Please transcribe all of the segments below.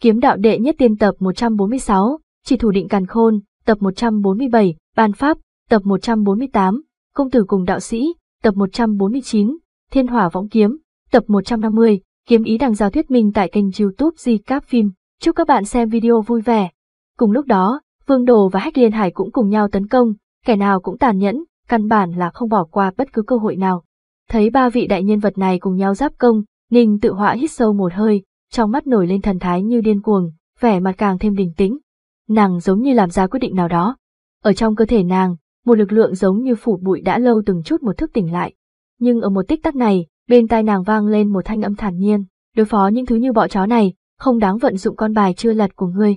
Kiếm đạo đệ nhất tiên tập 146, chỉ thủ định càn khôn, tập 147, ban pháp, tập 148, công tử cùng đạo sĩ, tập 149, thiên hỏa võng kiếm, tập 150, kiếm ý đằng giao thuyết minh tại kênh youtube Gcap Phim. Chúc các bạn xem video vui vẻ. Cùng lúc đó, Vương Đồ và Hách Liên Hải cũng cùng nhau tấn công, kẻ nào cũng tàn nhẫn, căn bản là không bỏ qua bất cứ cơ hội nào. Thấy ba vị đại nhân vật này cùng nhau giáp công, Ninh tự họa hít sâu một hơi, trong mắt nổi lên thần thái như điên cuồng, vẻ mặt càng thêm bình tĩnh. Nàng giống như làm ra quyết định nào đó. Ở trong cơ thể nàng, một lực lượng giống như phủ bụi đã lâu từng chút một thức tỉnh lại. Nhưng ở một tích tắc này, bên tai nàng vang lên một thanh âm thản nhiên, đối phó những thứ như bọ chó này, không đáng vận dụng con bài chưa lật của ngươi.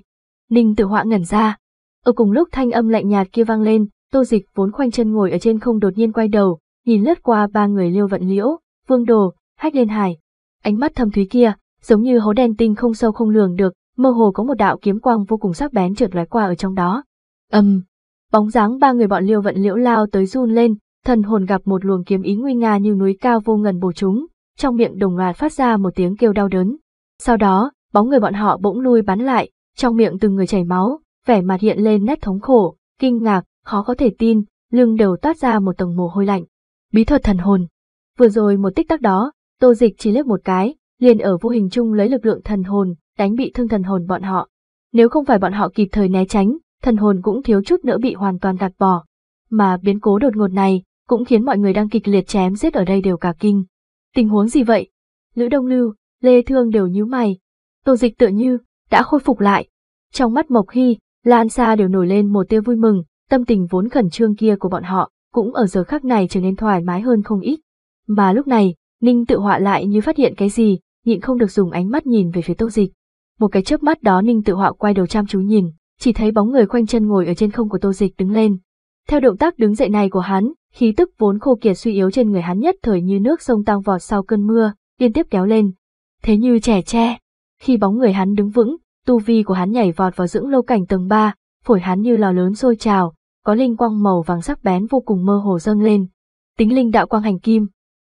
Ninh tự họa ngẩn ra. Ở cùng lúc thanh âm lạnh nhạt kia vang lên, tô dịch vốn khoanh chân ngồi ở trên không đột nhiên quay đầu, nhìn lướt qua ba người liêu vận liễu, vương đồ, hách liên hải. Ánh mắt thâm thúy kia, giống như hố đen tinh không sâu không lường được, mơ hồ có một đạo kiếm quang vô cùng sắc bén trượt lóe qua ở trong đó. Ầm, bóng dáng ba người bọn Liêu Vận Liễu lao tới run lên, thần hồn gặp một luồng kiếm ý nguy nga như núi cao vô ngần bổ chúng, trong miệng đồng loạt phát ra một tiếng kêu đau đớn. Sau đó, bóng người bọn họ bỗng lui bắn lại, trong miệng từng người chảy máu, vẻ mặt hiện lên nét thống khổ, kinh ngạc, khó có thể tin, lưng đều toát ra một tầng mồ hôi lạnh. Bí thuật thần hồn. Vừa rồi một tích tắc đó, Tô Dịch chỉ liếc một cái, liền ở vô hình chung lấy lực lượng thần hồn, đánh bị thương thần hồn bọn họ. Nếu không phải bọn họ kịp thời né tránh, thần hồn cũng thiếu chút nữa bị hoàn toàn gạt bỏ. Mà biến cố đột ngột này, cũng khiến mọi người đang kịch liệt chém giết ở đây đều cả kinh. Tình huống gì vậy? Lữ Đông Lưu, Lê Thương đều nhíu mày. Tô dịch tựa như, đã khôi phục lại. Trong mắt Mộc Hy, Lan Sa đều nổi lên một tia vui mừng, tâm tình vốn khẩn trương kia của bọn họ, cũng ở giờ khắc này trở nên thoải mái hơn không ít. Mà lúc này, Ninh tự họa lại như phát hiện cái gì, nhịn không được dùng ánh mắt nhìn về phía Tô Dịch. Một cái chớp mắt đó Ninh Tự Họa quay đầu chăm chú nhìn, chỉ thấy bóng người khoanh chân ngồi ở trên không của Tô Dịch đứng lên. Theo động tác đứng dậy này của hắn, khí tức vốn khô kiệt suy yếu trên người hắn nhất thời như nước sông tăng vọt sau cơn mưa, liên tiếp kéo lên. Thế như trẻ tre, khi bóng người hắn đứng vững, tu vi của hắn nhảy vọt vào dưỡng lâu cảnh tầng 3, phổi hắn như lò lớn sôi trào, có linh quang màu vàng sắc bén vô cùng mơ hồ dâng lên. Tính linh đạo quang hành kim,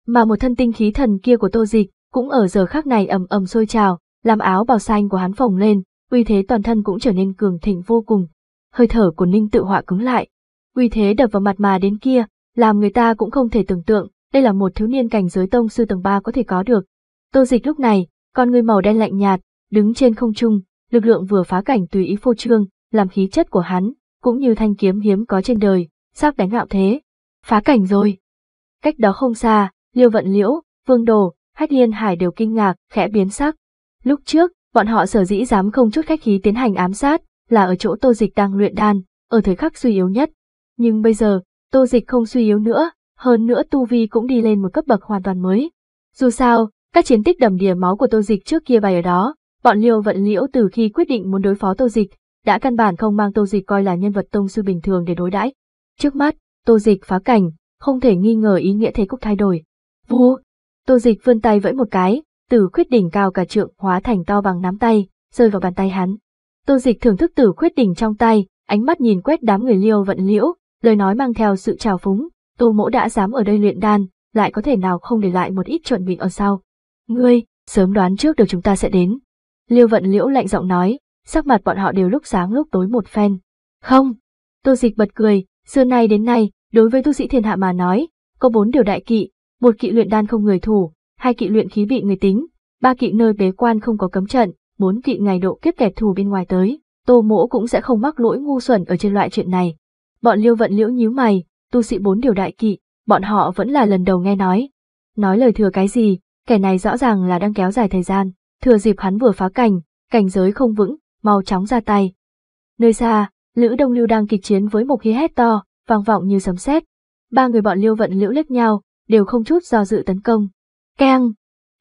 mà một thân tinh khí thần kia của Tô Dịch cũng ở giờ khác này ầm ầm sôi trào, làm áo bào xanh của hắn phồng lên, uy thế toàn thân cũng trở nên cường thịnh vô cùng. Hơi thở của Ninh Tự Họa cứng lại, uy thế đập vào mặt mà đến kia, làm người ta cũng không thể tưởng tượng, đây là một thiếu niên cảnh giới tông sư tầng 3 có thể có được. Tô Dịch lúc này, con người màu đen lạnh nhạt, đứng trên không trung, lực lượng vừa phá cảnh tùy ý phô trương, làm khí chất của hắn, cũng như thanh kiếm hiếm có trên đời, sắp đánh ngạo thế. Phá cảnh rồi. Cách đó không xa, Liêu Vận Liễu, Vương Đồ, Hách Liên Hải đều kinh ngạc, khẽ biến sắc. Lúc trước, bọn họ sở dĩ dám không chút khách khí tiến hành ám sát, là ở chỗ Tô Dịch đang luyện đan, ở thời khắc suy yếu nhất. Nhưng bây giờ, Tô Dịch không suy yếu nữa, hơn nữa tu vi cũng đi lên một cấp bậc hoàn toàn mới. Dù sao, các chiến tích đầm đìa máu của Tô Dịch trước kia bày ở đó, bọn Liêu Vận Liễu từ khi quyết định muốn đối phó Tô Dịch, đã căn bản không mang Tô Dịch coi là nhân vật tông sư bình thường để đối đãi. Trước mắt, Tô Dịch phá cảnh, không thể nghi ngờ ý nghĩa thế cục thay đổi. Vù, Tô dịch vươn tay vẫy một cái, tử khuyết đỉnh cao cả trượng hóa thành to bằng nắm tay, rơi vào bàn tay hắn. Tô dịch thưởng thức tử khuyết đỉnh trong tay, ánh mắt nhìn quét đám người liêu vận liễu, lời nói mang theo sự trào phúng, tô mỗ đã dám ở đây luyện đan, lại có thể nào không để lại một ít chuẩn bị ở sau. Ngươi, sớm đoán trước được chúng ta sẽ đến. Liêu vận liễu lạnh giọng nói, sắc mặt bọn họ đều lúc sáng lúc tối một phen. Không! Tô dịch bật cười, xưa nay đến nay, đối với tu sĩ thiên hạ mà nói, có bốn điều đại kỵ, một kỵ luyện đan không người thủ, hai kỵ luyện khí bị người tính, ba kỵ nơi bế quan không có cấm trận, bốn kỵ ngày độ kiếp kẻ thù bên ngoài tới, tô mỗ cũng sẽ không mắc lỗi ngu xuẩn ở trên loại chuyện này. Bọn liêu vận liễu nhíu mày, tu sĩ bốn điều đại kỵ, bọn họ vẫn là lần đầu nghe nói. Nói lời thừa cái gì, kẻ này rõ ràng là đang kéo dài thời gian, thừa dịp hắn vừa phá cảnh, cảnh giới không vững, mau chóng ra tay. Nơi xa, Lữ Đông Lưu đang kịch chiến với một khí hét to, vang vọng như sấm sét. Ba người bọn Liêu Vận Liễu liếc nhau, đều không chút do dự tấn công. Keng!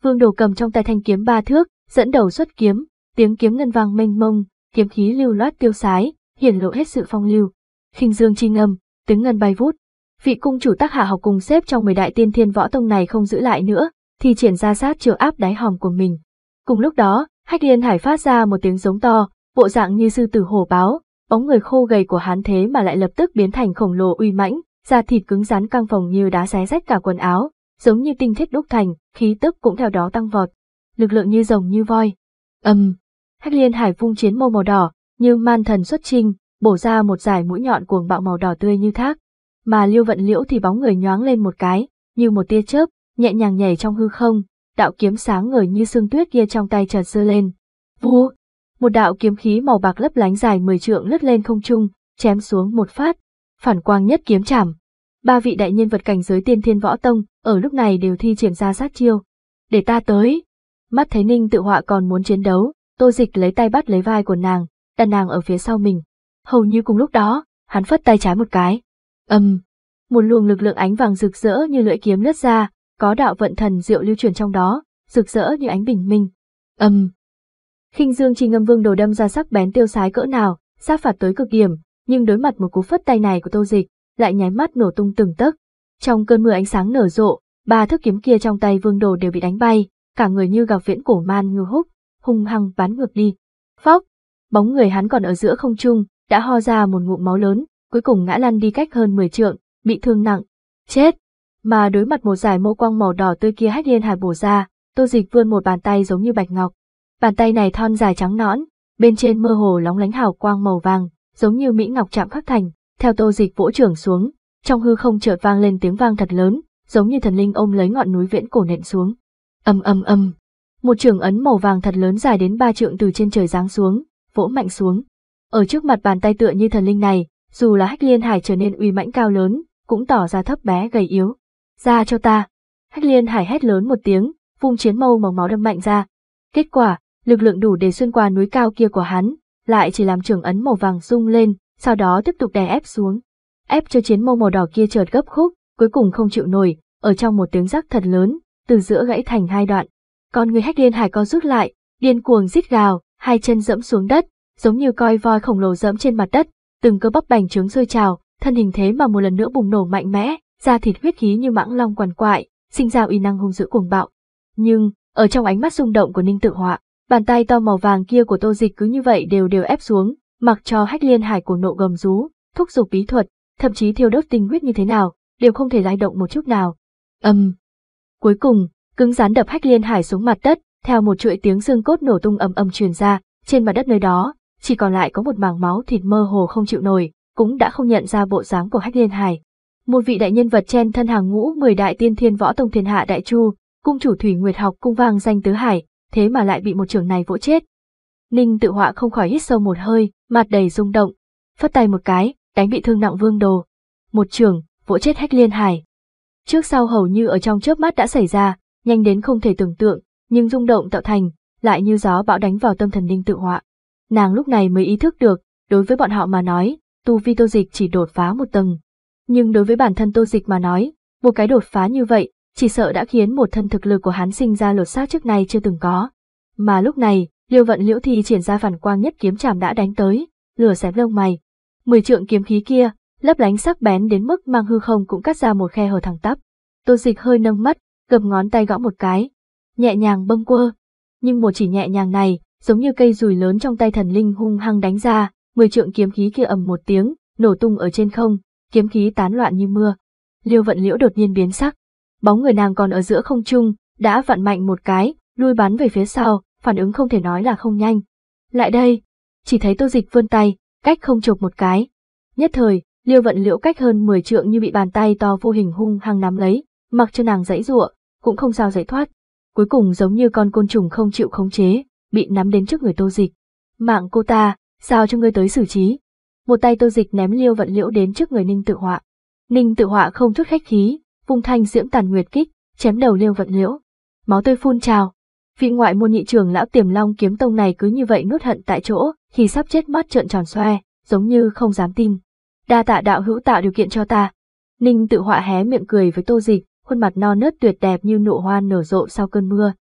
Vương Đồ cầm trong tay thanh kiếm ba thước, dẫn đầu xuất kiếm, tiếng kiếm ngân vang mênh mông, kiếm khí lưu loát tiêu sái, hiển lộ hết sự phong lưu. Khinh dương chi ngâm, tiếng ngân bay vút. Vị cung chủ tác hạ học cùng xếp trong mười đại tiên thiên võ tông này không giữ lại nữa, thì triển ra sát chừa áp đáy hòm của mình. Cùng lúc đó, Hách Liên Hải phát ra một tiếng giống to, bộ dạng như sư tử hổ báo, bóng người khô gầy của hán thế mà lại lập tức biến thành khổng lồ uy mãnh, da thịt cứng rắn căng phồng như đá xé rách cả quần áo, giống như tinh thiết đúc thành, khí tức cũng theo đó tăng vọt, lực lượng như rồng như voi. ầm, um, Hách Liên Hải vung chiến mâu màu đỏ, như man thần xuất trình, bổ ra một dải mũi nhọn cuồng bạo màu đỏ tươi như thác. Mà Liêu Vận Liễu thì bóng người nhoáng lên một cái, như một tia chớp, nhẹ nhàng nhảy trong hư không, đạo kiếm sáng ngời như sương tuyết kia trong tay chợt sơ lên. Vù! Một đạo kiếm khí màu bạc lấp lánh dài 10 trượng lướt lên không trung, chém xuống một phát, phản quang nhất kiếm chảm. Ba vị đại nhân vật cảnh giới tiên thiên võ tông, ở lúc này đều thi triển ra sát chiêu. Để ta tới. Mắt thấy Ninh tự họa còn muốn chiến đấu, tô dịch lấy tay bắt lấy vai của nàng, đặt nàng ở phía sau mình. Hầu như cùng lúc đó, hắn phất tay trái một cái. Âm. một luồng lực lượng ánh vàng rực rỡ như lưỡi kiếm lướt ra, có đạo vận thần diệu lưu truyền trong đó, rực rỡ như ánh bình minh. Âm. Um. Khinh Dương Chi Ngâm Vương đồ đâm ra sắc bén tiêu sái cỡ nào, sát phạt tới cực điểm, nhưng đối mặt một cú phất tay này của Tô Dịch, lại nháy mắt nổ tung từng tấc. Trong cơn mưa ánh sáng nở rộ, ba thước kiếm kia trong tay Vương Đồ đều bị đánh bay, cả người như gặp viễn cổ man ngư húc, hung hăng bắn ngược đi. Phóc, bóng người hắn còn ở giữa không trung, đã ho ra một ngụm máu lớn, cuối cùng ngã lăn đi cách hơn 10 trượng, bị thương nặng. Chết! Mà đối mặt một giải mâu quang màu đỏ tươi kia hách liên hải bổ ra, Tô Dịch vươn một bàn tay giống như bạch ngọc. Bàn tay này thon dài trắng nõn, bên trên mơ hồ lóng lánh hào quang màu vàng, giống như Mỹ Ngọc chạm khắc thành, theo tô dịch vỗ trưởng xuống, trong hư không chợt vang lên tiếng vang thật lớn, giống như thần linh ôm lấy ngọn núi viễn cổ nện xuống. Âm âm âm, một trường ấn màu vàng thật lớn dài đến ba trượng từ trên trời giáng xuống, vỗ mạnh xuống. Ở trước mặt bàn tay tựa như thần linh này, dù là hách liên hải trở nên uy mãnh cao lớn, cũng tỏ ra thấp bé gầy yếu. Ra cho ta! Hách liên hải hét lớn một tiếng, vung chiến mâu màu máu đâm mạnh ra. Kết quả, lực lượng đủ để xuyên qua núi cao kia của hắn, lại chỉ làm trưởng ấn màu vàng rung lên, sau đó tiếp tục đè ép xuống. Ép cho chiến mâu màu đỏ kia chợt gấp khúc, cuối cùng không chịu nổi, ở trong một tiếng rắc thật lớn, từ giữa gãy thành hai đoạn. Con người hách điên hải co rút lại, điên cuồng rít gào, hai chân dẫm xuống đất, giống như coi voi khổng lồ dẫm trên mặt đất, từng cơ bắp bành trướng sôi trào, thân hình thế mà một lần nữa bùng nổ mạnh mẽ, da thịt huyết khí như mãng long quằn quại, sinh ra uy năng hung dữ cuồng bạo. Nhưng, ở trong ánh mắt rung động của Ninh Tự Họa, Bàn tay to màu vàng kia của tô dịch cứ như vậy đều đều ép xuống, mặc cho hách liên hải của nộ gầm rú, thúc giục bí thuật, thậm chí thiêu đốt tinh huyết như thế nào, đều không thể lay động một chút nào. Âm. Um. Cuối cùng, cứng rắn đập hách liên hải xuống mặt đất, theo một chuỗi tiếng xương cốt nổ tung ầm ầm truyền ra, trên mặt đất nơi đó, chỉ còn lại có một mảng máu thịt mơ hồ không chịu nổi, cũng đã không nhận ra bộ dáng của hách liên hải. Một vị đại nhân vật chen thân hàng ngũ mười đại tiên thiên võ tông thiên hạ đại chu, cung chủ thủy nguyệt học cung vang danh tứ hải, thế mà lại bị một trường này vỗ chết. Ninh tự họa không khỏi hít sâu một hơi, mặt đầy rung động, phất tay một cái, đánh bị thương nặng vương đồ. Một trường, vỗ chết hách liên hải. Trước sau hầu như ở trong chớp mắt đã xảy ra, nhanh đến không thể tưởng tượng, nhưng rung động tạo thành, lại như gió bão đánh vào tâm thần Ninh tự họa. Nàng lúc này mới ý thức được, đối với bọn họ mà nói, tu vi tô dịch chỉ đột phá một tầng. Nhưng đối với bản thân tô dịch mà nói, một cái đột phá như vậy, chỉ sợ đã khiến một thân thực lực của hắn sinh ra lột xác trước nay chưa từng có. Mà lúc này, Liêu Vận Liễu thì triển ra phản quang nhất kiếm chảm đã đánh tới, lửa xém lông mày. Mười trượng kiếm khí kia, lấp lánh sắc bén đến mức mang hư không cũng cắt ra một khe hở thẳng tắp. Tô Dịch hơi nâng mắt, gập ngón tay gõ một cái, nhẹ nhàng bâng quơ. Nhưng một chỉ nhẹ nhàng này, giống như cây rùi lớn trong tay thần linh hung hăng đánh ra, mười trượng kiếm khí kia ầm một tiếng, nổ tung ở trên không, kiếm khí tán loạn như mưa. Liêu Vận Liễu đột nhiên biến sắc, bóng người nàng còn ở giữa không trung, đã vặn mạnh một cái, lui bắn về phía sau, phản ứng không thể nói là không nhanh. Lại đây, chỉ thấy tô dịch vươn tay, cách không chụp một cái. Nhất thời, liêu vận liễu cách hơn 10 trượng như bị bàn tay to vô hình hung hăng nắm lấy, mặc cho nàng dãy giụa, cũng không sao giải thoát. Cuối cùng giống như con côn trùng không chịu khống chế, bị nắm đến trước người tô dịch. Mạng cô ta, sao cho ngươi tới xử trí? Một tay tô dịch ném liêu vận liễu đến trước người ninh tự họa. Ninh tự họa không chút khách khí, vung thanh diễm tàn nguyệt kích, chém đầu Liêu Vận Liễu. Máu tươi phun trào. Vị ngoại môn nhị trưởng lão Tiềm Long kiếm tông này cứ như vậy nuốt hận tại chỗ, khi sắp chết mắt trợn tròn xoe, giống như không dám tin. Đa tạ đạo hữu tạo điều kiện cho ta. Ninh tự họa hé miệng cười với Tô Dịch, khuôn mặt non nớt tuyệt đẹp như nụ hoa nở rộ sau cơn mưa.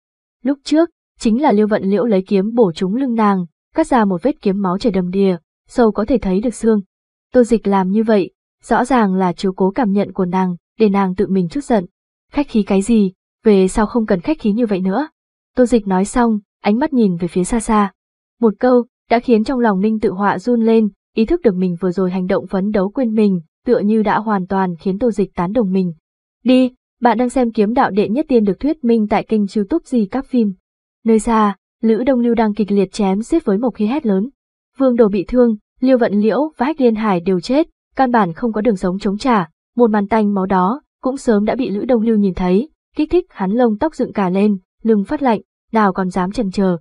Lúc trước, chính là Liêu Vận Liễu lấy kiếm bổ trúng lưng nàng, cắt ra một vết kiếm máu chảy đầm đìa, sâu có thể thấy được xương. Tô Dịch làm như vậy, rõ ràng là chiếu cố cảm nhận của nàng, để nàng tự mình chút giận. Khách khí cái gì, về sao không cần khách khí như vậy nữa. Tô dịch nói xong, ánh mắt nhìn về phía xa xa. Một câu, đã khiến trong lòng Ninh tự họa run lên, ý thức được mình vừa rồi hành động phấn đấu quên mình, tựa như đã hoàn toàn khiến tô dịch tán đồng mình. Đi, bạn đang xem kiếm đạo đệ nhất tiên được thuyết minh tại kênh youtube gì các phim. Nơi xa, Lữ Đông Lưu đang kịch liệt chém giết với một Khí hét lớn. Vương Đồ bị thương, Liêu Vận Liễu và Hách Liên Hải đều chết, căn bản không có đường sống chống trả, một màn tanh máu đó cũng sớm đã bị Lữ Đông Lưu nhìn thấy, kích thích hắn lông tóc dựng cả lên, lưng phát lạnh, nào còn dám chần chờ.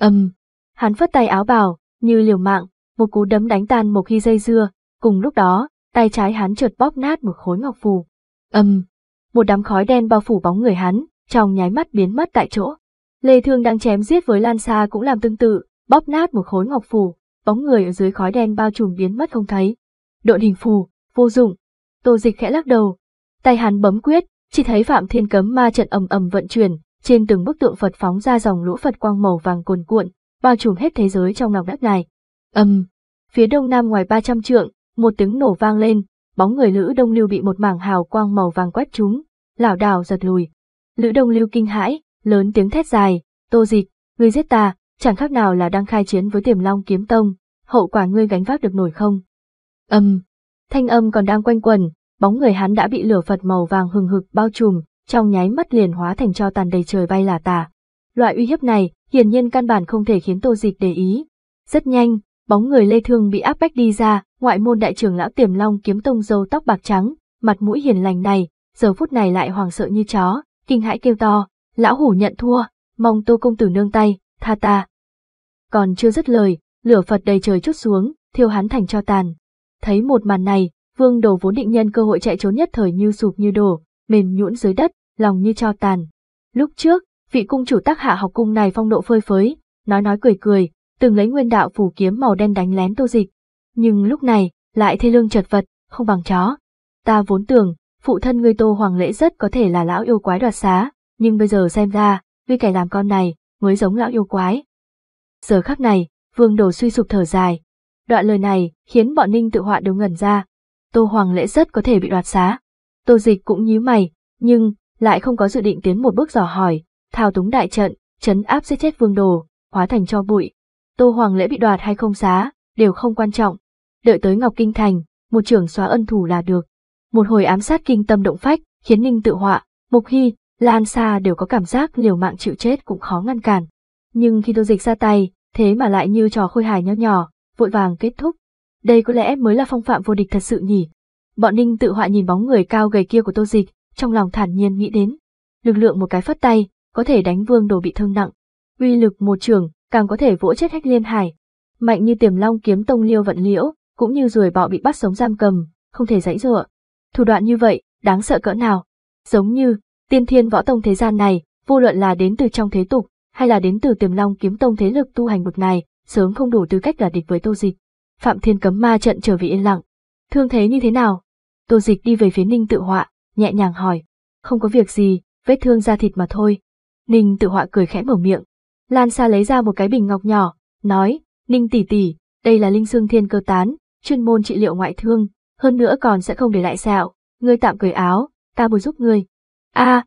ầm, hắn phất tay áo bào, như liều mạng, một cú đấm đánh tan một khi dây dưa, cùng lúc đó, tay trái hắn trượt bóp nát một khối ngọc phù. ầm, một đám khói đen bao phủ bóng người hắn, trong nháy mắt biến mất tại chỗ. Lê Thương đang chém giết với Lan Sa cũng làm tương tự, bóp nát một khối ngọc phù, bóng người ở dưới khói đen bao trùm biến mất không thấy. Độn hình phù, vô dụng, Tô Dịch khẽ lắc đầu, tay hắn bấm quyết, chỉ thấy Phạm Thiên Cấm Ma trận ầm ầm vận chuyển, trên từng bức tượng Phật phóng ra dòng lũ Phật quang màu vàng cuồn cuộn, bao trùm hết thế giới trong lòng đất này. Ầm. phía đông nam ngoài 300 trượng, một tiếng nổ vang lên, bóng người Lữ Đông Lưu bị một mảng hào quang màu vàng quét trúng, lảo đảo giật lùi. Lữ Đông Lưu kinh hãi, lớn tiếng thét dài, "Tô Dịch, ngươi giết ta, chẳng khác nào là đang khai chiến với Tiềm Long kiếm tông, hậu quả ngươi gánh vác được nổi không?" Ầm. Um, Thanh âm còn đang quanh quần, bóng người hắn đã bị lửa Phật màu vàng hừng hực bao trùm, trong nháy mắt liền hóa thành cho tàn đầy trời bay là tả. Loại uy hiếp này, hiển nhiên căn bản không thể khiến Tô Dịch để ý. Rất nhanh, bóng người Lê Thương bị áp bách đi ra, ngoại môn đại trưởng lão Tiềm Long kiếm tông râu tóc bạc trắng, mặt mũi hiền lành này, giờ phút này lại hoảng sợ như chó, kinh hãi kêu to, lão hủ nhận thua, mong Tô công tử nương tay, tha ta. Còn chưa dứt lời, lửa Phật đầy trời chút xuống, thiêu hắn thành cho tàn. Thấy một màn này, vương đồ vốn định nhân cơ hội chạy trốn nhất thời như sụp như đổ, mềm nhũn dưới đất, lòng như cho tàn. Lúc trước, vị cung chủ tác hạ học cung này phong độ phơi phới, nói nói cười cười, từng lấy nguyên đạo phủ kiếm màu đen đánh lén tô dịch. Nhưng lúc này, lại thê lương chật vật, không bằng chó. Ta vốn tưởng, phụ thân ngươi tô hoàng lễ rất có thể là lão yêu quái đoạt xá, nhưng bây giờ xem ra, vì kẻ làm con này, mới giống lão yêu quái. Giờ khắc này, vương đồ suy sụp thở dài, Đoạn lời này khiến bọn Ninh tự họa đều ngẩn ra. Tô Hoàng lễ rất có thể bị đoạt xá. Tô Dịch cũng nhíu mày, nhưng lại không có dự định tiến một bước dò hỏi, thao túng đại trận, chấn áp giết chết vương đồ, hóa thành cho bụi. Tô Hoàng lễ bị đoạt hay không xá, đều không quan trọng. Đợi tới Ngọc Kinh Thành, một trưởng xóa ân thủ là được. Một hồi ám sát kinh tâm động phách, khiến Ninh tự họa, Mục Hy, Lan Sa đều có cảm giác liều mạng chịu chết cũng khó ngăn cản. Nhưng khi Tô Dịch ra tay, thế mà lại như trò khôi hài nho nhỏ, vội vàng kết thúc. Đây có lẽ mới là phong phạm vô địch thật sự nhỉ. Bọn Ninh tự họa nhìn bóng người cao gầy kia của Tô Dịch, trong lòng thản nhiên nghĩ đến. Lực lượng một cái phất tay, có thể đánh vương đồ bị thương nặng. Uy lực một trường, càng có thể vỗ chết hách liên hải. Mạnh như tiềm long kiếm tông liêu vận liễu, cũng như ruồi bọ bị bắt sống giam cầm, không thể dãy dựa. Thủ đoạn như vậy, đáng sợ cỡ nào. Giống như, tiên thiên võ tông thế gian này, vô luận là đến từ trong thế tục, hay là đến từ tiềm long kiếm tông thế lực tu hành bực này, sớm không đủ tư cách là địch với Tô Dịch. Phạm Thiên cấm ma trận trở về yên lặng. Thương thế như thế nào? Tô Dịch đi về phía Ninh Tự Họa, nhẹ nhàng hỏi. Không có việc gì, vết thương da thịt mà thôi. Ninh Tự Họa cười khẽ mở miệng. Lan xa lấy ra một cái bình ngọc nhỏ, nói, Ninh tỷ tỷ, đây là linh xương thiên cơ tán, chuyên môn trị liệu ngoại thương, hơn nữa còn sẽ không để lại sẹo, ngươi tạm cởi áo, ta muốn giúp ngươi. A.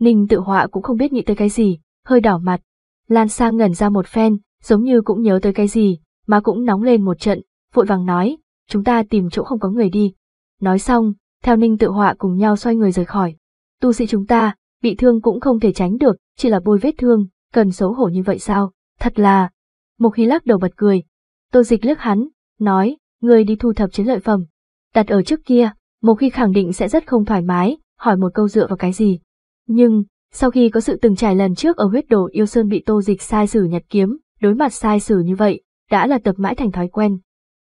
Ninh tự họa cũng không biết nghĩ tới cái gì, hơi đỏ mặt. Lan xa ngẩn ra một phen, giống như cũng nhớ tới cái gì, mà cũng nóng lên một trận, vội vàng nói, chúng ta tìm chỗ không có người đi. Nói xong, theo ninh tự họa cùng nhau xoay người rời khỏi. Tu sĩ chúng ta, bị thương cũng không thể tránh được, chỉ là bôi vết thương, cần xấu hổ như vậy sao, thật là... Mộc Hy lắc đầu bật cười. Tô dịch lướt hắn, nói, người đi thu thập chiến lợi phẩm. Đặt ở trước kia, Mộc Hy khẳng định sẽ rất không thoải mái, hỏi một câu dựa vào cái gì. Nhưng, sau khi có sự từng trải lần trước ở huyết đồ yêu sơn bị tô dịch sai sử nhặt kiếm, đối mặt sai xử như vậy, đã là tập mãi thành thói quen.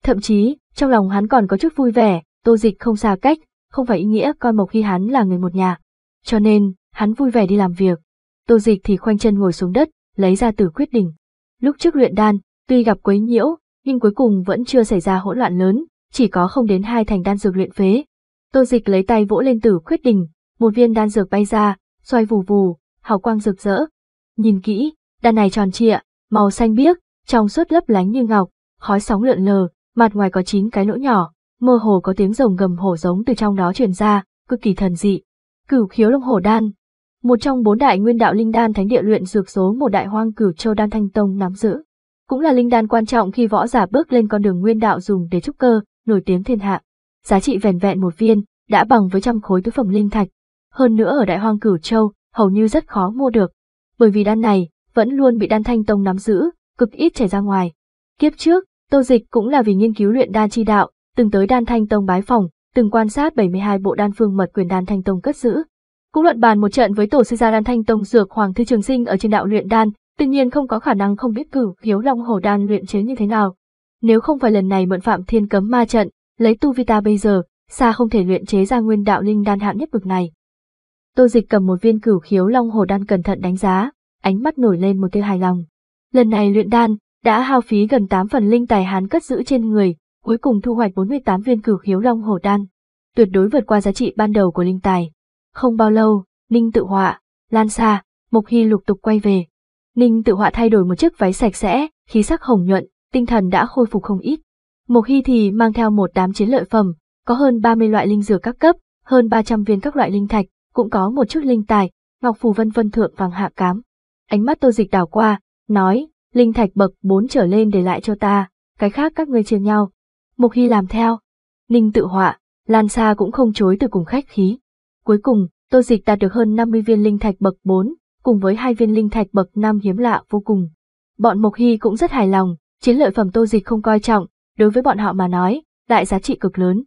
Thậm chí, trong lòng hắn còn có chút vui vẻ, tô dịch không xa cách, không phải ý nghĩa coi Mộc khi hắn là người một nhà. Cho nên, hắn vui vẻ đi làm việc. Tô dịch thì khoanh chân ngồi xuống đất, lấy ra tử quyết đỉnh. Lúc trước luyện đan, tuy gặp quấy nhiễu, nhưng cuối cùng vẫn chưa xảy ra hỗn loạn lớn, chỉ có không đến hai thành đan dược luyện phế. Tô dịch lấy tay vỗ lên tử quyết đỉnh, một viên đan dược bay ra, xoay vù vù, hào quang rực rỡ. Nhìn kỹ, đan này tròn trịa, màu xanh biếc, trong suốt lấp lánh như ngọc, khói sóng lượn lờ, mặt ngoài có chín cái lỗ nhỏ, mơ hồ có tiếng rồng gầm hổ giống từ trong đó truyền ra, cực kỳ thần dị. Cửu khiếu Long hổ đan, một trong bốn đại nguyên đạo linh đan thánh địa luyện dược số một đại hoang cửu châu đan thanh tông nắm giữ, cũng là linh đan quan trọng khi võ giả bước lên con đường nguyên đạo dùng để trúc cơ, nổi tiếng thiên hạ. Giá trị vẻn vẹn một viên đã bằng với trăm khối tứ phẩm linh thạch. Hơn nữa ở đại hoang cửu châu hầu như rất khó mua được, bởi vì đan này vẫn luôn bị đan thanh tông nắm giữ, cực ít chảy ra ngoài. Kiếp trước, Tô Dịch cũng là vì nghiên cứu luyện đan chi đạo, từng tới đan thanh tông bái phòng, từng quan sát 72 bộ đan phương mật quyền đan thanh tông cất giữ. Cũng luận bàn một trận với tổ sư gia đan thanh tông dược Hoàng Thư Trường Sinh ở trên đạo luyện đan, tuy nhiên không có khả năng không biết cử khiếu long hổ đan luyện chế như thế nào. Nếu không phải lần này mượn phạm thiên cấm ma trận, lấy tu vi ta bây giờ, xa không thể luyện chế ra nguyên đạo linh đan hạng nhất bực này. Tô Dịch cầm một viên cửu khiếu long hồ đan cẩn thận đánh giá, ánh mắt nổi lên một tia hài lòng. Lần này luyện đan, đã hao phí gần 8 phần linh tài hán cất giữ trên người, cuối cùng thu hoạch 48 viên cửu khiếu long hổ đan, tuyệt đối vượt qua giá trị ban đầu của linh tài. Không bao lâu, Ninh tự họa, Lan xa, Mộc Hy lục tục quay về. Ninh tự họa thay đổi một chiếc váy sạch sẽ, khí sắc hồng nhuận, tinh thần đã khôi phục không ít. Mộc Hy thì mang theo một đám chiến lợi phẩm, có hơn 30 loại linh dược các cấp, hơn 300 viên các loại linh thạch, cũng có một chút linh tài, ngọc phù vân vân thượng vàng hạ cám. Ánh mắt tô dịch đảo qua, nói, linh thạch bậc 4 trở lên để lại cho ta, cái khác các ngươi chia nhau. Mục Hy làm theo. Ninh tự họa, Lan Sa cũng không chối từ cùng khách khí. Cuối cùng, tô dịch đạt được hơn 50 viên linh thạch bậc 4, cùng với hai viên linh thạch bậc 5 hiếm lạ vô cùng. Bọn Mộc Hy cũng rất hài lòng, chiến lợi phẩm tô dịch không coi trọng, đối với bọn họ mà nói, đại giá trị cực lớn.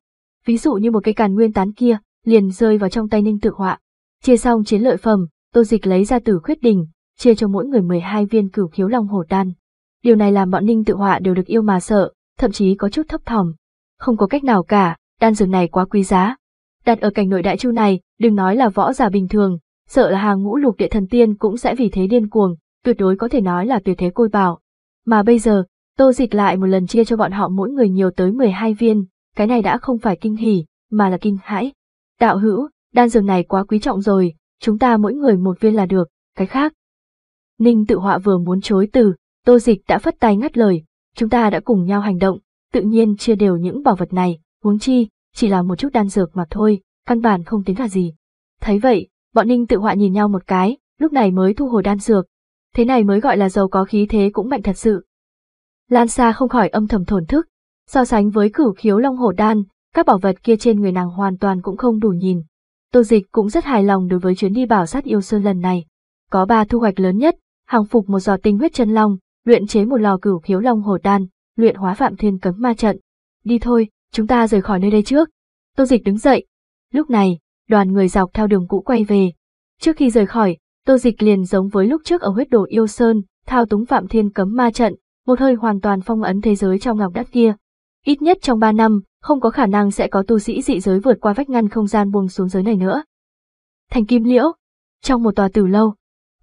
Ví dụ như một cây càn nguyên tán kia, liền rơi vào trong tay ninh tự họa. Chia xong chiến lợi phẩm, tô dịch lấy ra tử khuyết đình, chia cho mỗi người 12 viên cửu khiếu long hổ đan. Điều này làm bọn Ninh tự họa đều được yêu mà sợ, thậm chí có chút thấp thỏm. Không có cách nào cả, đan dược này quá quý giá. Đặt ở cảnh nội đại chu này, đừng nói là võ giả bình thường, sợ là hàng ngũ lục địa thần tiên cũng sẽ vì thế điên cuồng, tuyệt đối có thể nói là tuyệt thế côi bảo. Mà bây giờ, Tô Dịch lại một lần chia cho bọn họ mỗi người nhiều tới 12 viên, cái này đã không phải kinh hỉ, mà là kinh hãi. Đạo hữu, đan dược này quá quý trọng rồi, chúng ta mỗi người một viên là được, cái khác, Ninh tự họa vừa muốn chối từ, tô dịch đã phất tay ngắt lời, chúng ta đã cùng nhau hành động, tự nhiên chia đều những bảo vật này, huống chi, chỉ là một chút đan dược mà thôi, căn bản không tính là gì. Thấy vậy, bọn Ninh tự họa nhìn nhau một cái, lúc này mới thu hồi đan dược. Thế này mới gọi là giàu có khí thế cũng mạnh thật sự. Lan Sa không khỏi âm thầm thổn thức, so sánh với cửu khiếu long hổ đan, các bảo vật kia trên người nàng hoàn toàn cũng không đủ nhìn. Tô Dịch cũng rất hài lòng đối với chuyến đi bảo sát yêu sơn lần này. Có ba thu hoạch lớn nhất, hàng phục một giò tinh huyết chân long, luyện chế một lò cửu khiếu long hồ đan, luyện hóa phạm thiên cấm ma trận. Đi thôi, chúng ta rời khỏi nơi đây trước. Tô Dịch đứng dậy. Lúc này, đoàn người dọc theo đường cũ quay về. Trước khi rời khỏi, Tô Dịch liền giống với lúc trước ở huyết đồ yêu sơn, thao túng phạm thiên cấm ma trận, một hơi hoàn toàn phong ấn thế giới trong ngọc đắt kia. Ít nhất trong 3 năm, không có khả năng sẽ có tu sĩ dị giới vượt qua vách ngăn không gian buông xuống giới này nữa. Thành Kim Liễu, trong một tòa tử lâu,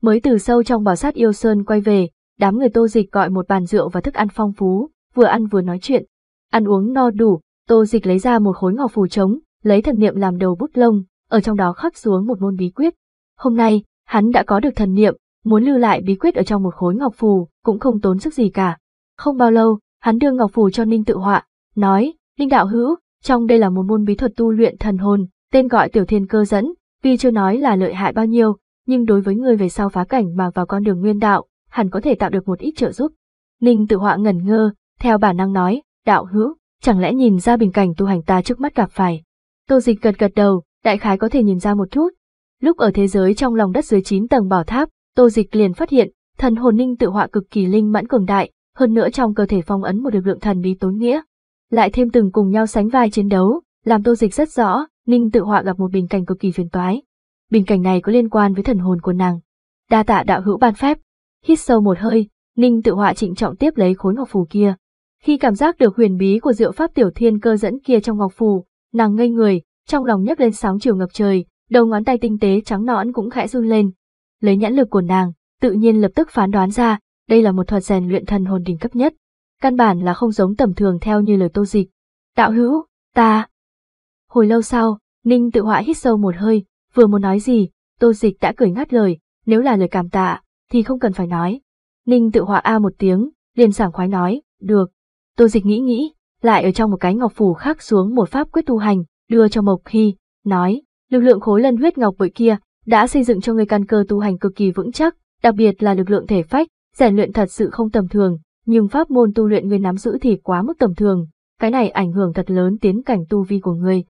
Mới từ sâu trong bảo sát yêu sơn quay về, đám người tô dịch gọi một bàn rượu và thức ăn phong phú, vừa ăn vừa nói chuyện. Ăn uống no đủ, tô dịch lấy ra một khối ngọc phù trống, lấy thần niệm làm đầu bút lông, ở trong đó khắc xuống một môn bí quyết. Hôm nay, hắn đã có được thần niệm, muốn lưu lại bí quyết ở trong một khối ngọc phù, cũng không tốn sức gì cả. Không bao lâu, hắn đưa ngọc phù cho Ninh tự họa, nói, Ninh đạo hữu, trong đây là một môn bí thuật tu luyện thần hồn, tên gọi tiểu thiên cơ dẫn, vì chưa nói là lợi hại bao nhiêu, nhưng đối với người về sau phá cảnh mà vào con đường nguyên đạo, hẳn có thể tạo được một ít trợ giúp. Ninh tự họa ngẩn ngơ, theo bản năng nói, đạo hữu, chẳng lẽ nhìn ra bình cảnh tu hành ta trước mắt gặp phải. Tô dịch gật gật đầu, đại khái có thể nhìn ra một chút. Lúc ở thế giới trong lòng đất dưới 9 tầng bảo tháp, tô dịch liền phát hiện, thần hồn ninh tự họa cực kỳ linh mãn cường đại, hơn nữa trong cơ thể phong ấn một lực lượng thần bí tối nghĩa. Lại thêm từng cùng nhau sánh vai chiến đấu, làm tô dịch rất rõ, ninh tự họa gặp một bình cảnh cực kỳ phiền toái bình cảnh này có liên quan với thần hồn của nàng. Đa tạ đạo hữu ban phép, hít sâu một hơi, Ninh tự họa trịnh trọng tiếp lấy khối ngọc phù kia. Khi cảm giác được huyền bí của diệu pháp tiểu thiên cơ dẫn kia trong ngọc phù, nàng ngây người, trong lòng nhấc lên sóng chiều ngập trời, đầu ngón tay tinh tế trắng nõn cũng khẽ run lên. Lấy nhãn lực của nàng, tự nhiên lập tức phán đoán ra, đây là một thuật rèn luyện thần hồn đỉnh cấp nhất. Căn bản là không giống tầm thường theo như lời tô dịch. Đạo hữu, ta. Hồi lâu sau, Ninh tự họa hít sâu một hơi, Vừa muốn nói gì, tô dịch đã cười ngắt lời, nếu là lời cảm tạ, thì không cần phải nói. Ninh tự họa a một tiếng, liền sảng khoái nói, được. Tô dịch nghĩ nghĩ, lại ở trong một cái ngọc phủ khác xuống một pháp quyết tu hành, đưa cho Mộc Hy, nói, lực lượng khối lân huyết ngọc bội kia đã xây dựng cho người căn cơ tu hành cực kỳ vững chắc, đặc biệt là lực lượng thể phách, rèn luyện thật sự không tầm thường, nhưng pháp môn tu luyện người nắm giữ thì quá mức tầm thường, cái này ảnh hưởng thật lớn tiến cảnh tu vi của người.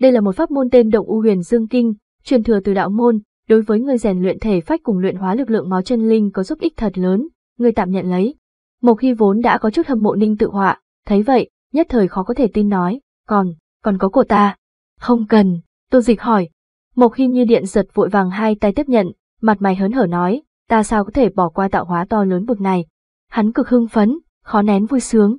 Đây là một pháp môn tên Động U Huyền Dương Kinh, Truyền thừa từ đạo môn, đối với người rèn luyện thể phách cùng luyện hóa lực lượng máu chân linh có giúp ích thật lớn, người tạm nhận lấy. Mộc Hy vốn đã có chút hâm mộ Ninh Tự Họa, thấy vậy, nhất thời khó có thể tin nói, còn, còn có của ta. Không cần, Tô Dịch hỏi. Mộc Hy như điện giật vội vàng hai tay tiếp nhận, mặt mày hớn hở nói, ta sao có thể bỏ qua tạo hóa to lớn bực này. Hắn cực hưng phấn, khó nén vui sướng.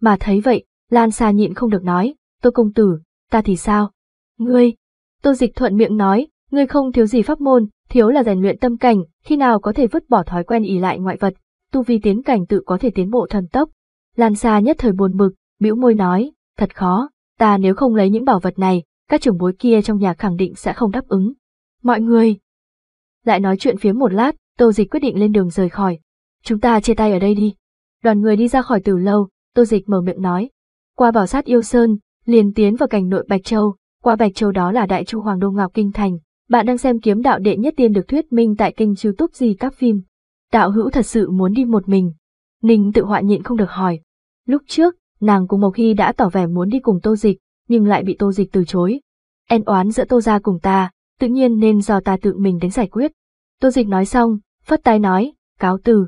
Mà thấy vậy, Lan Sa nhịn không được nói, tôi Công Tử, ta thì sao? Ngươi, Tô dịch thuận miệng nói, ngươi không thiếu gì pháp môn, thiếu là rèn luyện tâm cảnh, khi nào có thể vứt bỏ thói quen ỉ lại ngoại vật, tu vi tiến cảnh tự có thể tiến bộ thần tốc. Lan Sa nhất thời buồn bực, bĩu môi nói, thật khó, ta nếu không lấy những bảo vật này, các trưởng bối kia trong nhà khẳng định sẽ không đáp ứng. Mọi người! Lại nói chuyện phía một lát, Tô Dịch quyết định lên đường rời khỏi. Chúng ta chia tay ở đây đi. Đoàn người đi ra khỏi từ lâu, Tô Dịch mở miệng nói. Qua bảo sát yêu sơn, liền tiến vào cảnh nội Bạch Châu, qua Bạch Châu đó là Đại Chu Hoàng Đô Ngọc Kinh Thành. Bạn đang xem kiếm đạo đệ nhất tiên được thuyết minh tại kênh youtube gì các phim. Đạo hữu thật sự muốn đi một mình. Ninh tự họa nhịn không được hỏi. Lúc trước, nàng cùng Mộc Hy đã tỏ vẻ muốn đi cùng Tô Dịch, nhưng lại bị Tô Dịch từ chối. En oán giữa Tô gia cùng ta, tự nhiên nên do ta tự mình đến giải quyết. Tô Dịch nói xong, phất tay nói, cáo từ.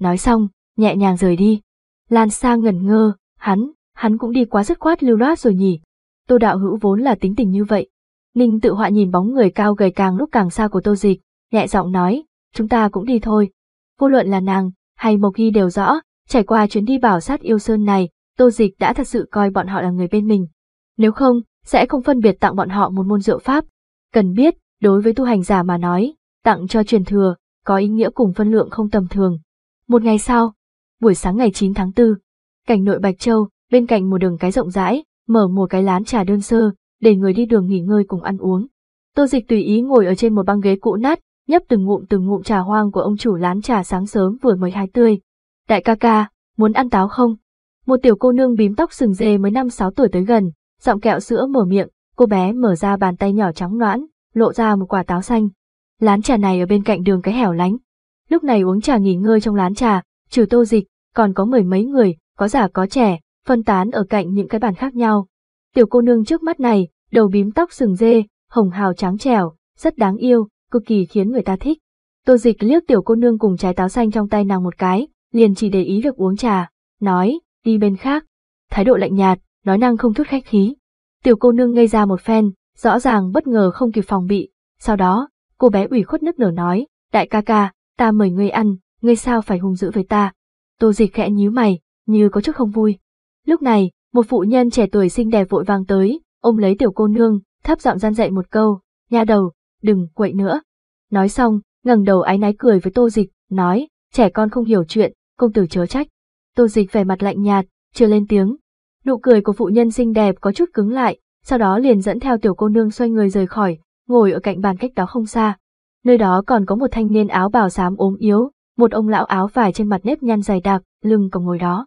Nói xong, nhẹ nhàng rời đi. Lan Sa ngẩn ngơ, hắn, hắn cũng đi quá dứt khoát lưu loát rồi nhỉ, Tô Đạo Hữu vốn là tính tình như vậy. Ninh tự họa nhìn bóng người cao gầy càng lúc càng xa của Tô Dịch, nhẹ giọng nói, chúng ta cũng đi thôi. Vô luận là nàng, hay Mộc Hy đều rõ, trải qua chuyến đi bảo sát yêu sơn này, Tô Dịch đã thật sự coi bọn họ là người bên mình. Nếu không, sẽ không phân biệt tặng bọn họ một môn rượu pháp. Cần biết, đối với tu hành giả mà nói, tặng cho truyền thừa, có ý nghĩa cùng phân lượng không tầm thường. Một ngày sau, buổi sáng ngày 9 tháng 4, cảnh nội Bạch Châu, bên cạnh một đường cái rộng rãi, mở một cái lán trà đơn sơ, để người đi đường nghỉ ngơi cùng ăn uống. Tô Dịch tùy ý ngồi ở trên một băng ghế cũ nát, nhấp từng ngụm từng ngụm trà hoang của ông chủ lán trà sáng sớm vừa mới hái tươi. Đại ca ca, muốn ăn táo không? Một tiểu cô nương bím tóc sừng dê mới năm sáu tuổi tới gần, giọng kẹo sữa mở miệng, cô bé mở ra bàn tay nhỏ trắng noãn, lộ ra một quả táo xanh. Lán trà này ở bên cạnh đường cái hẻo lánh. Lúc này uống trà nghỉ ngơi trong lán trà, trừ tô dịch, còn có mười mấy người, có già có trẻ, phân tán ở cạnh những cái bàn khác nhau. Tiểu cô nương trước mắt này, đầu bím tóc sừng dê, hồng hào trắng trẻo, rất đáng yêu, cực kỳ khiến người ta thích. Tô dịch liếc tiểu cô nương cùng trái táo xanh trong tay nàng một cái, liền chỉ để ý việc uống trà, nói, đi bên khác. Thái độ lạnh nhạt, nói năng không thút khách khí. Tiểu cô nương ngây ra một phen, rõ ràng bất ngờ không kịp phòng bị. Sau đó, cô bé ủy khuất nức nở nói, đại ca ca, ta mời ngươi ăn, ngươi sao phải hung dữ với ta. Tô dịch khẽ nhíu mày, như có chút không vui. Lúc này, một phụ nhân trẻ tuổi xinh đẹp vội vàng tới, ôm lấy tiểu cô nương, thấp giọng gian dạy một câu, nha đầu, đừng quậy nữa. Nói xong, ngẩng đầu ái náy cười với tô dịch, nói, trẻ con không hiểu chuyện, công tử chớ trách. Tô dịch vẻ mặt lạnh nhạt, chưa lên tiếng. Nụ cười của phụ nhân xinh đẹp có chút cứng lại, sau đó liền dẫn theo tiểu cô nương xoay người rời khỏi, ngồi ở cạnh bàn cách đó không xa. Nơi đó còn có một thanh niên áo bào xám ốm yếu, một ông lão áo vải trên mặt nếp nhăn dày đặc, lưng còn ngồi đó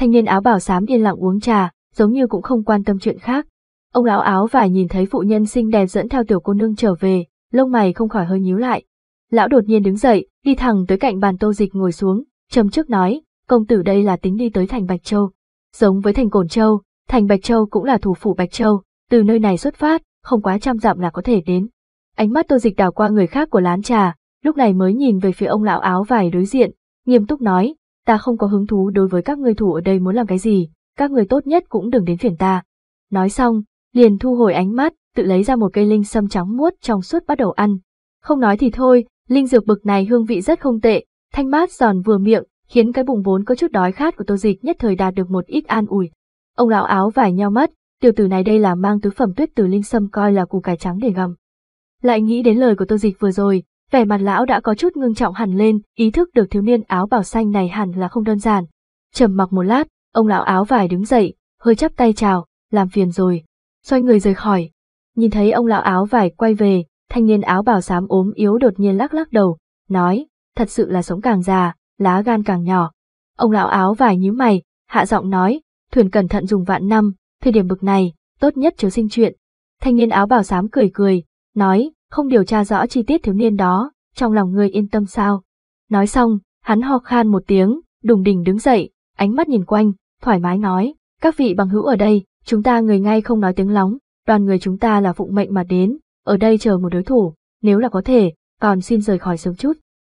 thanh niên áo bảo xám yên lặng uống trà, giống như cũng không quan tâm chuyện khác. Ông lão áo vải nhìn thấy phụ nhân xinh đẹp dẫn theo tiểu cô nương trở về, lông mày không khỏi hơi nhíu lại. Lão đột nhiên đứng dậy, đi thẳng tới cạnh bàn tô dịch ngồi xuống, trầm trước nói, công tử đây là tính đi tới thành Bạch Châu. Giống với thành Cổn Châu, thành Bạch Châu cũng là thủ phủ Bạch Châu, từ nơi này xuất phát, không quá trăm dặm là có thể đến. Ánh mắt tô dịch đảo qua người khác của lán trà, lúc này mới nhìn về phía ông lão áo vải đối diện, nghiêm túc nói, ta không có hứng thú đối với các người thủ ở đây muốn làm cái gì, các người tốt nhất cũng đừng đến phiền ta. Nói xong, liền thu hồi ánh mắt, tự lấy ra một cây linh sâm trắng muốt trong suốt bắt đầu ăn. Không nói thì thôi, linh dược bực này hương vị rất không tệ, thanh mát giòn vừa miệng, khiến cái bụng vốn có chút đói khát của tô dịch nhất thời đạt được một ít an ủi. Ông lão áo vải nheo mắt, tiểu tử này đây là mang tứ phẩm tuyết từ linh sâm coi là củ cải trắng để gầm Lại nghĩ đến lời của tô dịch vừa rồi, Vẻ mặt lão đã có chút ngưng trọng hẳn lên, ý thức được thiếu niên áo bảo xanh này hẳn là không đơn giản. Trầm mặc một lát, ông lão áo vải đứng dậy, hơi chắp tay chào, làm phiền rồi, xoay người rời khỏi. Nhìn thấy ông lão áo vải quay về, thanh niên áo bảo xám ốm yếu đột nhiên lắc lắc đầu, nói, thật sự là sống càng già, lá gan càng nhỏ. Ông lão áo vải nhíu mày, hạ giọng nói, thuyền cẩn thận dùng vạn năm, thời điểm bực này, tốt nhất chớ sinh chuyện. Thanh niên áo bảo xám cười cười, nói, không điều tra rõ chi tiết thiếu niên đó, trong lòng ngươi yên tâm sao. Nói xong, hắn ho khan một tiếng, đùng đỉnh đứng dậy, ánh mắt nhìn quanh, thoải mái nói, các vị bằng hữu ở đây, chúng ta người ngay không nói tiếng lóng, đoàn người chúng ta là phụng mệnh mà đến, ở đây chờ một đối thủ, nếu là có thể, còn xin rời khỏi sớm chút.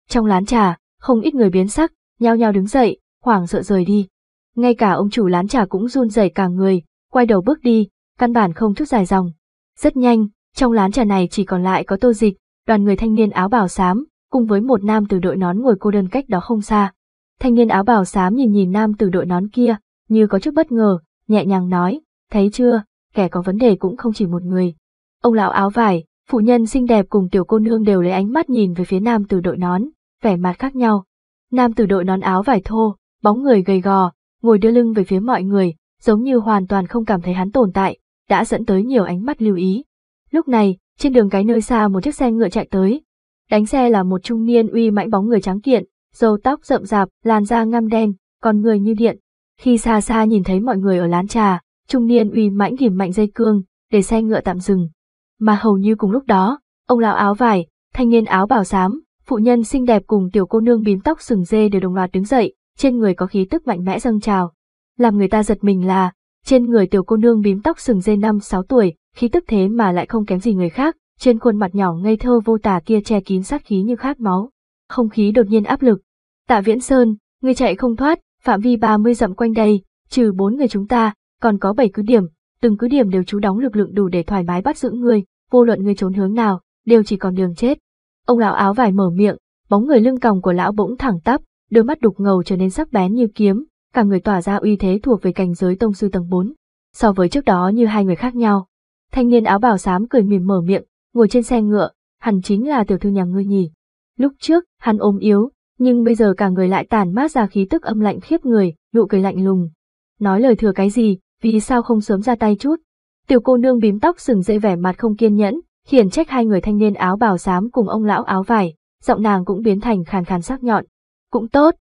Trong lán trà, không ít người biến sắc, nhao nhao đứng dậy, hoảng sợ rời đi. Ngay cả ông chủ lán trà cũng run rẩy cả người, quay đầu bước đi, căn bản không chút dài dòng. Rất nhanh, trong lán trà này chỉ còn lại có tô dịch, đoàn người thanh niên áo bảo xám, cùng với một nam từ đội nón ngồi cô đơn cách đó không xa. Thanh niên áo bảo xám nhìn nhìn nam từ đội nón kia, như có chút bất ngờ, nhẹ nhàng nói, thấy chưa, kẻ có vấn đề cũng không chỉ một người. Ông lão áo vải, phụ nhân xinh đẹp cùng tiểu cô nương đều lấy ánh mắt nhìn về phía nam từ đội nón, vẻ mặt khác nhau. Nam từ đội nón áo vải thô, bóng người gầy gò, ngồi đưa lưng về phía mọi người, giống như hoàn toàn không cảm thấy hắn tồn tại, đã dẫn tới nhiều ánh mắt lưu ý. Lúc này, trên đường cái nơi xa một chiếc xe ngựa chạy tới. Đánh xe là một trung niên uy mãnh bóng người trắng kiện, râu tóc rậm rạp, làn da ngăm đen, còn người như điện. Khi xa xa nhìn thấy mọi người ở lán trà, trung niên uy mãnh ghìm mạnh dây cương, để xe ngựa tạm dừng. Mà hầu như cùng lúc đó, ông lão áo vải, thanh niên áo bào xám, phụ nhân xinh đẹp cùng tiểu cô nương bím tóc sừng dê đều đồng loạt đứng dậy, trên người có khí tức mạnh mẽ dâng trào. Làm người ta giật mình là, trên người tiểu cô nương bím tóc sừng dê năm sáu tuổi, khí tức thế mà lại không kém gì người khác, trên khuôn mặt nhỏ ngây thơ vô tà kia che kín sát khí như khát máu. Không khí đột nhiên áp lực. Tạ Viễn Sơn, ngươi chạy không thoát, phạm vi 30 dặm quanh đây, trừ bốn người chúng ta, còn có bảy cứ điểm, từng cứ điểm đều chú đóng lực lượng đủ để thoải mái bắt giữ ngươi, vô luận ngươi trốn hướng nào, đều chỉ còn đường chết. Ông lão áo vải mở miệng, bóng người lưng còng của lão bỗng thẳng tắp, đôi mắt đục ngầu trở nên sắc bén như kiếm, cả người tỏa ra uy thế thuộc về cảnh giới tông sư tầng 4. So với trước đó như hai người khác nhau, Thanh niên áo bào xám cười mỉm mở miệng, ngồi trên xe ngựa, hẳn chính là tiểu thư nhà ngươi nhỉ. Lúc trước, hắn ốm yếu, nhưng bây giờ cả người lại tàn mát ra khí tức âm lạnh khiếp người, nụ cười lạnh lùng. Nói lời thừa cái gì, vì sao không sớm ra tay chút? Tiểu cô nương bím tóc sừng dây vẻ mặt không kiên nhẫn, khiển trách hai người thanh niên áo bào xám cùng ông lão áo vải, giọng nàng cũng biến thành khàn khàn sắc nhọn. Cũng tốt.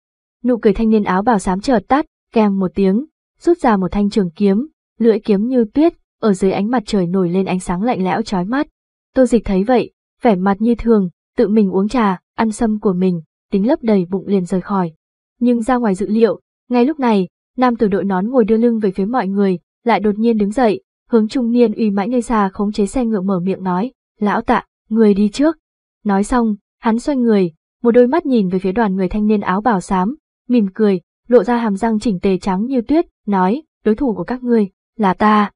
Nụ cười thanh niên áo bào xám chợt tắt, kèm một tiếng, rút ra một thanh trường kiếm, lưỡi kiếm như tuyết, ở dưới ánh mặt trời nổi lên ánh sáng lạnh lẽo chói mắt. Tô dịch thấy vậy, vẻ mặt như thường, tự mình uống trà, ăn sâm của mình, tính lấp đầy bụng liền rời khỏi. Nhưng ra ngoài dự liệu, ngay lúc này, nam tử đội nón ngồi đưa lưng về phía mọi người, lại đột nhiên đứng dậy, hướng trung niên uy mãnh nơi xa khống chế xe ngựa mở miệng nói, lão tạ, người đi trước. Nói xong, hắn xoay người, một đôi mắt nhìn về phía đoàn người thanh niên áo bào xám, mỉm cười, lộ ra hàm răng chỉnh tề trắng như tuyết, nói, đối thủ của các ngươi là ta.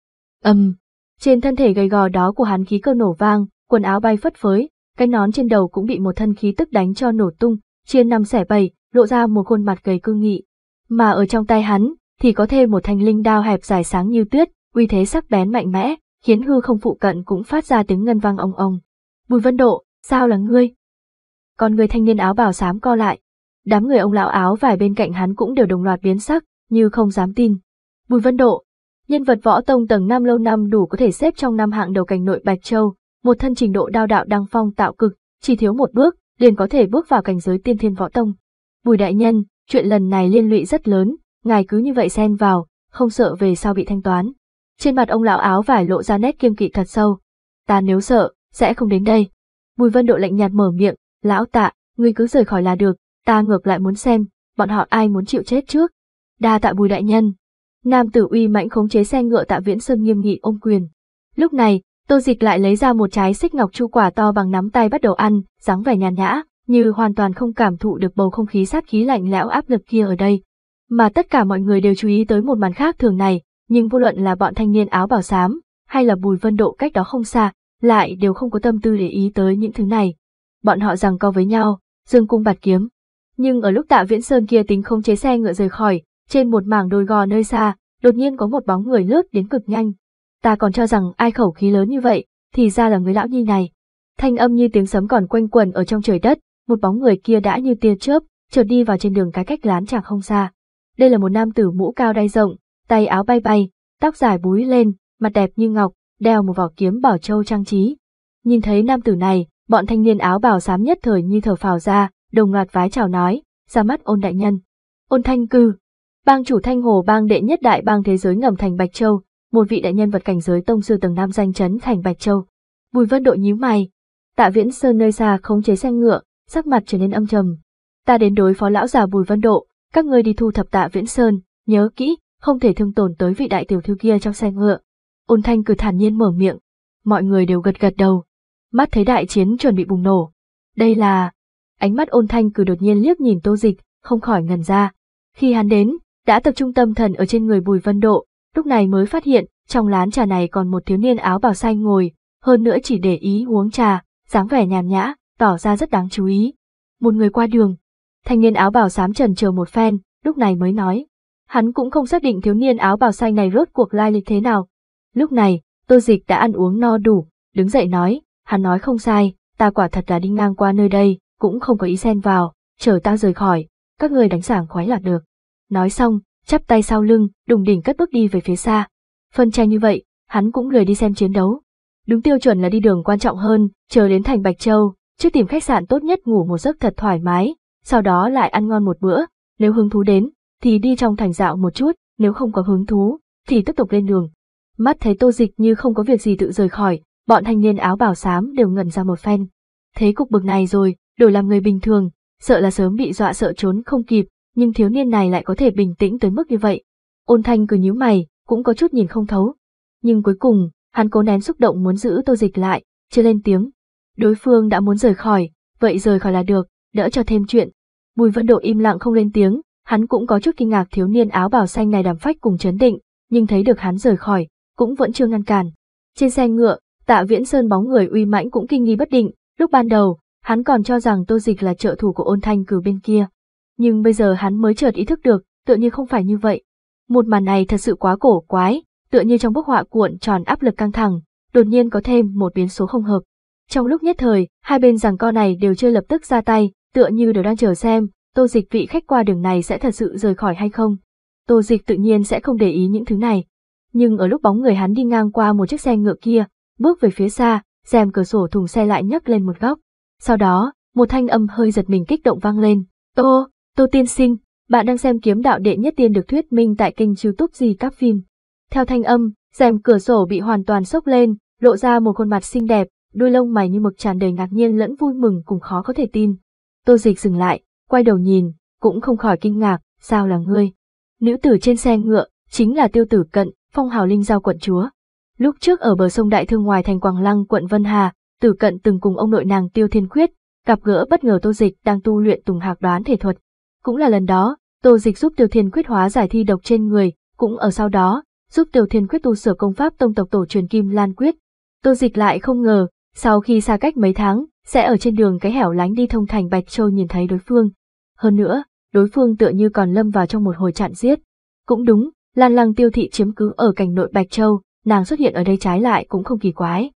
Âm, trên thân thể gầy gò đó của hắn khí cơ nổ vang, quần áo bay phất phới, cái nón trên đầu cũng bị một thân khí tức đánh cho nổ tung, chia năm xẻ bảy, lộ ra một khuôn mặt gầy cương nghị. Mà ở trong tay hắn, thì có thêm một thanh linh đao hẹp dài sáng như tuyết, uy thế sắc bén mạnh mẽ, khiến hư không phụ cận cũng phát ra tiếng ngân vang ong ong. Bùi Vân Độ, sao là ngươi? Còn người thanh niên áo bào xám co lại. Đám người ông lão áo vải bên cạnh hắn cũng đều đồng loạt biến sắc, như không dám tin. Bùi Vân Độ, Nhân vật võ tông tầng 5 lâu năm đủ có thể xếp trong năm hạng đầu cảnh nội Bạch Châu, một thân trình độ đao đạo đang phong tạo cực, chỉ thiếu một bước, liền có thể bước vào cảnh giới tiên thiên võ tông. Bùi đại nhân, chuyện lần này liên lụy rất lớn, ngài cứ như vậy xen vào, không sợ về sau bị thanh toán. Trên mặt ông lão áo vải lộ ra nét kiêng kỵ thật sâu. Ta nếu sợ, sẽ không đến đây. Bùi vân độ lạnh nhạt mở miệng, lão tạ, ngươi cứ rời khỏi là được, ta ngược lại muốn xem, bọn họ ai muốn chịu chết trước. Đa tạ bùi đại nhân, Nam tử uy mãnh khống chế xe ngựa Tạ Viễn Sơn nghiêm nghị ôm quyền. Lúc này, Tô Dịch lại lấy ra một trái xích ngọc chu quả to bằng nắm tay bắt đầu ăn, dáng vẻ nhàn nhã, như hoàn toàn không cảm thụ được bầu không khí sát khí lạnh lẽo áp lực kia ở đây. Mà tất cả mọi người đều chú ý tới một màn khác thường này, nhưng vô luận là bọn thanh niên áo bảo xám, hay là Bùi Vân Độ cách đó không xa, lại đều không có tâm tư để ý tới những thứ này. Bọn họ rằng co với nhau, dương cung bạt kiếm. Nhưng ở lúc Tạ Viễn Sơn kia tính không chế xe ngựa rời khỏi, trên một mảng đồi gò nơi xa, đột nhiên có một bóng người lướt đến cực nhanh. Ta còn cho rằng ai khẩu khí lớn như vậy, thì ra là người lão nhi này. Thanh âm như tiếng sấm còn quanh quẩn ở trong trời đất, một bóng người kia đã như tia chớp, trượt đi vào trên đường cái cách lán chàng không xa. Đây là một nam tử mũ cao đai rộng, tay áo bay bay, tóc dài búi lên, mặt đẹp như ngọc, đeo một vỏ kiếm bảo châu trang trí. Nhìn thấy nam tử này, bọn thanh niên áo bào xám nhất thời như thở phào ra, đồng loạt vái chào nói, ra mắt ôn đại nhân. Ôn thanh cư, Bang chủ Thanh Hồ bang đệ nhất đại bang thế giới ngầm thành Bạch Châu, một vị đại nhân vật cảnh giới tông sư tầng nam danh chấn thành Bạch Châu. Bùi Vân Độ nhíu mày, Tạ Viễn Sơn nơi xa khống chế xe ngựa, sắc mặt trở nên âm trầm. Ta đến đối phó lão già Bùi Vân Độ, các ngươi đi thu thập Tạ Viễn Sơn, nhớ kỹ, không thể thương tổn tới vị đại tiểu thư kia trong xe ngựa. Ôn Thanh cử thản nhiên mở miệng, mọi người đều gật gật đầu. Mắt thấy đại chiến chuẩn bị bùng nổ. Đây là... Ánh mắt Ôn Thanh cử đột nhiên liếc nhìn Tô Dịch, không khỏi ngần ra. Khi hắn đến, đã tập trung tâm thần ở trên người Bùi Vân Độ, lúc này mới phát hiện, trong lán trà này còn một thiếu niên áo bào xanh ngồi, hơn nữa chỉ để ý uống trà, dáng vẻ nhàn nhã, tỏ ra rất đáng chú ý. Một người qua đường, thanh niên áo bào xám trần chờ một phen, lúc này mới nói. Hắn cũng không xác định thiếu niên áo bào xanh này rốt cuộc lai lịch thế nào. Lúc này, tô dịch đã ăn uống no đủ, đứng dậy nói, hắn nói không sai, ta quả thật là đi ngang qua nơi đây, cũng không có ý xen vào, chờ ta rời khỏi, các người đánh giảng khoái là được. Nói xong, chắp tay sau lưng, đùng đỉnh cất bước đi về phía xa. Phân tranh như vậy, hắn cũng lười đi xem chiến đấu. Đúng tiêu chuẩn là đi đường quan trọng hơn, chờ đến thành Bạch Châu, trước tìm khách sạn tốt nhất ngủ một giấc thật thoải mái, sau đó lại ăn ngon một bữa, nếu hứng thú đến, thì đi trong thành dạo một chút, nếu không có hứng thú, thì tiếp tục lên đường. Mắt thấy tô dịch như không có việc gì tự rời khỏi, bọn thanh niên áo bảo xám đều ngẩn ra một phen. Thế cục bực này rồi, đổi làm người bình thường, sợ là sớm bị dọa sợ trốn không kịp, nhưng thiếu niên này lại có thể bình tĩnh tới mức như vậy. Ôn thanh cứ nhíu mày, cũng có chút nhìn không thấu. Nhưng cuối cùng, hắn cố nén xúc động muốn giữ tô dịch lại, chưa lên tiếng. Đối phương đã muốn rời khỏi, vậy rời khỏi là được, đỡ cho thêm chuyện. Bùi vẫn độ im lặng không lên tiếng, hắn cũng có chút kinh ngạc thiếu niên áo bào xanh này đàm phách cùng chấn định, nhưng thấy được hắn rời khỏi, cũng vẫn chưa ngăn cản. Trên xe ngựa, tạ viễn sơn bóng người uy mãnh cũng kinh nghi bất định, lúc ban đầu, hắn còn cho rằng tô dịch là trợ thủ của ôn thanh cử bên kia, nhưng bây giờ hắn mới chợt ý thức được, tựa như không phải như vậy. Một màn này thật sự quá cổ quái, tựa như trong bức họa cuộn tròn áp lực căng thẳng, đột nhiên có thêm một biến số không hợp. Trong lúc nhất thời, hai bên rằng co này đều chưa lập tức ra tay, tựa như đều đang chờ xem, tô dịch vị khách qua đường này sẽ thật sự rời khỏi hay không. Tô dịch tự nhiên sẽ không để ý những thứ này. Nhưng ở lúc bóng người hắn đi ngang qua một chiếc xe ngựa kia, bước về phía xa, rèm cửa sổ thùng xe lại nhấc lên một góc. Sau đó, một thanh âm hơi giật mình kích động vang lên. Tô, Tô Tiên Sinh, bạn đang xem kiếm đạo đệ nhất tiên được thuyết minh tại kênh youtube gì các phim. Theo thanh âm, rèm cửa sổ bị hoàn toàn sốc lên, lộ ra một khuôn mặt xinh đẹp, đôi lông mày như mực tràn đầy ngạc nhiên lẫn vui mừng cùng khó có thể tin. Tô Dịch dừng lại, quay đầu nhìn, cũng không khỏi kinh ngạc, sao là ngươi? Nữ tử trên xe ngựa, chính là tiêu tử cận, phong hào linh giao quận chúa. Lúc trước ở bờ sông Đại Thương ngoài thành Quảng Lăng quận Vân Hà, tử cận từng cùng ông nội nàng Tiêu Thiên Khuyết, gặp gỡ bất ngờ Tô Dịch đang tu luyện tùng hạc đoán thể thuật. Cũng là lần đó, Tô Dịch giúp Tiêu Thiên Quyết hóa giải thi độc trên người, cũng ở sau đó, giúp Tiêu Thiên Quyết tu sửa công pháp tông tộc tổ truyền Kim Lan Quyết. Tô Dịch lại không ngờ, sau khi xa cách mấy tháng, sẽ ở trên đường cái hẻo lánh đi thông thành Bạch Châu nhìn thấy đối phương. Hơn nữa, đối phương tựa như còn lâm vào trong một hồi chặn giết. Cũng đúng, Lan Lăng Tiêu Thị chiếm cứ ở cảnh nội Bạch Châu, nàng xuất hiện ở đây trái lại cũng không kỳ quái.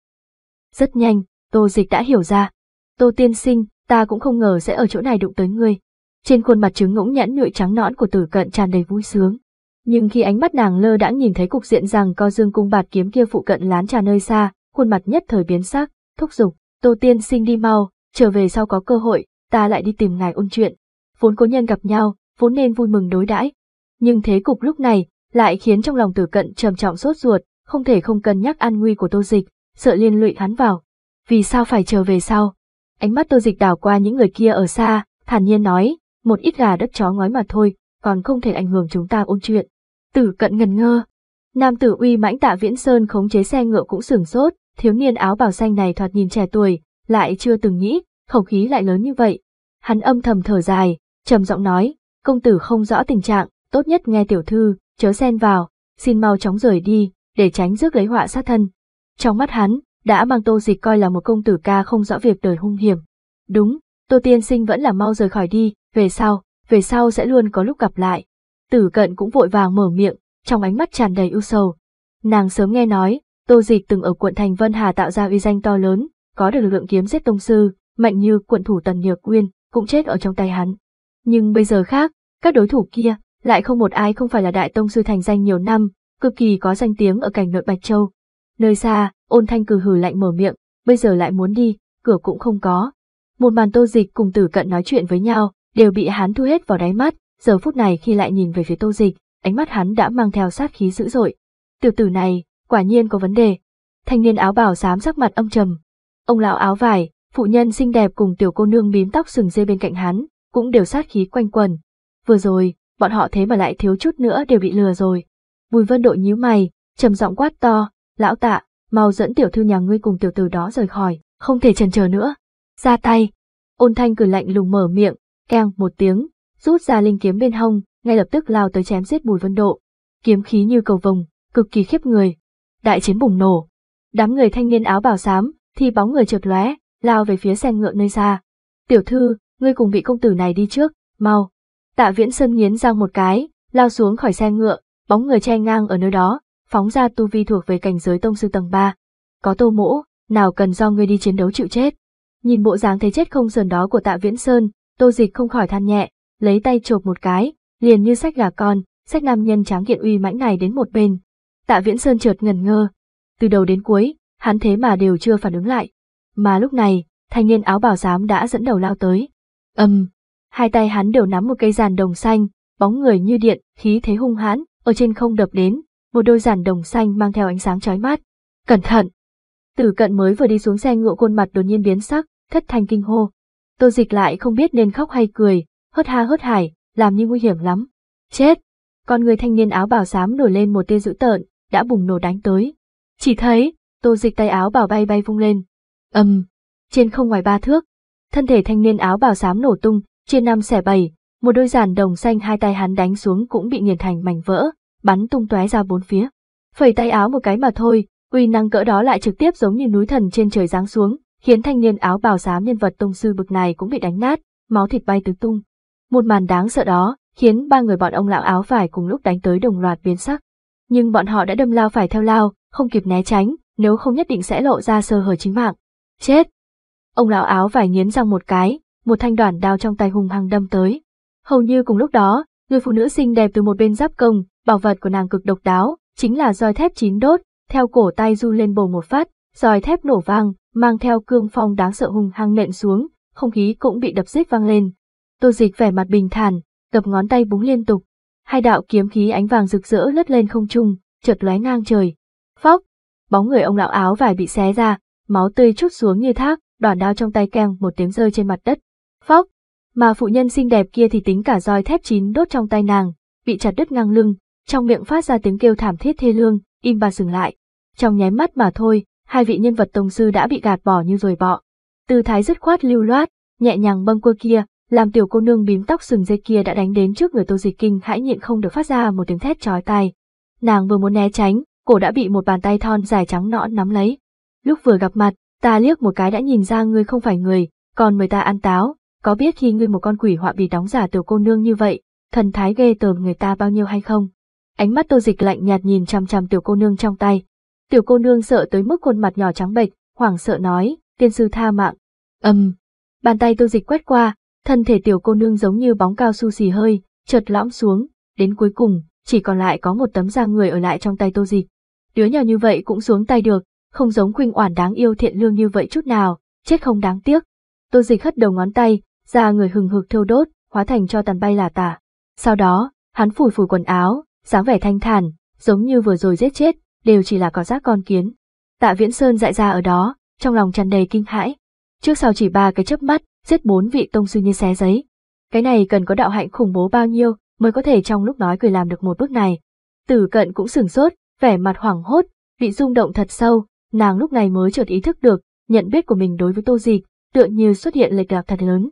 Rất nhanh, Tô Dịch đã hiểu ra. Tô Tiên Sinh, ta cũng không ngờ sẽ ở chỗ này đụng tới ngươi. Trên khuôn mặt trứng ngỗng nhãn nhụi trắng nõn của tử cận tràn đầy vui sướng. Nhưng khi ánh mắt nàng lơ đã nhìn thấy cục diện rằng co dương cung bạt kiếm kia phụ cận lán trà nơi xa, khuôn mặt nhất thời biến sắc, thúc giục, Tô Tiên sinh đi mau, trở về sau có cơ hội, ta lại đi tìm ngài ôn chuyện. Vốn cố nhân gặp nhau, vốn nên vui mừng đối đãi. Nhưng thế cục lúc này, lại khiến trong lòng tử cận trầm trọng sốt ruột, không thể không cân nhắc an nguy của tô dịch, sợ liên lụy hắn vào. Vì sao phải trở về sau? Ánh mắt tô dịch đảo qua những người kia ở xa, thản nhiên nói, một ít gà đất chó ngói mà thôi, còn không thể ảnh hưởng chúng ta ôn chuyện. Tử cận ngần ngơ. Nam tử uy mãnh tạ viễn sơn khống chế xe ngựa cũng sửng sốt, thiếu niên áo bào xanh này thoạt nhìn trẻ tuổi, lại chưa từng nghĩ, khẩu khí lại lớn như vậy. Hắn âm thầm thở dài, trầm giọng nói, công tử không rõ tình trạng, tốt nhất nghe tiểu thư, chớ xen vào, xin mau chóng rời đi, để tránh rước lấy họa sát thân. Trong mắt hắn, đã mang tô dịch coi là một công tử ca không rõ việc đời hung hiểm. Đúng, tô tiên sinh vẫn là mau rời khỏi đi, về sau, về sau sẽ luôn có lúc gặp lại. Tử cận cũng vội vàng mở miệng, trong ánh mắt tràn đầy ưu sầu. Nàng sớm nghe nói, Tô Dịch từng ở quận thành Vân Hà tạo ra uy danh to lớn, có được lực lượng kiếm giết tông sư, mạnh như quận thủ Tần Nhược Uyên, cũng chết ở trong tay hắn. Nhưng bây giờ khác, các đối thủ kia, lại không một ai không phải là đại tông sư thành danh nhiều năm, cực kỳ có danh tiếng ở cảnh nội Bạch Châu. Nơi xa, ôn thanh cử hử lạnh mở miệng, bây giờ lại muốn đi, cửa cũng không có. Một màn tô dịch cùng tử cận nói chuyện với nhau, đều bị hắn thu hết vào đáy mắt, giờ phút này khi lại nhìn về phía tô dịch, ánh mắt hắn đã mang theo sát khí dữ dội. Tiểu tử này, quả nhiên có vấn đề. Thanh niên áo bào xám sắc mặt âm trầm. Ông lão áo vải, phụ nhân xinh đẹp cùng tiểu cô nương bím tóc sừng dê bên cạnh hắn, cũng đều sát khí quanh quần. Vừa rồi, bọn họ thế mà lại thiếu chút nữa đều bị lừa rồi. Bùi vân đội nhíu mày, trầm giọng quát to, lão tạ, mau dẫn tiểu thư nhà ngươi cùng tiểu tử đó rời khỏi, không thể chần chờ nữa. Ra tay. Ôn thanh cười lạnh lùng mở miệng, Eng một tiếng, rút ra linh kiếm bên hông, ngay lập tức lao tới chém giết Bùi Vân Độ. Kiếm khí như cầu vồng, cực kỳ khiếp người. Đại chiến bùng nổ. Đám người thanh niên áo bào xám, thì bóng người chợt lóe, lao về phía xe ngựa nơi xa. "Tiểu thư, ngươi cùng vị công tử này đi trước, mau." Tạ Viễn Sơn nghiến răng một cái, lao xuống khỏi xe ngựa, bóng người che ngang ở nơi đó, phóng ra tu vi thuộc về cảnh giới tông sư tầng 3. "Có Tô Mỗ, nào cần do ngươi đi chiến đấu chịu chết." Nhìn bộ dáng thấy chết không sờn đó của Tạ Viễn Sơn, Tô dịch không khỏi than nhẹ, lấy tay chộp một cái, liền như sách gà con, sách nam nhân tráng kiện uy mãnh này đến một bên. Tạ Viễn Sơn chợt ngẩn ngơ. Từ đầu đến cuối, hắn thế mà đều chưa phản ứng lại. Mà lúc này, thanh niên áo bảo giám đã dẫn đầu lao tới. Âm, um, hai tay hắn đều nắm một cây giàn đồng xanh, bóng người như điện, khí thế hung hãn, ở trên không đập đến, một đôi giàn đồng xanh mang theo ánh sáng chói mắt. Cẩn thận! Tử cận mới vừa đi xuống xe ngựa khuôn mặt đột nhiên biến sắc, thất thanh kinh hô. Tô dịch lại không biết nên khóc hay cười, hớt ha hớt hải, làm như nguy hiểm lắm. Chết! Con người thanh niên áo bào xám nổi lên một tia dữ tợn, đã bùng nổ đánh tới. Chỉ thấy, tô dịch tay áo bào bay bay vung lên. ầm, um, trên không ngoài ba thước, thân thể thanh niên áo bào xám nổ tung, trên năm xẻ bầy một đôi giàn đồng xanh hai tay hắn đánh xuống cũng bị nghiền thành mảnh vỡ, bắn tung tóe ra bốn phía. Phẩy tay áo một cái mà thôi, uy năng cỡ đó lại trực tiếp giống như núi thần trên trời giáng xuống, khiến thanh niên áo bào xám nhân vật tông sư bực này cũng bị đánh nát, máu thịt bay tứ tung. Một màn đáng sợ đó, khiến ba người bọn ông lão áo phải cùng lúc đánh tới đồng loạt biến sắc. Nhưng bọn họ đã đâm lao phải theo lao, không kịp né tránh, nếu không nhất định sẽ lộ ra sơ hở chính mạng. Chết! Ông lão áo vải nghiến răng một cái, một thanh đoạn đao trong tay hùng hăng đâm tới. Hầu như cùng lúc đó, người phụ nữ xinh đẹp từ một bên giáp công, bảo vật của nàng cực độc đáo, chính là roi thép chín đốt, theo cổ tay du lên bầu một phát, roi thép nổ vang, mang theo cương phong đáng sợ hùng hăng nện xuống, không khí cũng bị đập rít vang lên. Tô Dịch vẻ mặt bình thản, gập ngón tay búng liên tục, hai đạo kiếm khí ánh vàng rực rỡ lướt lên không trung, chợt lóe ngang trời. phốc bóng người ông lão áo vải bị xé ra, máu tươi chút xuống như thác, đòn đao trong tay keng một tiếng rơi trên mặt đất. phốc mà phụ nhân xinh đẹp kia thì tính cả roi thép chín đốt trong tay nàng, bị chặt đứt ngang lưng, trong miệng phát ra tiếng kêu thảm thiết thê lương, im bà dừng lại. Trong nháy mắt mà thôi, hai vị nhân vật tông sư đã bị gạt bỏ như rồi bọ. Tư thái dứt khoát lưu loát, nhẹ nhàng bâng quơ kia, làm tiểu cô nương bím tóc sừng dây kia đã đánh đến trước người Tô Dịch Kinh hãi nhịn không được phát ra một tiếng thét chói tai. Nàng vừa muốn né tránh, cổ đã bị một bàn tay thon dài trắng nõn nắm lấy. Lúc vừa gặp mặt, ta liếc một cái đã nhìn ra ngươi không phải người, còn mời ta ăn táo, có biết khi ngươi một con quỷ họa bị đóng giả tiểu cô nương như vậy, thần thái ghê tởm người ta bao nhiêu hay không? Ánh mắt Tô Dịch lạnh nhạt nhìn chằm chằm tiểu cô nương trong tay, Tiểu cô nương sợ tới mức khuôn mặt nhỏ trắng bệch, hoảng sợ nói, tiên sư tha mạng. Âm. Um. Bàn tay tiêu dịch quét qua, thân thể tiểu cô nương giống như bóng cao su xì hơi, chợt lõm xuống, đến cuối cùng, chỉ còn lại có một tấm da người ở lại trong tay tô dịch. Đứa nhỏ như vậy cũng xuống tay được, không giống khuynh oản đáng yêu thiện lương như vậy chút nào, chết không đáng tiếc. Tô dịch hất đầu ngón tay, da người hừng hực thiêu đốt, hóa thành cho tàn bay là tả. Sau đó, hắn phủi phủi quần áo, dáng vẻ thanh thản, giống như vừa rồi giết chết, đều chỉ là cỏ rác con kiến. Tạ Viễn Sơn dại ra ở đó, trong lòng tràn đầy kinh hãi. Trước sau chỉ ba cái chớp mắt, giết bốn vị tông sư như xé giấy. Cái này cần có đạo hạnh khủng bố bao nhiêu mới có thể trong lúc nói cười làm được một bước này. Tử cận cũng sửng sốt, vẻ mặt hoảng hốt, bị rung động thật sâu, nàng lúc này mới chợt ý thức được, nhận biết của mình đối với tô dịch, tựa như xuất hiện lệch lạc thật lớn.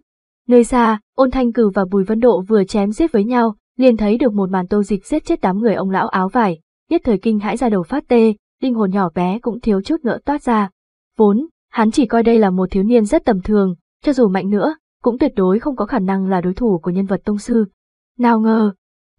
Nơi xa, ôn thanh cử và bùi vân độ vừa chém giết với nhau, liền thấy được một màn tô dịch giết chết đám người ông lão áo vải, nhất thời kinh hãi ra đầu phát tê, linh hồn nhỏ bé cũng thiếu chút nữa toát ra. Vốn, hắn chỉ coi đây là một thiếu niên rất tầm thường, cho dù mạnh nữa, cũng tuyệt đối không có khả năng là đối thủ của nhân vật tông sư. Nào ngờ,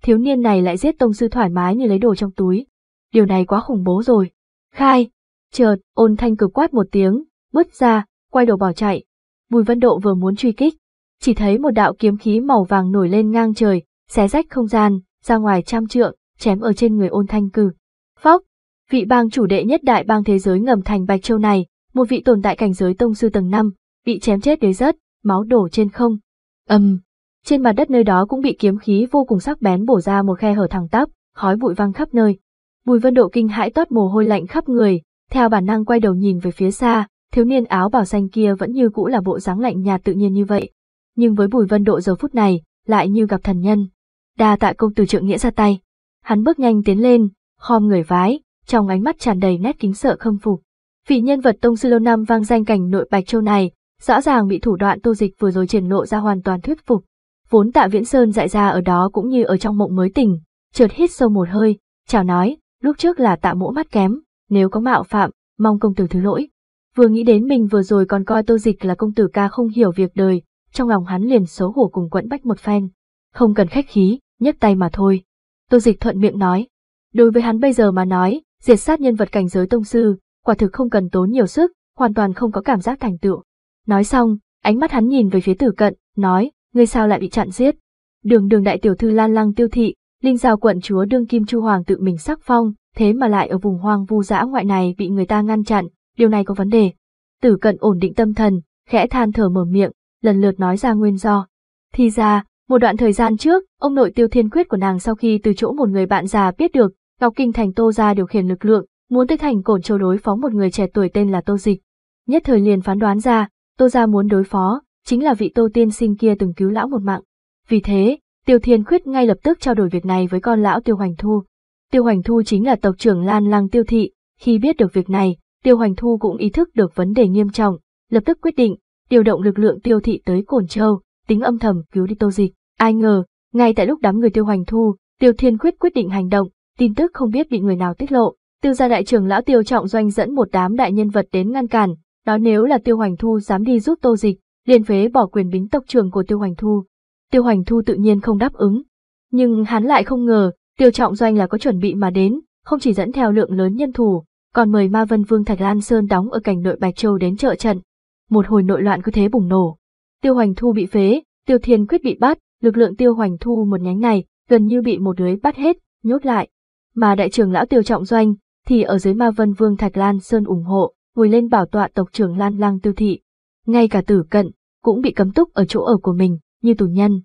thiếu niên này lại giết tông sư thoải mái như lấy đồ trong túi. Điều này quá khủng bố rồi. Khai, chợt, ôn thanh cực quát một tiếng, bứt ra, quay đầu bỏ chạy. Bùi Vân Độ vừa muốn truy kích, chỉ thấy một đạo kiếm khí màu vàng nổi lên ngang trời, xé rách không gian, ra ngoài trăm trượng, chém ở trên người ôn thanh cử. Phóc, vị bang chủ đệ nhất đại bang thế giới ngầm thành Bạch Châu này, một vị tồn tại cảnh giới tông sư tầng 5, bị chém chết đế rớt, máu đổ trên không. Ầm, um, trên mặt đất nơi đó cũng bị kiếm khí vô cùng sắc bén bổ ra một khe hở thẳng tắp, khói bụi văng khắp nơi. Bùi Vân Độ kinh hãi toát mồ hôi lạnh khắp người, theo bản năng quay đầu nhìn về phía xa, thiếu niên áo bảo xanh kia vẫn như cũ là bộ dáng lạnh nhạt tự nhiên như vậy. Nhưng với Bùi Vân Độ giờ phút này, lại như gặp thần nhân. Đa tạ công tử trượng nghĩa ra tay. Hắn bước nhanh tiến lên, khom người vái, trong ánh mắt tràn đầy nét kính sợ khâm phục. Vị nhân vật Tông Sư lô nam vang danh cảnh nội Bạch Châu này, rõ ràng bị thủ đoạn tô dịch vừa rồi triển lộ ra hoàn toàn thuyết phục. Vốn tạ Viễn Sơn dại ra ở đó cũng như ở trong mộng mới tỉnh, chợt hít sâu một hơi, chào nói, lúc trước là tạ mũ mắt kém, nếu có mạo phạm, mong công tử thứ lỗi. Vừa nghĩ đến mình vừa rồi còn coi tô dịch là công tử ca không hiểu việc đời, trong lòng hắn liền xấu hổ cùng quẫn bách một phen. Không cần khách khí, nhấc tay mà thôi. Tô Dịch thuận miệng nói. Đối với hắn bây giờ mà nói, diệt sát nhân vật cảnh giới tông sư, quả thực không cần tốn nhiều sức, hoàn toàn không có cảm giác thành tựu. Nói xong, ánh mắt hắn nhìn về phía tử cận, nói, ngươi sao lại bị chặn giết. Đường đường đại tiểu thư lan lăng tiêu thị, linh giao quận chúa đương kim chu hoàng tự mình sắc phong, thế mà lại ở vùng hoang vu dã ngoại này bị người ta ngăn chặn, điều này có vấn đề. Tử cận ổn định tâm thần, khẽ than thở mở miệng, lần lượt nói ra nguyên do. Thì ra, một đoạn thời gian trước, ông nội Tiêu Thiên Quyết của nàng sau khi từ chỗ một người bạn già biết được, Ngọc Kinh Thành Tô gia điều khiển lực lượng, muốn tới thành cổn châu đối phó một người trẻ tuổi tên là Tô Dịch. Nhất thời liền phán đoán ra, Tô gia muốn đối phó, chính là vị Tô Tiên sinh kia từng cứu lão một mạng. Vì thế, Tiêu Thiên Quyết ngay lập tức trao đổi việc này với con lão Tiêu Hoành Thu. Tiêu Hoành Thu chính là tộc trưởng Lan Lăng Tiêu Thị, khi biết được việc này, Tiêu Hoành Thu cũng ý thức được vấn đề nghiêm trọng, lập tức quyết định, điều động lực lượng Tiêu Thị tới Cổn Châu, tính âm thầm cứu đi Tô Dịch. Ai ngờ, ngay tại lúc đám người tiêu hoành thu, tiêu thiên khuyết quyết định hành động, tin tức không biết bị người nào tiết lộ. Tiêu gia đại trưởng lão tiêu trọng doanh dẫn một đám đại nhân vật đến ngăn cản, Đó nếu là tiêu hoành thu dám đi giúp tô dịch, liền phế bỏ quyền bính tộc trường của tiêu hoành thu. Tiêu hoành thu tự nhiên không đáp ứng. Nhưng hắn lại không ngờ, tiêu trọng doanh là có chuẩn bị mà đến, không chỉ dẫn theo lượng lớn nhân thủ, còn mời Ma Vân Vương Thạch Lan Sơn đóng ở cảnh nội Bạch Châu đến trợ trận. Một hồi nội loạn cứ thế bùng nổ. Tiêu Hoành Thu bị phế, Tiêu Thiên Quyết bị bắt, lực lượng tiêu hoành thu một nhánh này gần như bị một lưới bắt hết, nhốt lại. Mà đại trưởng lão tiêu trọng doanh thì ở dưới ma vân vương Thạch Lan Sơn ủng hộ, ngồi lên bảo tọa tộc trưởng Lan Lang Tiêu Thị. Ngay cả tử cận cũng bị cấm túc ở chỗ ở của mình, như tù nhân.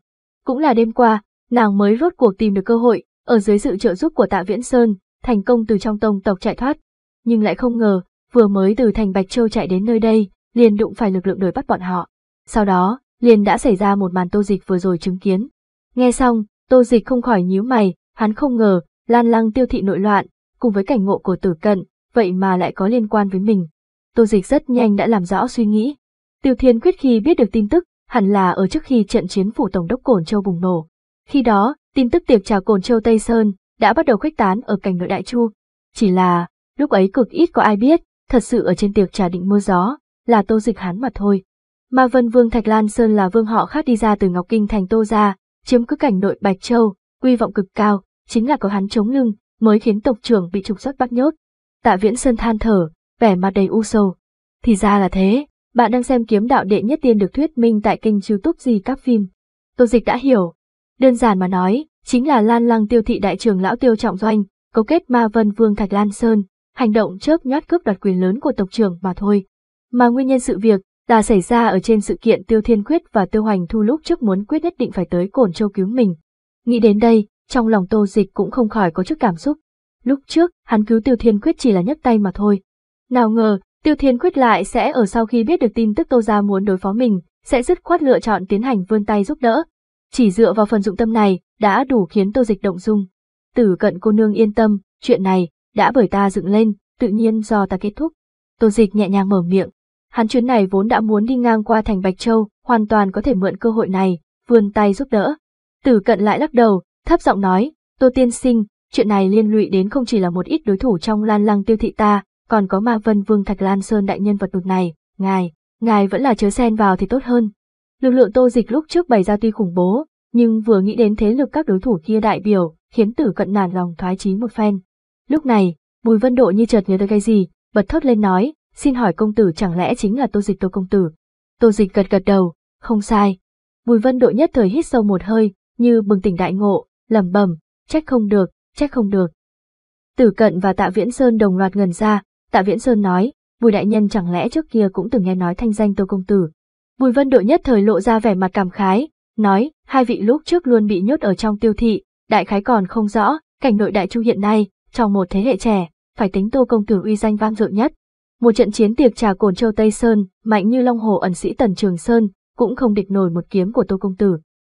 Cũng là đêm qua, nàng mới rốt cuộc tìm được cơ hội, ở dưới sự trợ giúp của tạ Viễn Sơn, thành công từ trong tông tộc chạy thoát. Nhưng lại không ngờ, vừa mới từ thành Bạch Châu chạy đến nơi đây, liền đụng phải lực lượng đuổi bắt bọn họ. Sau đó, liền đã xảy ra một màn tô dịch vừa rồi chứng kiến. Nghe xong, tô dịch không khỏi nhíu mày, hắn không ngờ, lan lăng tiêu thị nội loạn, cùng với cảnh ngộ của tử cận, vậy mà lại có liên quan với mình. Tô dịch rất nhanh đã làm rõ suy nghĩ. Tiêu Thiên Quyết khi biết được tin tức, hẳn là ở trước khi trận chiến phủ Tổng đốc Cổn Châu bùng nổ. Khi đó, tin tức tiệc trà Cổn Châu Tây Sơn đã bắt đầu khuếch tán ở cảnh nội Đại Chu. Chỉ là, lúc ấy cực ít có ai biết, thật sự ở trên tiệc trà định mưa gió, là tô dịch hắn mà thôi. Ma Vân Vương Thạch Lan Sơn là vương họ khác đi ra từ Ngọc Kinh thành Tô gia, chiếm cứ cảnh nội Bạch Châu, quy vọng cực cao, chính là có hắn chống lưng, mới khiến tộc trưởng bị trục xuất bắt nhốt. Tạ Viễn Sơn than thở, vẻ mặt đầy u sầu. Thì ra là thế, bạn đang xem kiếm đạo đệ nhất tiên được thuyết minh tại kênh youtube gì các phim. Tô dịch đã hiểu. Đơn giản mà nói, chính là lan lăng tiêu thị đại trường lão tiêu trọng doanh, cấu kết ma vân vương Thạch Lan Sơn, hành động chớp nhoát cướp đoạt quyền lớn của tộc trưởng mà thôi. Mà nguyên nhân sự việc Đà xảy ra ở trên sự kiện Tiêu Thiên Quyết và Tiêu Hoành Thu lúc trước muốn quyết nhất định phải tới Cổn Châu cứu mình. Nghĩ đến đây, trong lòng Tô Dịch cũng không khỏi có chút cảm xúc. Lúc trước, hắn cứu Tiêu Thiên Quyết chỉ là nhấc tay mà thôi. Nào ngờ, Tiêu Thiên Quyết lại sẽ ở sau khi biết được tin tức Tô Gia muốn đối phó mình, sẽ dứt khoát lựa chọn tiến hành vươn tay giúp đỡ. Chỉ dựa vào phần dụng tâm này, đã đủ khiến Tô Dịch động dung. Tử cận cô nương yên tâm, chuyện này, đã bởi ta dựng lên, tự nhiên do ta kết thúc. Tô Dịch nhẹ nhàng mở miệng, Hắn chuyến này vốn đã muốn đi ngang qua thành Bạch Châu, hoàn toàn có thể mượn cơ hội này, vươn tay giúp đỡ. Tử cận lại lắc đầu, thấp giọng nói, Tô Tiên Sinh, chuyện này liên lụy đến không chỉ là một ít đối thủ trong lan lăng tiêu thị ta, còn có ma vân vương Thạch Lan Sơn đại nhân vật đột này, ngài, ngài vẫn là chớ xen vào thì tốt hơn. Lực lượng tô dịch lúc trước bày ra tuy khủng bố, nhưng vừa nghĩ đến thế lực các đối thủ kia đại biểu, khiến tử cận nản lòng thoái chí một phen. Lúc này, Bùi Vân Độ như chợt nhớ tới cái gì, bật thốt lên nói, xin hỏi công tử chẳng lẽ chính là tô dịch tô công tử? Tô dịch gật gật đầu, không sai. Bùi vân đội nhất thời hít sâu một hơi, như bừng tỉnh đại ngộ, lẩm bẩm, trách không được, trách không được. Tử cận và tạ viễn sơn đồng loạt ngần ra, tạ viễn sơn nói, bùi đại nhân chẳng lẽ trước kia cũng từng nghe nói thanh danh tô công tử. Bùi vân đội nhất thời lộ ra vẻ mặt cảm khái, nói, hai vị lúc trước luôn bị nhốt ở trong tiêu thị, đại khái còn không rõ, cảnh nội đại chu hiện nay, trong một thế hệ trẻ, phải tính tô công tử uy danh vang dội nhất. Một trận chiến tiệc trà cồn châu Tây Sơn, mạnh như long hồ ẩn sĩ Tần Trường Sơn, cũng không địch nổi một kiếm của Tô Công Tử.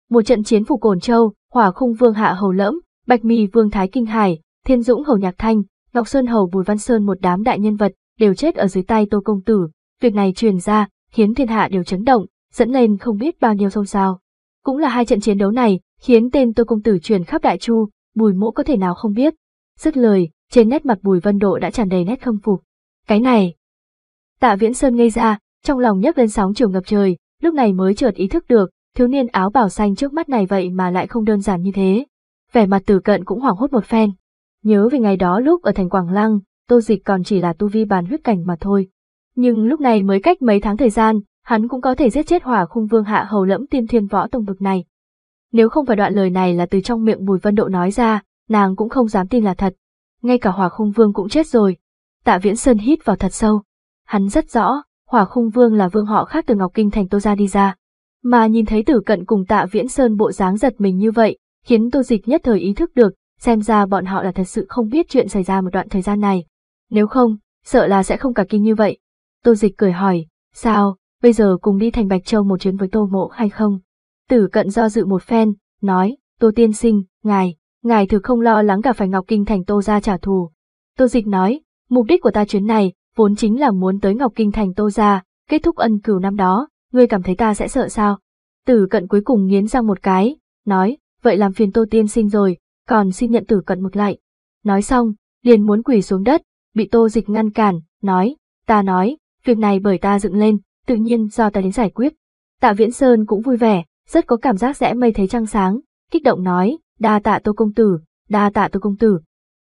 Một trận chiến phủ cồn châu, hỏa khung vương hạ hầu lẫm, bạch mì vương thái kinh hải, thiên dũng hầu nhạc thanh, ngọc sơn hầu bùi văn sơn một đám đại nhân vật, đều chết ở dưới tay Tô Công Tử. Việc này truyền ra, khiến thiên hạ đều chấn động, dẫn lên không biết bao nhiêu xôn xao. Cũng là hai trận chiến đấu này, khiến tên Tô Công Tử truyền khắp đại chu, bùi mỗ có thể nào không biết. rất lời, trên nét mặt bùi vân độ đã tràn đầy nét không phục. Cái này. Tạ Viễn Sơn ngây ra, trong lòng nhấc lên sóng chiều ngập trời, lúc này mới chợt ý thức được, thiếu niên áo bảo xanh trước mắt này vậy mà lại không đơn giản như thế. Vẻ mặt tử cận cũng hoảng hốt một phen. Nhớ về ngày đó lúc ở thành Quảng Lăng, tô dịch còn chỉ là tu vi bàn huyết cảnh mà thôi. Nhưng lúc này mới cách mấy tháng thời gian, hắn cũng có thể giết chết hỏa khung vương hạ hầu lẫm tiên thiên võ tông vực này. Nếu không phải đoạn lời này là từ trong miệng Bùi Vân Độ nói ra, nàng cũng không dám tin là thật. Ngay cả hỏa khung vương cũng chết rồi, Tạ Viễn Sơn hít vào thật sâu. Hắn rất rõ, Hỏa Khung Vương là vương họ khác từ Ngọc Kinh thành Tô gia đi ra. Mà nhìn thấy Tử Cận cùng Tạ Viễn Sơn bộ dáng giật mình như vậy, khiến Tô Dịch nhất thời ý thức được, xem ra bọn họ là thật sự không biết chuyện xảy ra một đoạn thời gian này. Nếu không, sợ là sẽ không cả kinh như vậy. Tô Dịch cười hỏi, sao, bây giờ cùng đi thành Bạch Châu một chuyến với Tô Mộ hay không? Tử Cận do dự một phen, nói, Tô Tiên Sinh, ngài, ngài thử không lo lắng cả phải Ngọc Kinh thành Tô Gia trả thù. Tô Dịch nói, Mục đích của ta chuyến này, vốn chính là muốn tới Ngọc Kinh thành Tô Gia, kết thúc ân cửu năm đó, ngươi cảm thấy ta sẽ sợ sao? Tử cận cuối cùng nghiến răng một cái, nói, vậy làm phiền Tô Tiên sinh rồi, còn xin nhận tử cận một lại. Nói xong, liền muốn quỳ xuống đất, bị Tô Dịch ngăn cản, nói, ta nói, việc này bởi ta dựng lên, tự nhiên do ta đến giải quyết. Tạ Viễn Sơn cũng vui vẻ, rất có cảm giác rẽ mây thấy trăng sáng, kích động nói, đa tạ Tô Công Tử, đa tạ Tô Công Tử.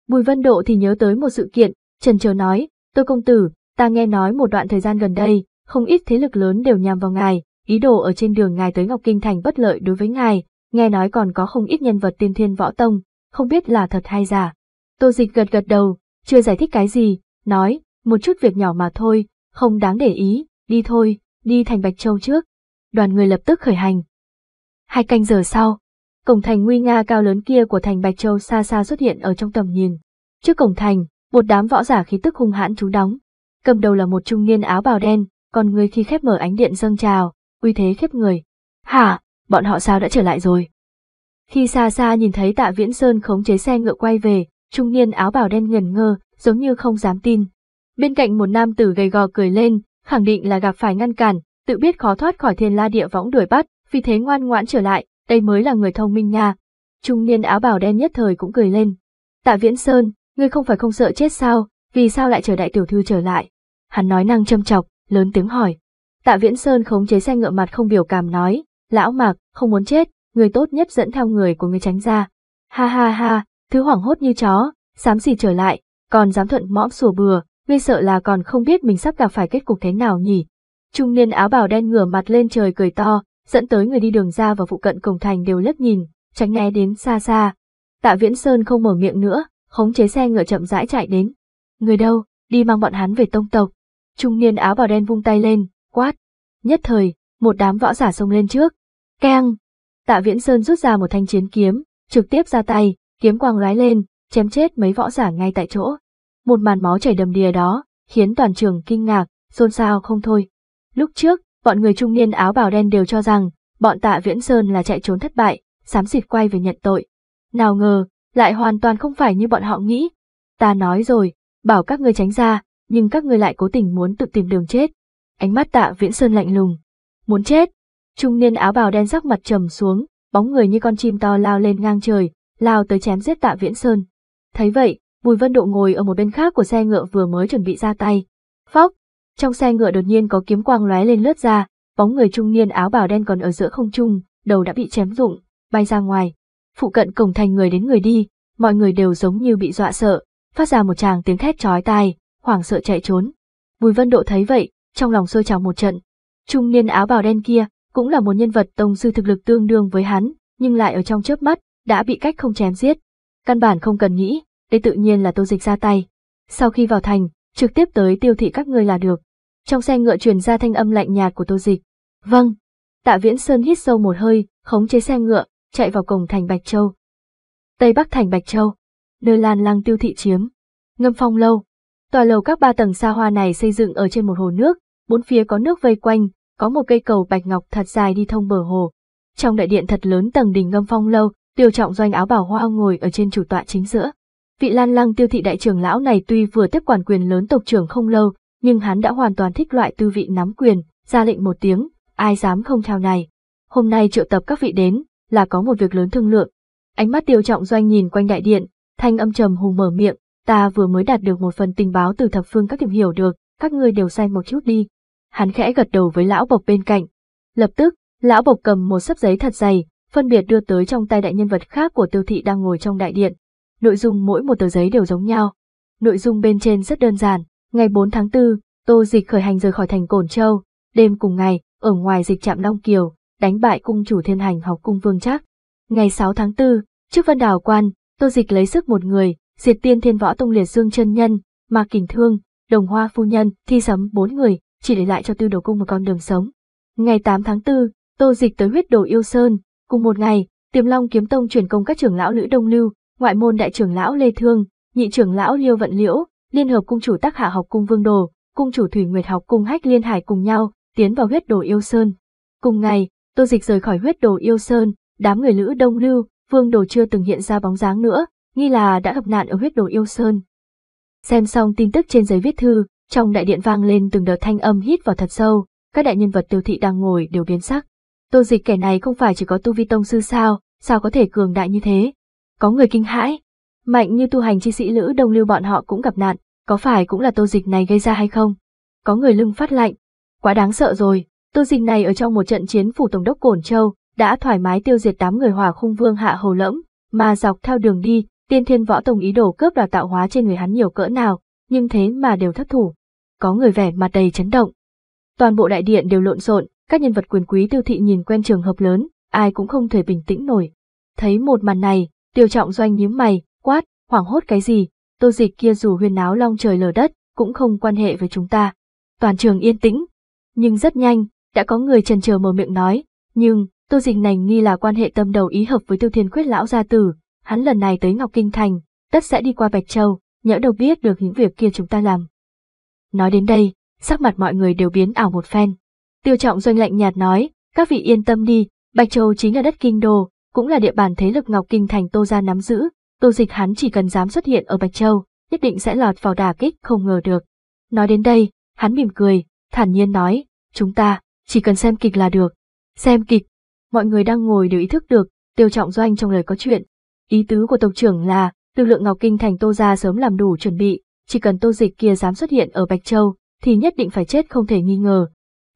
Bùi Vân Độ thì nhớ tới một sự kiện, Trần Trờ nói, tôi công tử, ta nghe nói một đoạn thời gian gần đây, không ít thế lực lớn đều nhằm vào ngài, ý đồ ở trên đường ngài tới Ngọc Kinh Thành bất lợi đối với ngài, nghe nói còn có không ít nhân vật tiên thiên võ tông, không biết là thật hay giả. Tô dịch gật gật đầu, chưa giải thích cái gì, nói, một chút việc nhỏ mà thôi, không đáng để ý, đi thôi, đi thành Bạch Châu trước. Đoàn người lập tức khởi hành. Hai canh giờ sau, cổng thành nguy nga cao lớn kia của thành Bạch Châu xa xa xuất hiện ở trong tầm nhìn. Trước cổng thành, một đám võ giả khí tức hung hãn trú đóng. Cầm đầu là một trung niên áo bào đen, còn người khi khép mở ánh điện dâng trào, uy thế khiếp người. Hả, bọn họ sao đã trở lại rồi? Khi xa xa nhìn thấy tạ Viễn Sơn khống chế xe ngựa quay về, trung niên áo bào đen ngẩn ngơ, giống như không dám tin. Bên cạnh một nam tử gầy gò cười lên, khẳng định là gặp phải ngăn cản, tự biết khó thoát khỏi thiên la địa võng đuổi bắt, vì thế ngoan ngoãn trở lại, đây mới là người thông minh nha. Trung niên áo bào đen nhất thời cũng cười lên. Tạ Viễn Sơn, ngươi không phải không sợ chết sao, vì sao lại chờ đại tiểu thư trở lại? Hắn nói năng châm chọc, lớn tiếng hỏi. Tạ Viễn Sơn khống chế xe ngựa mặt không biểu cảm nói, lão mạc, không muốn chết, người tốt nhất dẫn theo người của người tránh ra. Ha ha ha, thứ hoảng hốt như chó, dám gì trở lại, còn dám thuận mõm sủa bừa, ngươi sợ là còn không biết mình sắp gặp phải kết cục thế nào nhỉ. Trung niên áo bào đen ngửa mặt lên trời cười to, dẫn tới người đi đường ra và phụ cận cổng thành đều lướt nhìn, tránh né đến xa xa. Tạ Viễn Sơn không mở miệng nữa, khống chế xe ngựa chậm rãi chạy đến. Người đâu, đi mang bọn hắn về tông tộc. Trung niên áo bào đen vung tay lên, quát. Nhất thời, một đám võ giả xông lên trước. Keng! Tạ Viễn Sơn rút ra một thanh chiến kiếm, trực tiếp ra tay, kiếm quang lóe lên, chém chết mấy võ giả ngay tại chỗ. Một màn máu chảy đầm đìa đó, khiến toàn trường kinh ngạc, xôn xao không thôi. Lúc trước, bọn người trung niên áo bào đen đều cho rằng, bọn tạ Viễn Sơn là chạy trốn thất bại, sám xịt quay về nhận tội. Nào ngờ, lại hoàn toàn không phải như bọn họ nghĩ. Ta nói rồi, bảo các ngươi tránh ra, nhưng các ngươi lại cố tình muốn tự tìm đường chết. Ánh mắt tạ viễn sơn lạnh lùng. Muốn chết? Trung niên áo bào đen sắc mặt trầm xuống, bóng người như con chim to lao lên ngang trời, lao tới chém giết tạ viễn sơn. Thấy vậy, Bùi Vân Độ ngồi ở một bên khác của xe ngựa vừa mới chuẩn bị ra tay. Phóc! Trong xe ngựa đột nhiên có kiếm quang lóe lên lướt ra, bóng người trung niên áo bào đen còn ở giữa không trung, đầu đã bị chém rụng, bay ra ngoài phụ cận cổng thành người đến người đi, mọi người đều giống như bị dọa sợ, phát ra một tràng tiếng thét chói tai, hoảng sợ chạy trốn. Bùi Vân Độ thấy vậy, trong lòng sôi trào một trận. Trung niên áo bào đen kia cũng là một nhân vật tông sư thực lực tương đương với hắn, nhưng lại ở trong chớp mắt đã bị cách không chém giết. Căn bản không cần nghĩ, đây tự nhiên là Tô Dịch ra tay. Sau khi vào thành, trực tiếp tới tiêu thị các ngươi là được. Trong xe ngựa truyền ra thanh âm lạnh nhạt của Tô Dịch. Vâng. Tạ Viễn Sơn hít sâu một hơi, khống chế xe ngựa, chạy vào cổng thành Bạch Châu. Tây Bắc thành Bạch Châu, nơi Lan Lăng tiêu thị chiếm, ngâm phong lâu. Tòa lầu các ba tầng xa hoa này xây dựng ở trên một hồ nước, bốn phía có nước vây quanh, có một cây cầu bạch ngọc thật dài đi thông bờ hồ. Trong đại điện thật lớn tầng đình ngâm phong lâu, tiêu trọng doanh áo bảo hoa ngồi ở trên chủ tọa chính giữa. Vị Lan Lăng tiêu thị đại trưởng lão này tuy vừa tiếp quản quyền lớn tộc trưởng không lâu, nhưng hắn đã hoàn toàn thích loại tư vị nắm quyền, ra lệnh một tiếng, ai dám không theo này. Hôm nay triệu tập các vị đến, là có một việc lớn thương lượng. Ánh mắt tiêu trọng doanh nhìn quanh đại điện, thanh âm trầm hùng mở miệng, ta vừa mới đạt được một phần tình báo từ thập phương các điểm hiểu được, các ngươi đều sai một chút đi. Hắn khẽ gật đầu với lão bộc bên cạnh. Lập tức, lão bộc cầm một sấp giấy thật dày, phân biệt đưa tới trong tay đại nhân vật khác của tiêu thị đang ngồi trong đại điện. Nội dung mỗi một tờ giấy đều giống nhau. Nội dung bên trên rất đơn giản, ngày 4 tháng 4, Tô Dịch khởi hành rời khỏi thành Cổn Châu, đêm cùng ngày, ở ngoài dịch trạm Long Kiều, đánh bại cung chủ thiên hành học cung vương chắc. Ngày 6 tháng 4, trước Vân Đào Quan, Tô Dịch lấy sức một người, diệt tiên thiên võ tông liệt dương chân nhân, mà kình thương, đồng hoa phu nhân, thi sấm bốn người, chỉ để lại cho tư đồ cung một con đường sống. Ngày 8 tháng 4, Tô Dịch tới huyết đồ yêu sơn, cùng một ngày, Tiềm Long kiếm tông truyền công các trưởng lão Lữ Đông Lưu, ngoại môn đại trưởng lão Lê Thương, nhị trưởng lão Liêu Vận Liễu, liên hợp cung chủ Tác Hạ học cung Vương Đồ, cung chủ Thủy Nguyệt học cung Hách Liên Hải cùng nhau, tiến vào huyết đồ yêu sơn. Cùng ngày, Tô Dịch rời khỏi huyết đồ yêu sơn, đám người lữ đông lưu, vương đồ chưa từng hiện ra bóng dáng nữa, nghi là đã gặp nạn ở huyết đồ yêu sơn. Xem xong tin tức trên giấy viết thư, trong đại điện vang lên từng đợt thanh âm hít vào thật sâu, các đại nhân vật tiêu thị đang ngồi đều biến sắc. Tô Dịch kẻ này không phải chỉ có tu vi tông sư sao, sao có thể cường đại như thế? Có người kinh hãi, mạnh như tu hành chi sĩ lữ đông lưu bọn họ cũng gặp nạn, có phải cũng là Tô Dịch này gây ra hay không? Có người lưng phát lạnh, quá đáng sợ rồi tô dịch này ở trong một trận chiến phủ Tổng đốc Cổn Châu, đã thoải mái tiêu diệt tám người hòa khung vương hạ hầu lẫm, mà dọc theo đường đi, tiên thiên võ tổng ý đồ cướp đoạt tạo hóa trên người hắn nhiều cỡ nào, nhưng thế mà đều thất thủ. Có người vẻ mặt đầy chấn động. Toàn bộ đại điện đều lộn xộn, các nhân vật quyền quý tiêu thị nhìn quen trường hợp lớn, ai cũng không thể bình tĩnh nổi. Thấy một màn này, tiêu trọng doanh nhíu mày, quát, hoảng hốt cái gì, tô dịch kia dù huyên náo long trời lở đất, cũng không quan hệ với chúng ta. Toàn trường yên tĩnh. Nhưng rất nhanh, đã có người trần chờ mở miệng nói, nhưng, Tô Dịch Nành nghi là quan hệ tâm đầu ý hợp với Tiêu Thiên Quyết lão gia tử, hắn lần này tới Ngọc Kinh Thành, tất sẽ đi qua Bạch Châu, nhỡ đâu biết được những việc kia chúng ta làm. Nói đến đây, sắc mặt mọi người đều biến ảo một phen. Tiêu Trọng Doanh lạnh nhạt nói, các vị yên tâm đi, Bạch Châu chính là đất kinh đô, cũng là địa bàn thế lực Ngọc Kinh Thành Tô gia nắm giữ, Tô Dịch hắn chỉ cần dám xuất hiện ở Bạch Châu, nhất định sẽ lọt vào đà kích không ngờ được. Nói đến đây, hắn mỉm cười, thản nhiên nói, chúng ta, chỉ cần xem kịch là được. Xem kịch, mọi người đang ngồi đều ý thức được, tiêu trọng doanh trong lời có chuyện. Ý tứ của tộc trưởng là, lực lượng Ngọc Kinh thành Tô gia sớm làm đủ chuẩn bị, chỉ cần tô dịch kia dám xuất hiện ở Bạch Châu, thì nhất định phải chết không thể nghi ngờ.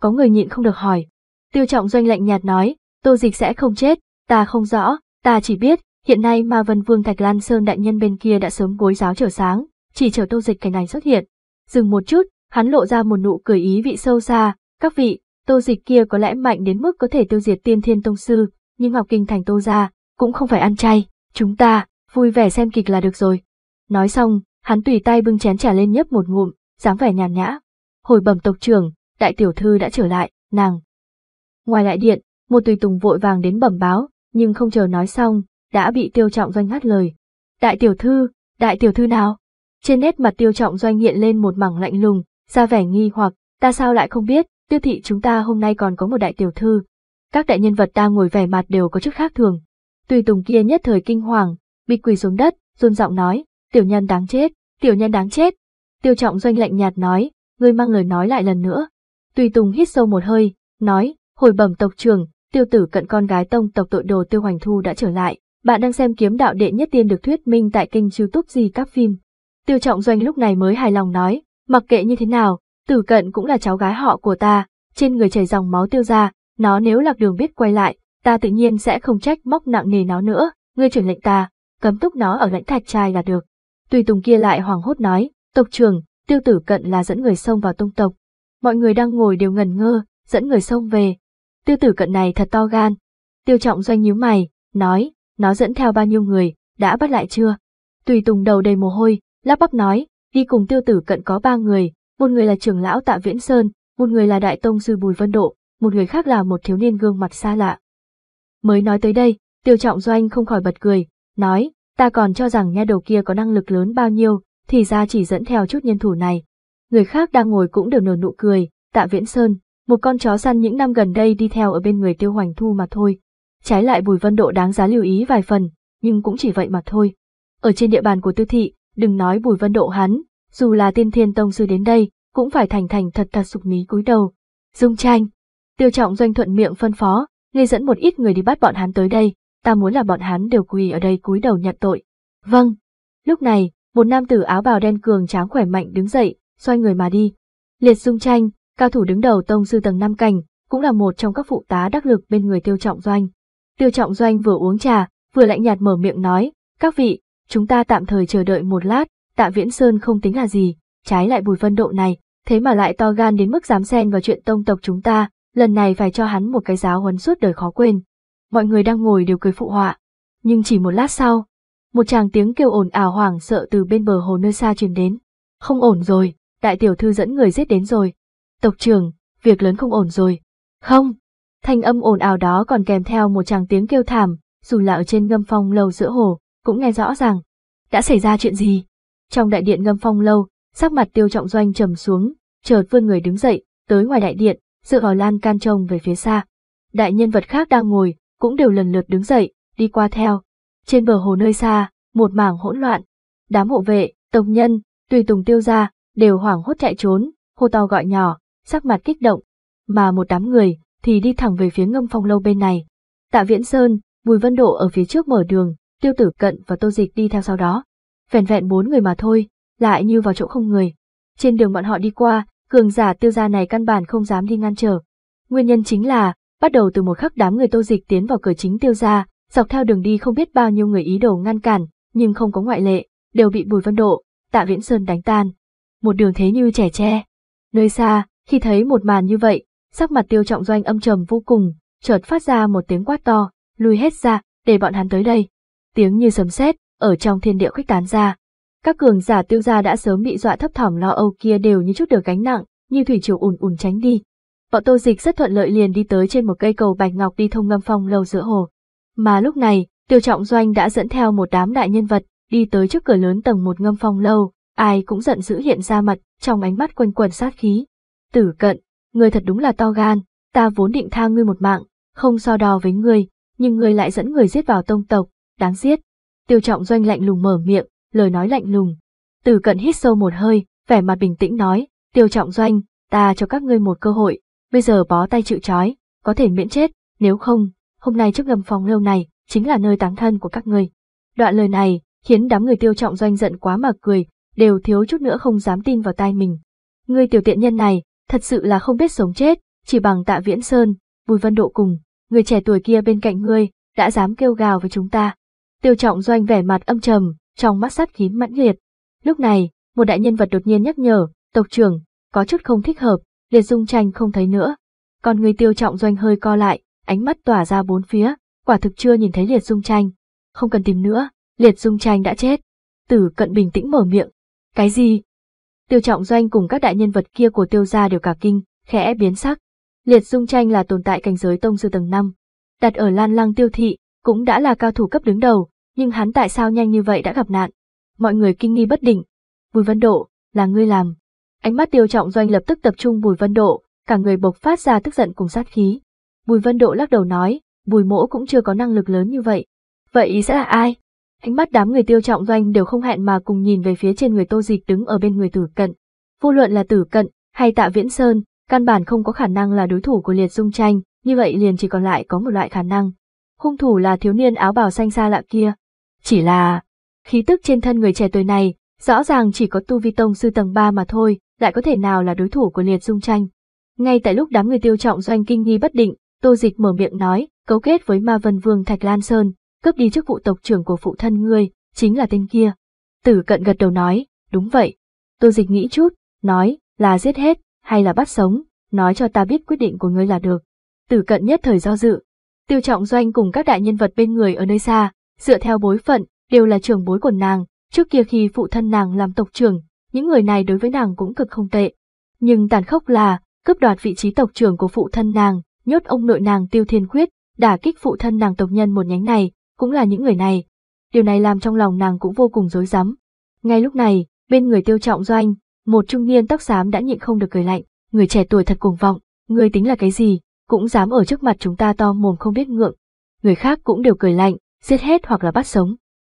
Có người nhịn không được hỏi. Tiêu trọng doanh lạnh nhạt nói, tô dịch sẽ không chết, ta không rõ, ta chỉ biết, hiện nay ma vân vương Thạch Lan Sơn đại nhân bên kia đã sớm gối giáo trở sáng, chỉ chờ tô dịch cảnh này xuất hiện. Dừng một chút, hắn lộ ra một nụ cười ý vị sâu xa, các vị, Tô dịch kia có lẽ mạnh đến mức có thể tiêu diệt tiên thiên tông sư, nhưng học kinh thành tô ra, cũng không phải ăn chay, chúng ta, vui vẻ xem kịch là được rồi. Nói xong, hắn tùy tay bưng chén trà lên nhấp một ngụm, dáng vẻ nhàn nhã. Hồi bẩm tộc trưởng, đại tiểu thư đã trở lại, nàng. Ngoài lại điện, một tùy tùng vội vàng đến bẩm báo, nhưng không chờ nói xong, đã bị tiêu trọng doanh ngắt lời. Đại tiểu thư, đại tiểu thư nào? Trên nét mặt tiêu trọng doanh hiện lên một mảng lạnh lùng, ra vẻ nghi hoặc, ta sao lại không biết, Tiêu thị chúng ta hôm nay còn có một đại tiểu thư. Các đại nhân vật đang ngồi vẻ mặt đều có chức khác thường. Tùy tùng kia nhất thời kinh hoàng, bị quỳ xuống đất, run giọng nói, tiểu nhân đáng chết, tiểu nhân đáng chết. Tiêu trọng doanh lạnh nhạt nói, ngươi mang lời nói lại lần nữa. Tùy tùng hít sâu một hơi, nói, hồi bẩm tộc trường, tiêu tử cận con gái tông tộc tội đồ tiêu hoành thu đã trở lại. Bạn đang xem kiếm đạo đệ nhất tiên được thuyết minh tại kênh youtube gì các phim. Tiêu trọng doanh lúc này mới hài lòng nói, mặc kệ như thế nào, Tử cận cũng là cháu gái họ của ta, trên người chảy dòng máu tiêu ra, nó nếu lạc đường biết quay lại, ta tự nhiên sẽ không trách móc nặng nề nó nữa, ngươi truyền lệnh ta, cấm túc nó ở lãnh thạch trai là được. Tùy tùng kia lại hoảng hốt nói, tộc trưởng, tiêu tử cận là dẫn người xông vào tông tộc. Mọi người đang ngồi đều ngần ngơ, dẫn người xông về. Tiêu tử cận này thật to gan. Tiêu trọng doanh nhíu mày, nói, nó dẫn theo bao nhiêu người, đã bắt lại chưa? Tùy tùng đầu đầy mồ hôi, lắp bắp nói, đi cùng tiêu tử cận có ba người, một người là trưởng lão Tạ Viễn Sơn, một người là đại tông sư Bùi Vân Độ, một người khác là một thiếu niên gương mặt xa lạ. Mới nói tới đây, Tiêu Trọng Doanh không khỏi bật cười, nói, ta còn cho rằng nha đầu kia có năng lực lớn bao nhiêu, thì ra chỉ dẫn theo chút nhân thủ này. Người khác đang ngồi cũng đều nở nụ cười, Tạ Viễn Sơn, một con chó săn những năm gần đây đi theo ở bên người Tiêu Hoành Thu mà thôi. Trái lại Bùi Vân Độ đáng giá lưu ý vài phần, nhưng cũng chỉ vậy mà thôi. Ở trên địa bàn của Tư Thị, đừng nói Bùi Vân Độ hắn, dù là tiên thiên tông sư đến đây, cũng phải thành thành thật thật sụp mí cúi đầu. Dung tranh. Tiêu trọng doanh thuận miệng phân phó, ngươi dẫn một ít người đi bắt bọn hắn tới đây, ta muốn là bọn hắn đều quỳ ở đây cúi đầu nhận tội. Vâng. Lúc này, một nam tử áo bào đen cường tráng khỏe mạnh đứng dậy, xoay người mà đi. Liệt Dung Tranh, cao thủ đứng đầu tông sư tầng năm cảnh, cũng là một trong các phụ tá đắc lực bên người Tiêu Trọng Doanh. Tiêu Trọng Doanh vừa uống trà, vừa lạnh nhạt mở miệng nói, "Các vị, chúng ta tạm thời chờ đợi một lát, Tạ Viễn Sơn không tính là gì, trái lại Bùi Vân Độ này, thế mà lại to gan đến mức dám xen vào chuyện tông tộc chúng ta, lần này phải cho hắn một cái giáo huấn suốt đời khó quên. Mọi người đang ngồi đều cười phụ họa, nhưng chỉ một lát sau, một chàng tiếng kêu ồn ào hoảng sợ từ bên bờ hồ nơi xa truyền đến. Không ổn rồi, đại tiểu thư dẫn người giết đến rồi. Tộc trưởng, việc lớn không ổn rồi. Không. Thanh âm ồn ào đó còn kèm theo một chàng tiếng kêu thảm, dù là ở trên ngâm phong lâu giữa hồ, cũng nghe rõ ràng. Đã xảy ra chuyện gì? Trong đại điện ngâm phong lâu, sắc mặt tiêu trọng doanh trầm xuống, chợt vươn người đứng dậy, tới ngoài đại điện, dựa vào lan can trông về phía xa. Đại nhân vật khác đang ngồi, cũng đều lần lượt đứng dậy, đi qua theo. Trên bờ hồ nơi xa, một mảng hỗn loạn. Đám hộ vệ, tộc nhân, tùy tùng tiêu ra, đều hoảng hốt chạy trốn, hô to gọi nhỏ, sắc mặt kích động. Mà một đám người, thì đi thẳng về phía ngâm phong lâu bên này. Tạ Viễn Sơn, Bùi Vân Độ ở phía trước mở đường, Tiêu Tử Cận và Tô Dịch đi theo sau đó vẻn vẹn bốn người mà thôi, lại như vào chỗ không người. Trên đường bọn họ đi qua, cường giả tiêu gia này căn bản không dám đi ngăn trở. Nguyên nhân chính là, bắt đầu từ một khắc đám người tô dịch tiến vào cửa chính tiêu gia, dọc theo đường đi không biết bao nhiêu người ý đồ ngăn cản, nhưng không có ngoại lệ, đều bị Bùi Văn Độ, Tạ Viễn Sơn đánh tan. Một đường thế như trẻ tre. Nơi xa, khi thấy một màn như vậy, sắc mặt tiêu trọng doanh âm trầm vô cùng, chợt phát ra một tiếng quát to, lùi hết ra, để bọn hắn tới đây. Tiếng như sấm sét, ở trong thiên địa khuếch tán ra. Các cường giả tiêu gia đã sớm bị dọa thấp thỏm lo âu kia đều như chút được gánh nặng, như thủy triều ùn ùn tránh đi. Bọn tô dịch rất thuận lợi liền đi tới trên một cây cầu bạch ngọc đi thông ngâm phong lâu giữa hồ. Mà lúc này, tiêu trọng doanh đã dẫn theo một đám đại nhân vật, đi tới trước cửa lớn tầng một ngâm phong lâu, ai cũng giận dữ hiện ra mặt, trong ánh mắt quanh quẩn sát khí. Tử cận, người thật đúng là to gan, ta vốn định tha ngươi một mạng, không so đo với ngươi, nhưng ngươi lại dẫn người giết vào tông tộc, đáng giết tiêu trọng doanh lạnh lùng mở miệng, lời nói lạnh lùng. Từ cận hít sâu một hơi, vẻ mặt bình tĩnh nói, tiêu trọng doanh, ta cho các ngươi một cơ hội, bây giờ bó tay chịu trói, có thể miễn chết, nếu không, hôm nay trước ngầm phòng lâu này, chính là nơi táng thân của các ngươi. Đoạn lời này, khiến đám người tiêu trọng doanh giận quá mà cười, đều thiếu chút nữa không dám tin vào tai mình. Ngươi tiểu tiện nhân này, thật sự là không biết sống chết, chỉ bằng tạ viễn sơn, bùi văn độ cùng, người trẻ tuổi kia bên cạnh ngươi, đã dám kêu gào với chúng ta, Tiêu trọng doanh vẻ mặt âm trầm, trong mắt sát khí mãnh liệt. Lúc này, một đại nhân vật đột nhiên nhắc nhở, tộc trưởng, có chút không thích hợp, liệt dung tranh không thấy nữa. Còn người tiêu trọng doanh hơi co lại, ánh mắt tỏa ra bốn phía, quả thực chưa nhìn thấy liệt dung tranh. Không cần tìm nữa, liệt dung tranh đã chết. Tử cận bình tĩnh mở miệng. Cái gì? Tiêu trọng doanh cùng các đại nhân vật kia của tiêu gia đều cả kinh, khẽ biến sắc. Liệt dung tranh là tồn tại cảnh giới tông sư tầng 5. Đặt ở lan lăng tiêu thị, cũng đã là cao thủ cấp đứng đầu, nhưng hắn tại sao nhanh như vậy đã gặp nạn? Mọi người kinh nghi bất định. Bùi Văn Độ, là ngươi làm. Ánh mắt Tiêu Trọng Doanh lập tức tập trung Bùi Văn Độ, cả người bộc phát ra tức giận cùng sát khí. Bùi Văn Độ lắc đầu nói, Bùi Mỗ cũng chưa có năng lực lớn như vậy. Vậy sẽ là ai? Ánh mắt đám người Tiêu Trọng Doanh đều không hẹn mà cùng nhìn về phía trên người Tô Dịch đứng ở bên người Tử Cận. Vô luận là Tử Cận hay Tạ Viễn Sơn, căn bản không có khả năng là đối thủ của Liệt Dung Tranh, như vậy liền chỉ còn lại có một loại khả năng, hung thủ là thiếu niên áo bào xanh xa lạ kia. Chỉ là, khí tức trên thân người trẻ tuổi này, rõ ràng chỉ có tu vi tông sư tầng 3 mà thôi, lại có thể nào là đối thủ của liệt dung tranh. Ngay tại lúc đám người tiêu trọng doanh kinh nghi bất định, tô dịch mở miệng nói, cấu kết với ma vân vương Thạch Lan Sơn, cướp đi chức vụ tộc trưởng của phụ thân ngươi, chính là tên kia. Tử cận gật đầu nói, đúng vậy. Tô dịch nghĩ chút, nói, là giết hết, hay là bắt sống, nói cho ta biết quyết định của ngươi là được. Tử cận nhất thời do dự, Tiêu Trọng Doanh cùng các đại nhân vật bên người ở nơi xa, dựa theo bối phận, đều là trưởng bối của nàng, trước kia khi phụ thân nàng làm tộc trưởng, những người này đối với nàng cũng cực không tệ. Nhưng tàn khốc là, cướp đoạt vị trí tộc trưởng của phụ thân nàng, nhốt ông nội nàng Tiêu Thiên Khuyết, đả kích phụ thân nàng tộc nhân một nhánh này, cũng là những người này. Điều này làm trong lòng nàng cũng vô cùng rối rắm. Ngay lúc này, bên người Tiêu Trọng Doanh, một trung niên tóc xám đã nhịn không được cười lạnh, người trẻ tuổi thật cuồng vọng, người tính là cái gì? cũng dám ở trước mặt chúng ta to mồm không biết ngượng. Người khác cũng đều cười lạnh, giết hết hoặc là bắt sống.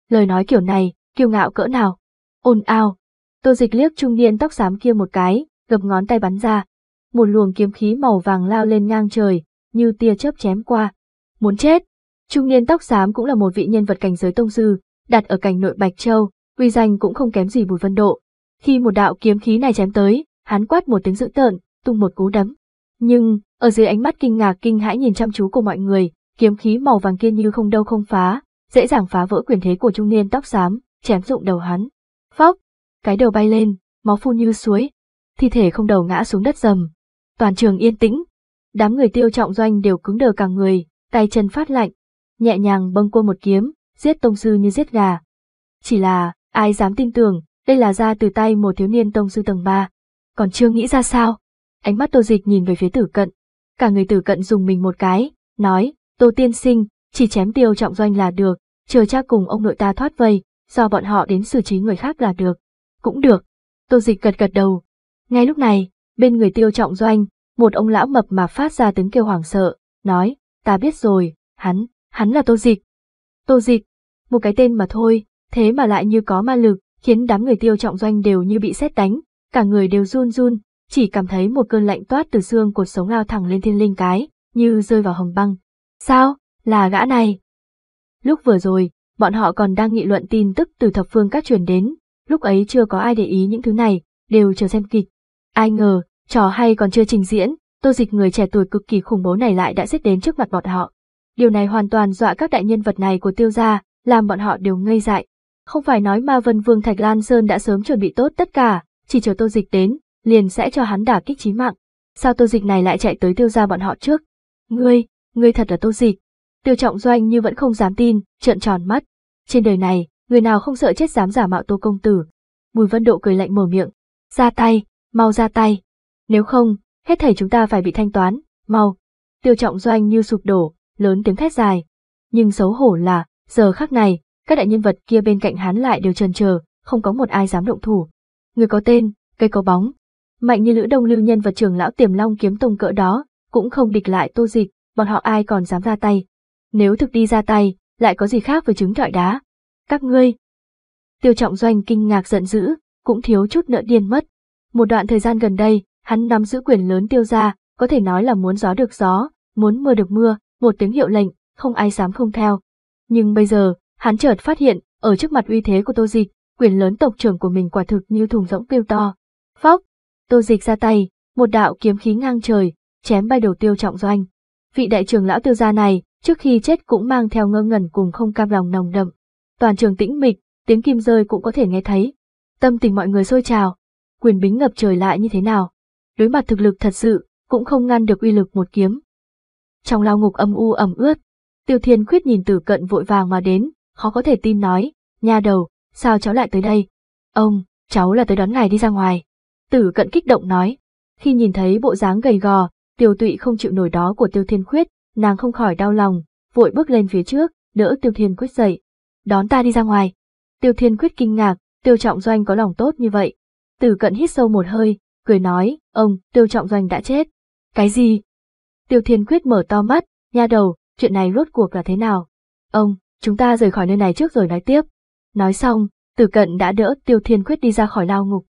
Lời nói kiểu này, kiêu ngạo cỡ nào. Ồn ào. Tô dịch liếc trung niên tóc xám kia một cái, gập ngón tay bắn ra. Một luồng kiếm khí màu vàng lao lên ngang trời, như tia chớp chém qua. Muốn chết. Trung niên tóc xám cũng là một vị nhân vật cảnh giới tông sư, đặt ở cảnh nội Bạch Châu, uy danh cũng không kém gì Bùi Vân Độ. Khi một đạo kiếm khí này chém tới, hắn quát một tiếng dữ tợn, tung một cú đấm. Nhưng, ở dưới ánh mắt kinh ngạc kinh hãi nhìn chăm chú của mọi người, kiếm khí màu vàng kia như không đâu không phá, dễ dàng phá vỡ quyền thế của trung niên tóc xám, chém rụng đầu hắn. Phóc, cái đầu bay lên, máu phun như suối, thi thể không đầu ngã xuống đất dầm. Toàn trường yên tĩnh, đám người tiêu trọng doanh đều cứng đờ cả người, tay chân phát lạnh, nhẹ nhàng bâng cua một kiếm, giết tông sư như giết gà. Chỉ là, ai dám tin tưởng, đây là ra từ tay một thiếu niên tông sư tầng 3. Còn chưa nghĩ ra sao? ánh mắt tô dịch nhìn về phía tử cận. Cả người tử cận dùng mình một cái, nói, tô tiên sinh, chỉ chém tiêu trọng doanh là được, chờ cha cùng ông nội ta thoát vây, do bọn họ đến xử trí người khác là được. Cũng được. Tô dịch gật gật đầu. Ngay lúc này, bên người tiêu trọng doanh, một ông lão mập mà phát ra tiếng kêu hoảng sợ, nói, ta biết rồi, hắn, hắn là tô dịch. Tô dịch, một cái tên mà thôi, thế mà lại như có ma lực, khiến đám người tiêu trọng doanh đều như bị xét đánh, cả người đều run run, chỉ cảm thấy một cơn lạnh toát từ xương cột sống lao thẳng lên thiên linh cái, như rơi vào hồng băng. Sao, là gã này? Lúc vừa rồi, bọn họ còn đang nghị luận tin tức từ thập phương các truyền đến, lúc ấy chưa có ai để ý những thứ này, đều chờ xem kịch. Ai ngờ, trò hay còn chưa trình diễn, tô dịch người trẻ tuổi cực kỳ khủng bố này lại đã xếp đến trước mặt bọn họ. Điều này hoàn toàn dọa các đại nhân vật này của tiêu gia, làm bọn họ đều ngây dại. Không phải nói ma vân vương Thạch Lan Sơn đã sớm chuẩn bị tốt tất cả, chỉ chờ tô dịch đến, liền sẽ cho hắn đả kích chí mạng. Sao tô dịch này lại chạy tới tiêu gia bọn họ trước? Ngươi, ngươi thật là tô dịch. Tiêu trọng doanh như vẫn không dám tin, trợn tròn mắt. Trên đời này, người nào không sợ chết dám giả mạo tô công tử. Bùi vân độ cười lạnh mở miệng. Ra tay, mau ra tay. Nếu không, hết thảy chúng ta phải bị thanh toán, mau. Tiêu trọng doanh như sụp đổ, lớn tiếng thét dài. Nhưng xấu hổ là, giờ khắc này, các đại nhân vật kia bên cạnh hắn lại đều trần chờ, không có một ai dám động thủ. Người có tên, cây có bóng, mạnh như lữ đông lưu nhân và trường lão tiềm long kiếm tông cỡ đó, cũng không địch lại tô dịch, bọn họ ai còn dám ra tay. Nếu thực đi ra tay, lại có gì khác với trứng trọi đá. Các ngươi. Tiêu trọng doanh kinh ngạc giận dữ, cũng thiếu chút nợ điên mất. Một đoạn thời gian gần đây, hắn nắm giữ quyền lớn tiêu ra, có thể nói là muốn gió được gió, muốn mưa được mưa, một tiếng hiệu lệnh, không ai dám không theo. Nhưng bây giờ, hắn chợt phát hiện, ở trước mặt uy thế của tô dịch, quyền lớn tộc trưởng của mình quả thực như thùng rỗng kêu to. Phóc! Tô dịch ra tay, một đạo kiếm khí ngang trời, chém bay đầu tiêu trọng doanh. Vị đại trưởng lão tiêu gia này, trước khi chết cũng mang theo ngơ ngẩn cùng không cam lòng nồng đậm. Toàn trường tĩnh mịch, tiếng kim rơi cũng có thể nghe thấy. Tâm tình mọi người sôi trào, quyền bính ngập trời lại như thế nào. Đối mặt thực lực thật sự, cũng không ngăn được uy lực một kiếm. Trong lao ngục âm u ẩm ướt, tiêu thiên khuyết nhìn tử cận vội vàng mà đến, khó có thể tin nói, nhà đầu, sao cháu lại tới đây? Ông, cháu là tới đón ngài đi ra ngoài. Tử cận kích động nói. Khi nhìn thấy bộ dáng gầy gò, tiêu tụy không chịu nổi đó của tiêu thiên khuyết, nàng không khỏi đau lòng, vội bước lên phía trước, đỡ tiêu thiên quyết dậy. Đón ta đi ra ngoài. Tiêu thiên quyết kinh ngạc, tiêu trọng doanh có lòng tốt như vậy. Tử cận hít sâu một hơi, cười nói, ông, tiêu trọng doanh đã chết. Cái gì? Tiêu thiên quyết mở to mắt, nha đầu, chuyện này rốt cuộc là thế nào? Ông, chúng ta rời khỏi nơi này trước rồi nói tiếp. Nói xong, tử cận đã đỡ tiêu thiên quyết đi ra khỏi lao ngục.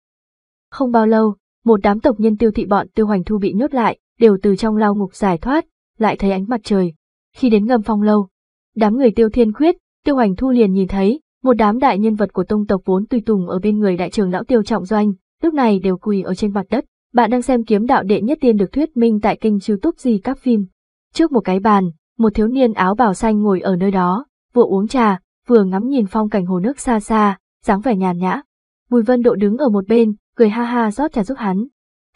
Không bao lâu, một đám tộc nhân tiêu thị bọn tiêu hoành thu bị nhốt lại, đều từ trong lao ngục giải thoát, lại thấy ánh mặt trời. Khi đến ngâm phong lâu, đám người tiêu thiên khuyết, tiêu hoành thu liền nhìn thấy, một đám đại nhân vật của tông tộc vốn tùy tùng ở bên người đại trưởng lão tiêu trọng doanh, lúc này đều quỳ ở trên mặt đất. Bạn đang xem kiếm đạo đệ nhất tiên được thuyết minh tại kênh youtube gì các phim. Trước một cái bàn, một thiếu niên áo bào xanh ngồi ở nơi đó, vừa uống trà, vừa ngắm nhìn phong cảnh hồ nước xa xa, dáng vẻ nhàn nhã. Bùi Vân Độ đứng ở một bên, cười ha ha rót trà giúp hắn.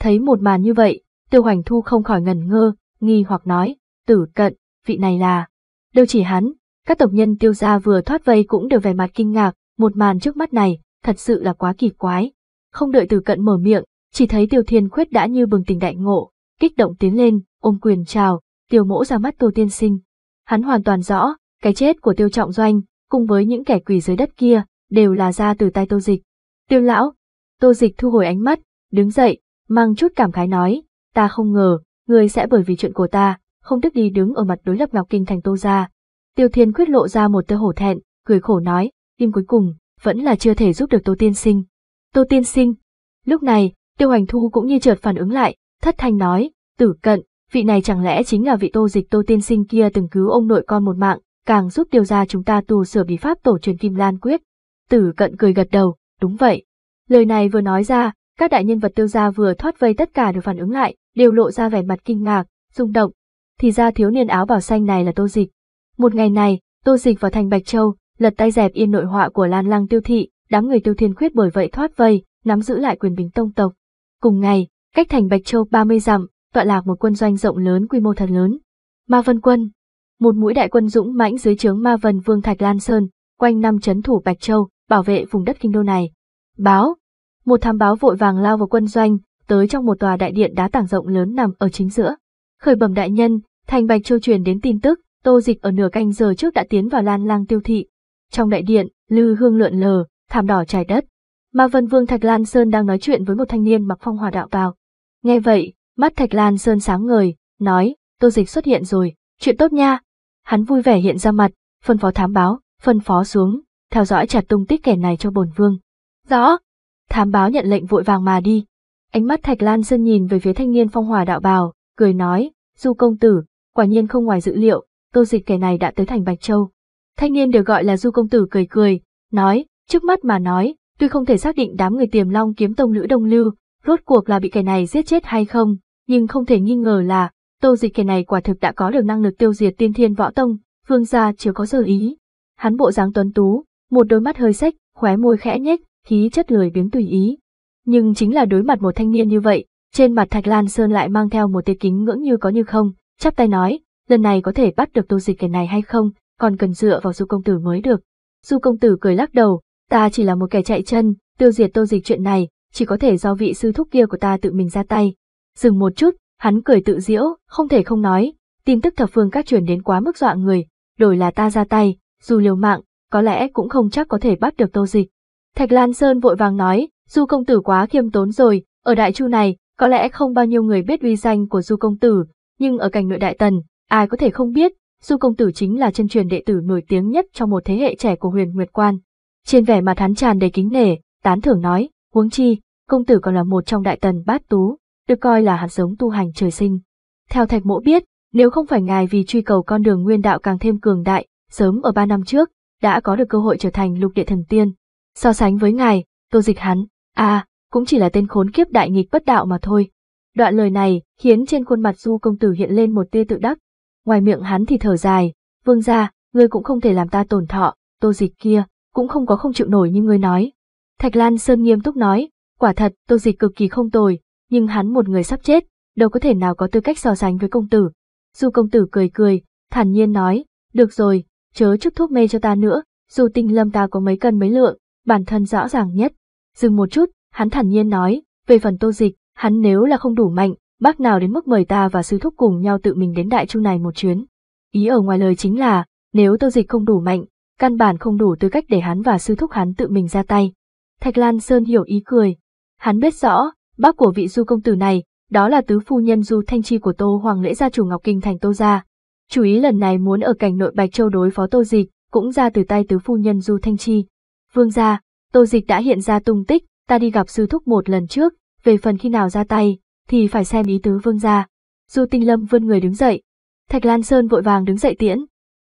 Thấy một màn như vậy, tiêu hoành thu không khỏi ngần ngơ, nghi hoặc nói, tử cận, vị này là... Đều chỉ hắn, các tộc nhân tiêu gia vừa thoát vây cũng đều vẻ mặt kinh ngạc, một màn trước mắt này, thật sự là quá kỳ quái. Không đợi tử cận mở miệng, chỉ thấy tiêu thiên khuyết đã như bừng tỉnh đại ngộ, kích động tiến lên, ôm quyền chào, tiêu mỗ ra mắt tô tiên sinh. Hắn hoàn toàn rõ, cái chết của tiêu trọng doanh, cùng với những kẻ quỷ dưới đất kia, đều là ra từ tay tô dịch. Tiêu lão, Tô dịch thu hồi ánh mắt, đứng dậy, mang chút cảm khái nói, ta không ngờ, người sẽ bởi vì chuyện của ta, không tiếc đi đứng ở mặt đối lập Ngọc Kinh thành Tô ra. Tiêu Thiên quyết lộ ra một tơ hổ thẹn, cười khổ nói, tim cuối cùng, vẫn là chưa thể giúp được Tô Tiên Sinh. Tô Tiên Sinh. Lúc này, Tiêu Hoành Thu cũng như chợt phản ứng lại, thất thanh nói, tử cận, vị này chẳng lẽ chính là vị tô dịch Tô Tiên Sinh kia từng cứu ông nội con một mạng, càng giúp Tiêu ra chúng ta tu sửa bí pháp tổ truyền Kim Lan Quyết. Tử cận cười gật đầu, đúng vậy, Lời này vừa nói ra, các đại nhân vật tiêu gia vừa thoát vây tất cả đều phản ứng lại, đều lộ ra vẻ mặt kinh ngạc, rung động. Thì ra thiếu niên áo bảo xanh này là Tô Dịch. Một ngày này, Tô Dịch vào thành Bạch Châu, lật tay dẹp yên nội họa của Lan Lăng Tiêu Thị, đám người Tiêu Thiên Khuyết bởi vậy thoát vây, nắm giữ lại quyền bình tông tộc. Cùng ngày, cách thành Bạch Châu 30 dặm, tọa lạc một quân doanh rộng lớn quy mô thật lớn. Ma Vân Quân Một mũi đại quân dũng mãnh dưới trướng Ma Vân Vương Thạch Lan Sơn, quanh năm chấn thủ Bạch Châu, bảo vệ vùng đất kinh đô này. Báo! Một thám báo vội vàng lao vào quân doanh, tới trong một tòa đại điện đá tảng rộng lớn nằm ở chính giữa. Khởi bẩm đại nhân, thành bạch châu truyền đến tin tức, tô dịch ở nửa canh giờ trước đã tiến vào lan lang tiêu thị. Trong đại điện, lư hương lượn lờ, thảm đỏ trải đất. Mà Vân Vương Thạch Lan Sơn đang nói chuyện với một thanh niên mặc phong hòa đạo vào. Nghe vậy, mắt Thạch Lan Sơn sáng ngời, nói, tô dịch xuất hiện rồi, chuyện tốt nha. Hắn vui vẻ hiện ra mặt, phân phó thám báo, phân phó xuống, theo dõi chặt tung tích kẻ này cho bổn vương. Rõ. Thám báo nhận lệnh vội vàng mà đi. Ánh mắt Thạch Lan Sơn nhìn về phía thanh niên phong hòa đạo bào, cười nói, Du công tử, quả nhiên không ngoài dự liệu, tô dịch kẻ này đã tới thành Bạch Châu. Thanh niên đều gọi là Du công tử cười cười, nói, trước mắt mà nói, tuy không thể xác định đám người tiềm long kiếm tông nữ đông lưu, rốt cuộc là bị kẻ này giết chết hay không, nhưng không thể nghi ngờ là, tô dịch kẻ này quả thực đã có được năng lực tiêu diệt tiên thiên võ tông, vương gia chưa có sơ ý. Hắn bộ dáng tuấn tú, một đôi mắt hơi sách, khóe môi khẽ nhếch, khí chất lười biếng tùy ý. Nhưng chính là đối mặt một thanh niên như vậy, trên mặt Thạch Lan Sơn lại mang theo một tia kính ngưỡng như có như không, chắp tay nói, lần này có thể bắt được tô dịch kẻ này hay không, còn cần dựa vào Du công tử mới được. Du công tử cười lắc đầu, ta chỉ là một kẻ chạy chân, tiêu diệt tô dịch chuyện này, chỉ có thể do vị sư thúc kia của ta tự mình ra tay. Dừng một chút, hắn cười tự diễu, không thể không nói, tin tức thập phương các truyền đến quá mức dọa người, đổi là ta ra tay, dù liều mạng, có lẽ cũng không chắc có thể bắt được tô dịch. Thạch Lan Sơn vội vàng nói, Du công tử quá khiêm tốn rồi, ở đại chu này, có lẽ không bao nhiêu người biết uy danh của Du công tử, nhưng ở cảnh nội đại tần, ai có thể không biết, Du công tử chính là chân truyền đệ tử nổi tiếng nhất trong một thế hệ trẻ của Huyền Nguyệt Quan. Trên vẻ mặt hắn tràn đầy kính nể, tán thưởng nói, huống chi, công tử còn là một trong đại tần bát tú, được coi là hạt giống tu hành trời sinh. Theo Thạch Mỗ biết, nếu không phải ngài vì truy cầu con đường nguyên đạo càng thêm cường đại, sớm ở ba năm trước, đã có được cơ hội trở thành lục địa thần tiên, So sánh với ngài, tô dịch hắn, à, cũng chỉ là tên khốn kiếp đại nghịch bất đạo mà thôi. Đoạn lời này khiến trên khuôn mặt Du công tử hiện lên một tia tự đắc. Ngoài miệng hắn thì thở dài, vương gia, ngươi cũng không thể làm ta tổn thọ, tô dịch kia, cũng không có không chịu nổi như ngươi nói. Thạch Lan Sơn nghiêm túc nói, quả thật tô dịch cực kỳ không tồi, nhưng hắn một người sắp chết, đâu có thể nào có tư cách so sánh với công tử. Du công tử cười cười, thản nhiên nói, được rồi, chớ chút thuốc mê cho ta nữa, dù tinh lâm ta có mấy cân mấy lượng, bản thân rõ ràng nhất. Dừng một chút, hắn thản nhiên nói, về phần tô dịch, hắn nếu là không đủ mạnh, bác nào đến mức mời ta và sư thúc cùng nhau tự mình đến đại trung này một chuyến. Ý ở ngoài lời chính là, nếu tô dịch không đủ mạnh, căn bản không đủ tư cách để hắn và sư thúc hắn tự mình ra tay. Thạch Lan Sơn hiểu ý cười. Hắn biết rõ, bác của vị du công tử này, đó là tứ phu nhân du thanh chi của Tô Hoàng lễ gia chủ Ngọc Kinh thành Tô Gia. Chú ý lần này muốn ở cảnh nội Bạch Châu đối phó Tô Dịch, cũng ra từ tay tứ phu nhân du thanh chi. Vương gia, tô dịch đã hiện ra tung tích, ta đi gặp sư thúc một lần trước, về phần khi nào ra tay, thì phải xem ý tứ vương gia. Du Tinh Lâm vươn người đứng dậy. Thạch Lan Sơn vội vàng đứng dậy tiễn.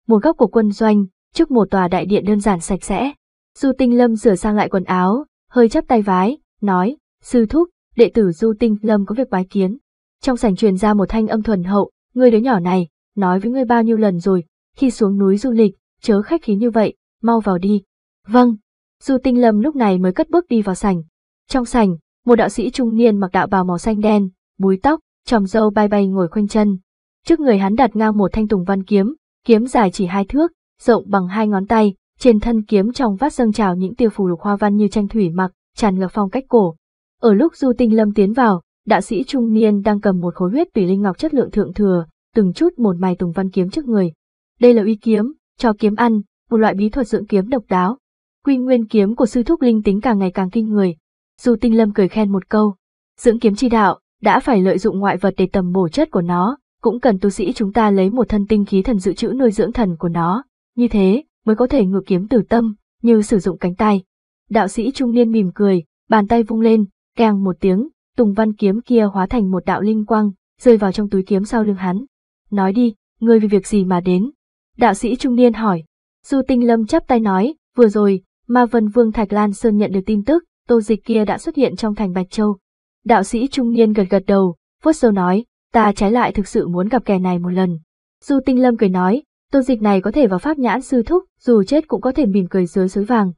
Một góc của quân doanh, trước một tòa đại điện đơn giản sạch sẽ. Du Tinh Lâm rửa sang lại quần áo, hơi chắp tay vái, nói, sư thúc, đệ tử Du Tinh Lâm có việc bái kiến. Trong sảnh truyền ra một thanh âm thuần hậu, người đứa nhỏ này, nói với ngươi bao nhiêu lần rồi, khi xuống núi du lịch, chớ khách khí như vậy, mau vào đi. Vâng, Du Tinh Lâm lúc này mới cất bước đi vào sảnh. Trong sảnh, một đạo sĩ trung niên mặc đạo bào màu xanh đen, búi tóc, tròm râu bay bay ngồi khoanh chân. Trước người hắn đặt ngang một thanh tùng văn kiếm, kiếm dài chỉ hai thước, rộng bằng hai ngón tay, trên thân kiếm trong vắt dâng trào những tiêu phù lục hoa văn như tranh thủy mặc, tràn ngập phong cách cổ. Ở lúc Du Tinh Lâm tiến vào, đạo sĩ trung niên đang cầm một khối huyết tùy linh ngọc chất lượng thượng thừa, từng chút một mài tùng văn kiếm trước người. Đây là uy kiếm, cho kiếm ăn, một loại bí thuật dưỡng kiếm độc đáo, Quy nguyên kiếm của sư thúc linh tính càng ngày càng kinh người. Dù tinh lâm cười khen một câu, dưỡng kiếm chi đạo, đã phải lợi dụng ngoại vật để tầm bổ chất của nó, cũng cần tu sĩ chúng ta lấy một thân tinh khí thần dự trữ nuôi dưỡng thần của nó, như thế mới có thể ngược kiếm từ tâm, như sử dụng cánh tay. Đạo sĩ trung niên mỉm cười, bàn tay vung lên, keng một tiếng, Tùng Văn kiếm kia hóa thành một đạo linh quang, rơi vào trong túi kiếm sau lưng hắn. "Nói đi, ngươi vì việc gì mà đến?" Đạo sĩ trung niên hỏi. Du Tinh Lâm chắp tay nói, "Vừa rồi, mà Vân Vương Thạch Lan Sơn nhận được tin tức, tô dịch kia đã xuất hiện trong thành Bạch Châu. Đạo sĩ trung niên gật gật đầu, vuốt sâu nói, ta trái lại thực sự muốn gặp kẻ này một lần. Du Tinh Lâm cười nói, tô dịch này có thể vào pháp nhãn sư thúc, dù chết cũng có thể mỉm cười dưới suối vàng.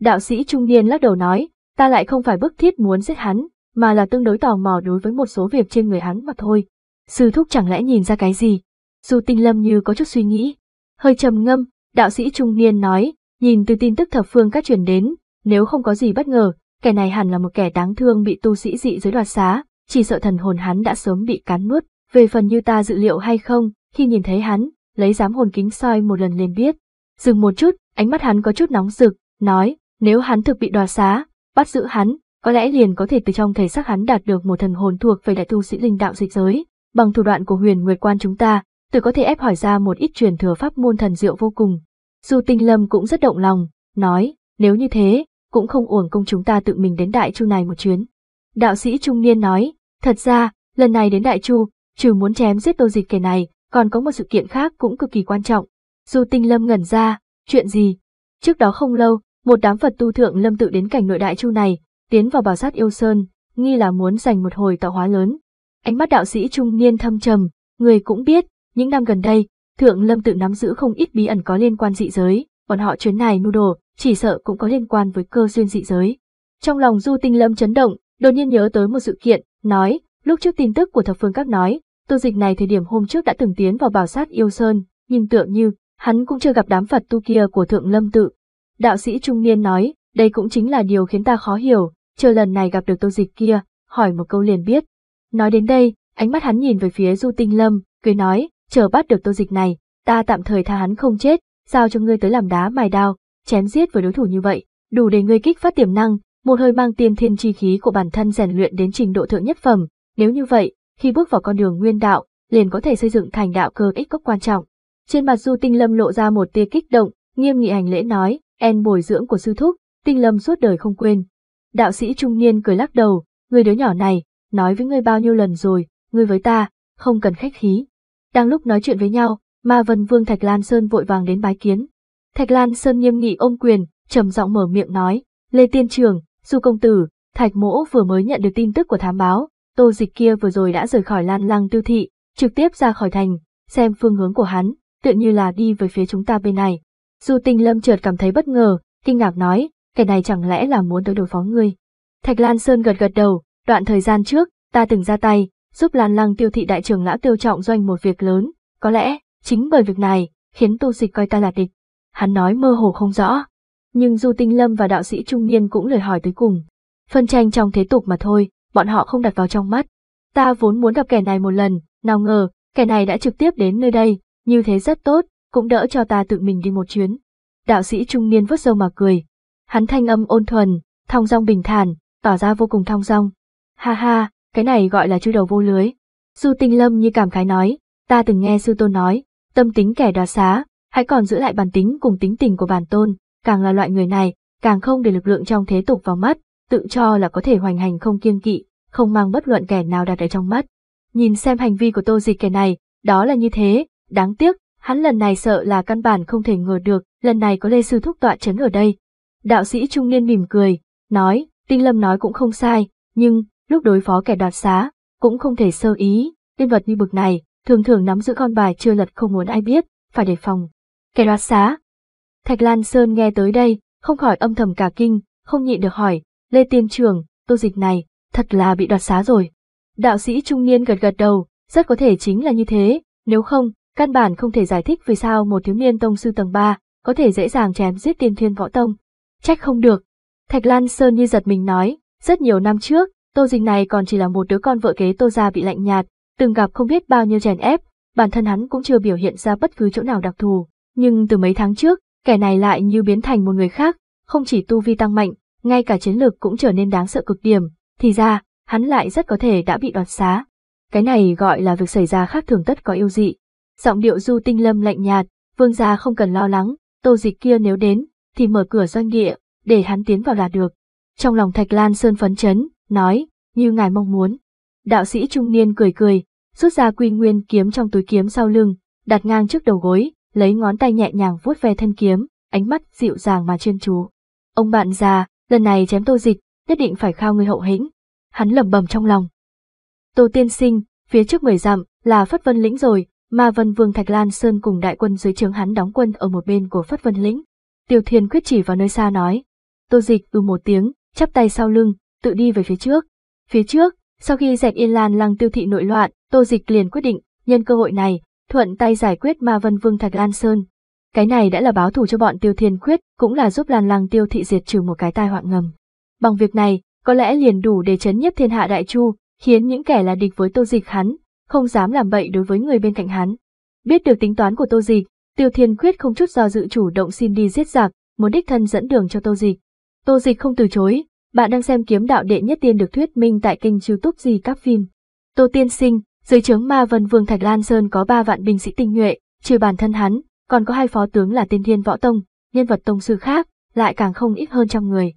Đạo sĩ trung niên lắc đầu nói, ta lại không phải bức thiết muốn giết hắn, mà là tương đối tò mò đối với một số việc trên người hắn mà thôi. Sư thúc chẳng lẽ nhìn ra cái gì? Du Tinh Lâm như có chút suy nghĩ. Hơi trầm ngâm, đạo sĩ trung niên nói, Nhìn từ tin tức thập phương các truyền đến, nếu không có gì bất ngờ, kẻ này hẳn là một kẻ đáng thương bị tu sĩ dị giới đoạt xá, chỉ sợ thần hồn hắn đã sớm bị cán nuốt. Về phần như ta dự liệu hay không, khi nhìn thấy hắn, lấy giám hồn kính soi một lần liền biết. Dừng một chút, ánh mắt hắn có chút nóng rực, nói, nếu hắn thực bị đoạt xá, bắt giữ hắn, có lẽ liền có thể từ trong thể xác hắn đạt được một thần hồn thuộc về đại tu sĩ linh đạo dịch giới. Bằng thủ đoạn của huyền nguyệt quan chúng ta, tự có thể ép hỏi ra một ít truyền thừa pháp môn thần diệu vô cùng, dù tinh lâm cũng rất động lòng, nói, nếu như thế, cũng không uổng công chúng ta tự mình đến Đại Chu này một chuyến. Đạo sĩ trung niên nói, thật ra, lần này đến Đại Chu, trừ muốn chém giết tô dịch kẻ này, còn có một sự kiện khác cũng cực kỳ quan trọng. Dù tinh lâm ngẩn ra, chuyện gì? Trước đó không lâu, một đám Phật tu thượng lâm tự đến cảnh nội Đại Chu này, tiến vào bảo sát yêu sơn, nghi là muốn giành một hồi tạo hóa lớn. Ánh mắt đạo sĩ trung niên thâm trầm, người cũng biết, những năm gần đây, Thượng Lâm tự nắm giữ không ít bí ẩn có liên quan dị giới, bọn họ chuyến này mưu đồ, chỉ sợ cũng có liên quan với cơ duyên dị giới. Trong lòng Du Tinh Lâm chấn động, đột nhiên nhớ tới một sự kiện, nói, lúc trước tin tức của thập phương các nói, tu dịch này thời điểm hôm trước đã từng tiến vào bảo sát yêu sơn, nhưng tượng như, hắn cũng chưa gặp đám Phật tu kia của Thượng Lâm tự. Đạo sĩ trung niên nói, đây cũng chính là điều khiến ta khó hiểu, chờ lần này gặp được tu dịch kia, hỏi một câu liền biết. Nói đến đây, ánh mắt hắn nhìn về phía Du Tinh Lâm, cười nói, chờ bắt được tô dịch này, ta tạm thời tha hắn không chết, giao cho ngươi tới làm đá mài đao, chém giết với đối thủ như vậy, đủ để ngươi kích phát tiềm năng, một hơi mang tiên thiên chi khí của bản thân rèn luyện đến trình độ thượng nhất phẩm, nếu như vậy, khi bước vào con đường nguyên đạo, liền có thể xây dựng thành đạo cơ ích cốc quan trọng. Trên mặt Du Tinh Lâm lộ ra một tia kích động, nghiêm nghị hành lễ nói, en bồi dưỡng của sư thúc, Tinh Lâm suốt đời không quên. Đạo sĩ trung niên cười lắc đầu, người đứa nhỏ này, nói với ngươi bao nhiêu lần rồi, ngươi với ta, không cần khách khí, đang lúc nói chuyện với nhau, Ma Vân Vương Thạch Lan Sơn vội vàng đến bái kiến. Thạch Lan Sơn nghiêm nghị ôm quyền, trầm giọng mở miệng nói, Lê Tiên Trường, Du Công Tử, Thạch Mỗ vừa mới nhận được tin tức của thám báo, tô dịch kia vừa rồi đã rời khỏi Lan Lăng Tiêu Thị, trực tiếp ra khỏi thành, xem phương hướng của hắn, tựa như là đi về phía chúng ta bên này. Du Tinh Lâm chợt cảm thấy bất ngờ, kinh ngạc nói, kẻ này chẳng lẽ là muốn tới đối phó ngươi. Thạch Lan Sơn gật gật đầu, đoạn thời gian trước, ta từng ra tay, giúp Lan Lăng tiêu thị đại trưởng lão tiêu trọng doanh một việc lớn, có lẽ, chính bởi việc này, khiến tu dịch coi ta là địch. Hắn nói mơ hồ không rõ, nhưng Du Tinh Lâm và đạo sĩ trung niên cũng lời hỏi tới cùng. Phân tranh trong thế tục mà thôi, bọn họ không đặt vào trong mắt. Ta vốn muốn gặp kẻ này một lần, nào ngờ, kẻ này đã trực tiếp đến nơi đây, như thế rất tốt, cũng đỡ cho ta tự mình đi một chuyến. Đạo sĩ trung niên vớt râu mà cười. Hắn thanh âm ôn thuần, thong dong bình thản, tỏ ra vô cùng thong dong. Ha ha, cái này gọi là chư đầu vô lưới. Du Tinh Lâm như cảm khái nói, ta từng nghe sư tôn nói, tâm tính kẻ đoá xá, hãy còn giữ lại bản tính cùng tính tình của bản tôn, càng là loại người này, càng không để lực lượng trong thế tục vào mắt, tự cho là có thể hoành hành không kiêng kỵ, không mang bất luận kẻ nào đặt ở trong mắt. Nhìn xem hành vi của tô dịch kẻ này, đó là như thế, đáng tiếc, hắn lần này sợ là căn bản không thể ngờ được, lần này có Lê Sư Thúc tọa chấn ở đây. Đạo sĩ trung niên mỉm cười, nói, Tinh Lâm nói cũng không sai, nhưng, lúc đối phó kẻ đoạt xá, cũng không thể sơ ý, nhân vật như bực này, thường thường nắm giữ con bài chưa lật không muốn ai biết, phải đề phòng. Kẻ đoạt xá. Thạch Lan Sơn nghe tới đây, không khỏi âm thầm cả kinh, không nhịn được hỏi, Lê Tiên Trường, tô dịch này, thật là bị đoạt xá rồi. Đạo sĩ trung niên gật gật đầu, rất có thể chính là như thế, nếu không, căn bản không thể giải thích vì sao một thiếu niên tông sư tầng ba có thể dễ dàng chém giết tiên thiên võ tông. Trách không được. Thạch Lan Sơn như giật mình nói, rất nhiều năm trước, Tô Dình này còn chỉ là một đứa con vợ kế Tô gia bị lạnh nhạt, từng gặp không biết bao nhiêu chèn ép, bản thân hắn cũng chưa biểu hiện ra bất cứ chỗ nào đặc thù. Nhưng từ mấy tháng trước, kẻ này lại như biến thành một người khác, không chỉ tu vi tăng mạnh, ngay cả chiến lực cũng trở nên đáng sợ cực điểm, thì ra, hắn lại rất có thể đã bị đoạt xá. Cái này gọi là việc xảy ra khác thường tất có yêu dị. Giọng điệu du tinh lâm lạnh nhạt, vương gia không cần lo lắng, tô dịch kia nếu đến, thì mở cửa doanh địa, để hắn tiến vào là được. Trong lòng Thạch Lan Sơn phấn chấn, nói, như ngài mong muốn. Đạo sĩ trung niên cười cười, rút ra quy nguyên kiếm trong túi kiếm sau lưng, đặt ngang trước đầu gối, lấy ngón tay nhẹ nhàng vuốt ve thân kiếm, ánh mắt dịu dàng mà chuyên chú. Ông bạn già, lần này chém tô dịch, nhất định phải khao người hậu hĩnh. Hắn lẩm bẩm trong lòng. Tô tiên sinh, phía trước mười dặm, là Phất Vân Lĩnh rồi, mà Vân Vương Thạch Lan Sơn cùng đại quân dưới trướng hắn đóng quân ở một bên của Phất Vân Lĩnh. Tiêu Thiên quyết chỉ vào nơi xa nói. Tô dịch ư ừ một tiếng, chắp tay sau lưng, tự đi về phía trước. Phía trước, sau khi dẹp Yên Lan lăng tiêu thị nội loạn, Tô Dịch liền quyết định, nhân cơ hội này, thuận tay giải quyết Ma Vân Vương Thạch Lan Sơn. Cái này đã là báo thù cho bọn Tiêu Thiên Khuyết, cũng là giúp Lan Lăng Tiêu thị diệt trừ một cái tai họa ngầm. Bằng việc này, có lẽ liền đủ để chấn nhất thiên hạ đại chu, khiến những kẻ là địch với Tô Dịch hắn, không dám làm bậy đối với người bên cạnh hắn. Biết được tính toán của Tô Dịch, Tiêu Thiên Khuyết không chút do dự chủ động xin đi giết giặc, muốn đích thân dẫn đường cho Tô Dịch. Tô Dịch không từ chối, bạn đang xem kiếm đạo đệ nhất tiên được thuyết minh tại kênh youtube gì các phim. Tô Tiên Sinh, dưới trướng Ma Vân Vương Thạch Lan Sơn có 3 vạn binh sĩ tinh nhuệ, trừ bản thân hắn, còn có hai phó tướng là tiên thiên võ tông, nhân vật tông sư khác, lại càng không ít hơn trăm người.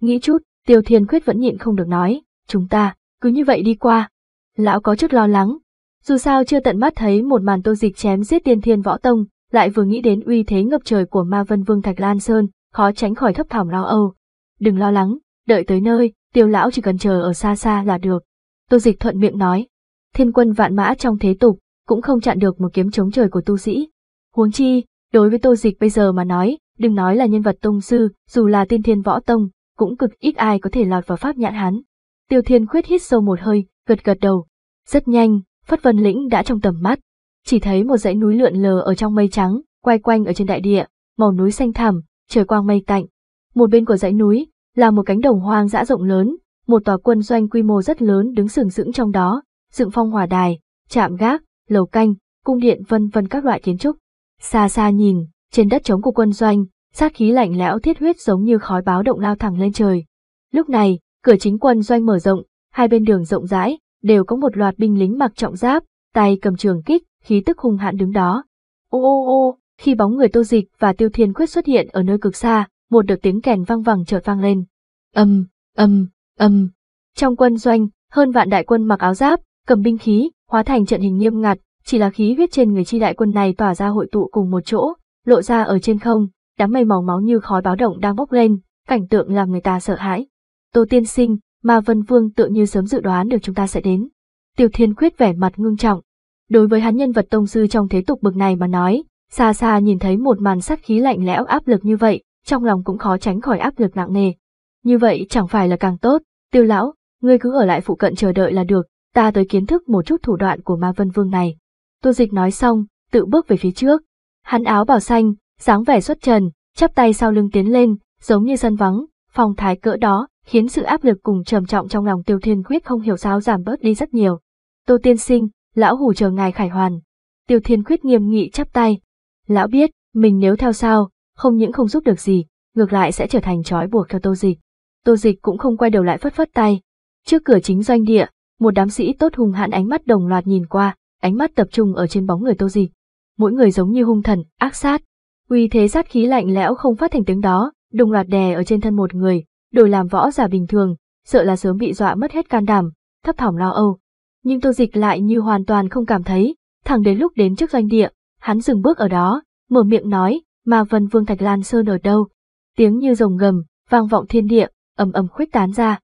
Nghĩ chút, Tiêu Thiên Khuyết vẫn nhịn không được nói, chúng ta, cứ như vậy đi qua. Lão có chút lo lắng, dù sao chưa tận mắt thấy một màn tô dịch chém giết tiên thiên võ tông, lại vừa nghĩ đến uy thế ngập trời của Ma Vân Vương Thạch Lan Sơn, khó tránh khỏi thấp thỏm lo âu. Đừng lo lắng, đợi tới nơi, tiêu lão chỉ cần chờ ở xa xa là được. Tô dịch thuận miệng nói, thiên quân vạn mã trong thế tục, cũng không chặn được một kiếm chống trời của tu sĩ. Huống chi, đối với tô dịch bây giờ mà nói, đừng nói là nhân vật tông sư, dù là tiên thiên võ tông, cũng cực ít ai có thể lọt vào pháp nhãn hắn. Tiêu thiên khuyết hít sâu một hơi, gật gật đầu. Rất nhanh, Phất Vân Lĩnh đã trong tầm mắt. Chỉ thấy một dãy núi lượn lờ ở trong mây trắng, quay quanh ở trên đại địa, màu núi xanh thẳm, trời quang mây tạnh. Một bên của dãy núi là một cánh đồng hoang dã rộng lớn, một tòa quân doanh quy mô rất lớn đứng sừng sững trong đó, dựng phong hỏa đài, trạm gác, lầu canh, cung điện vân vân các loại kiến trúc. Xa xa nhìn, trên đất trống của quân doanh, sát khí lạnh lẽo thiết huyết giống như khói báo động lao thẳng lên trời. Lúc này, cửa chính quân doanh mở rộng, hai bên đường rộng rãi, đều có một loạt binh lính mặc trọng giáp, tay cầm trường kích, khí tức hung hãn đứng đó. Ô ô ô, khi bóng người Tô Dịch và Tiêu Thiên Khuyết xuất hiện ở nơi cực xa, một đợt tiếng kèn vang vẳng chợt vang lên. Âm, âm, âm. Trong quân doanh, hơn vạn đại quân mặc áo giáp, cầm binh khí, hóa thành trận hình nghiêm ngặt, chỉ là khí huyết trên người chi đại quân này tỏa ra hội tụ cùng một chỗ, lộ ra ở trên không, đám mây màu máu như khói báo động đang bốc lên, cảnh tượng làm người ta sợ hãi. Tô Tiên Sinh, Ma Vân Vương tựa như sớm dự đoán được chúng ta sẽ đến. Tiêu Thiên Khuyết vẻ mặt ngưng trọng. Đối với hắn nhân vật tông sư trong thế tục bực này mà nói, xa xa nhìn thấy một màn sát khí lạnh lẽo áp lực như vậy, trong lòng cũng khó tránh khỏi áp lực nặng nề. Như vậy chẳng phải là càng tốt, tiêu lão, ngươi cứ ở lại phụ cận chờ đợi là được, ta tới kiến thức một chút thủ đoạn của ma vân vương này. Tô dịch nói xong, tự bước về phía trước. Hắn áo bào xanh, dáng vẻ xuất trần, chắp tay sau lưng tiến lên, giống như sân vắng, phòng thái cỡ đó, khiến sự áp lực cùng trầm trọng trong lòng tiêu thiên khuyết không hiểu sao giảm bớt đi rất nhiều. Tô tiên sinh, lão hủ chờ ngài khải hoàn. Tiêu thiên khuyết nghiêm nghị chắp tay. Lão biết, mình nếu theo sao, không những không giúp được gì, ngược lại sẽ trở thành trói buộc cho Tô Dịch. Tô Dịch cũng không quay đầu lại phất phất tay. Trước cửa chính doanh địa, một đám sĩ tốt hung hãn ánh mắt đồng loạt nhìn qua, ánh mắt tập trung ở trên bóng người Tô Dịch. Mỗi người giống như hung thần, ác sát. Uy thế sát khí lạnh lẽo không phát thành tiếng đó, đồng loạt đè ở trên thân một người, đổi làm võ giả bình thường, sợ là sớm bị dọa mất hết can đảm, thấp thỏm lo âu. Nhưng Tô Dịch lại như hoàn toàn không cảm thấy, thẳng đến lúc đến trước doanh địa, hắn dừng bước ở đó, mở miệng nói, mà vân vương thạch lan sơn ở đâu tiếng như rồng gầm vang vọng thiên địa ầm ầm khuếch tán ra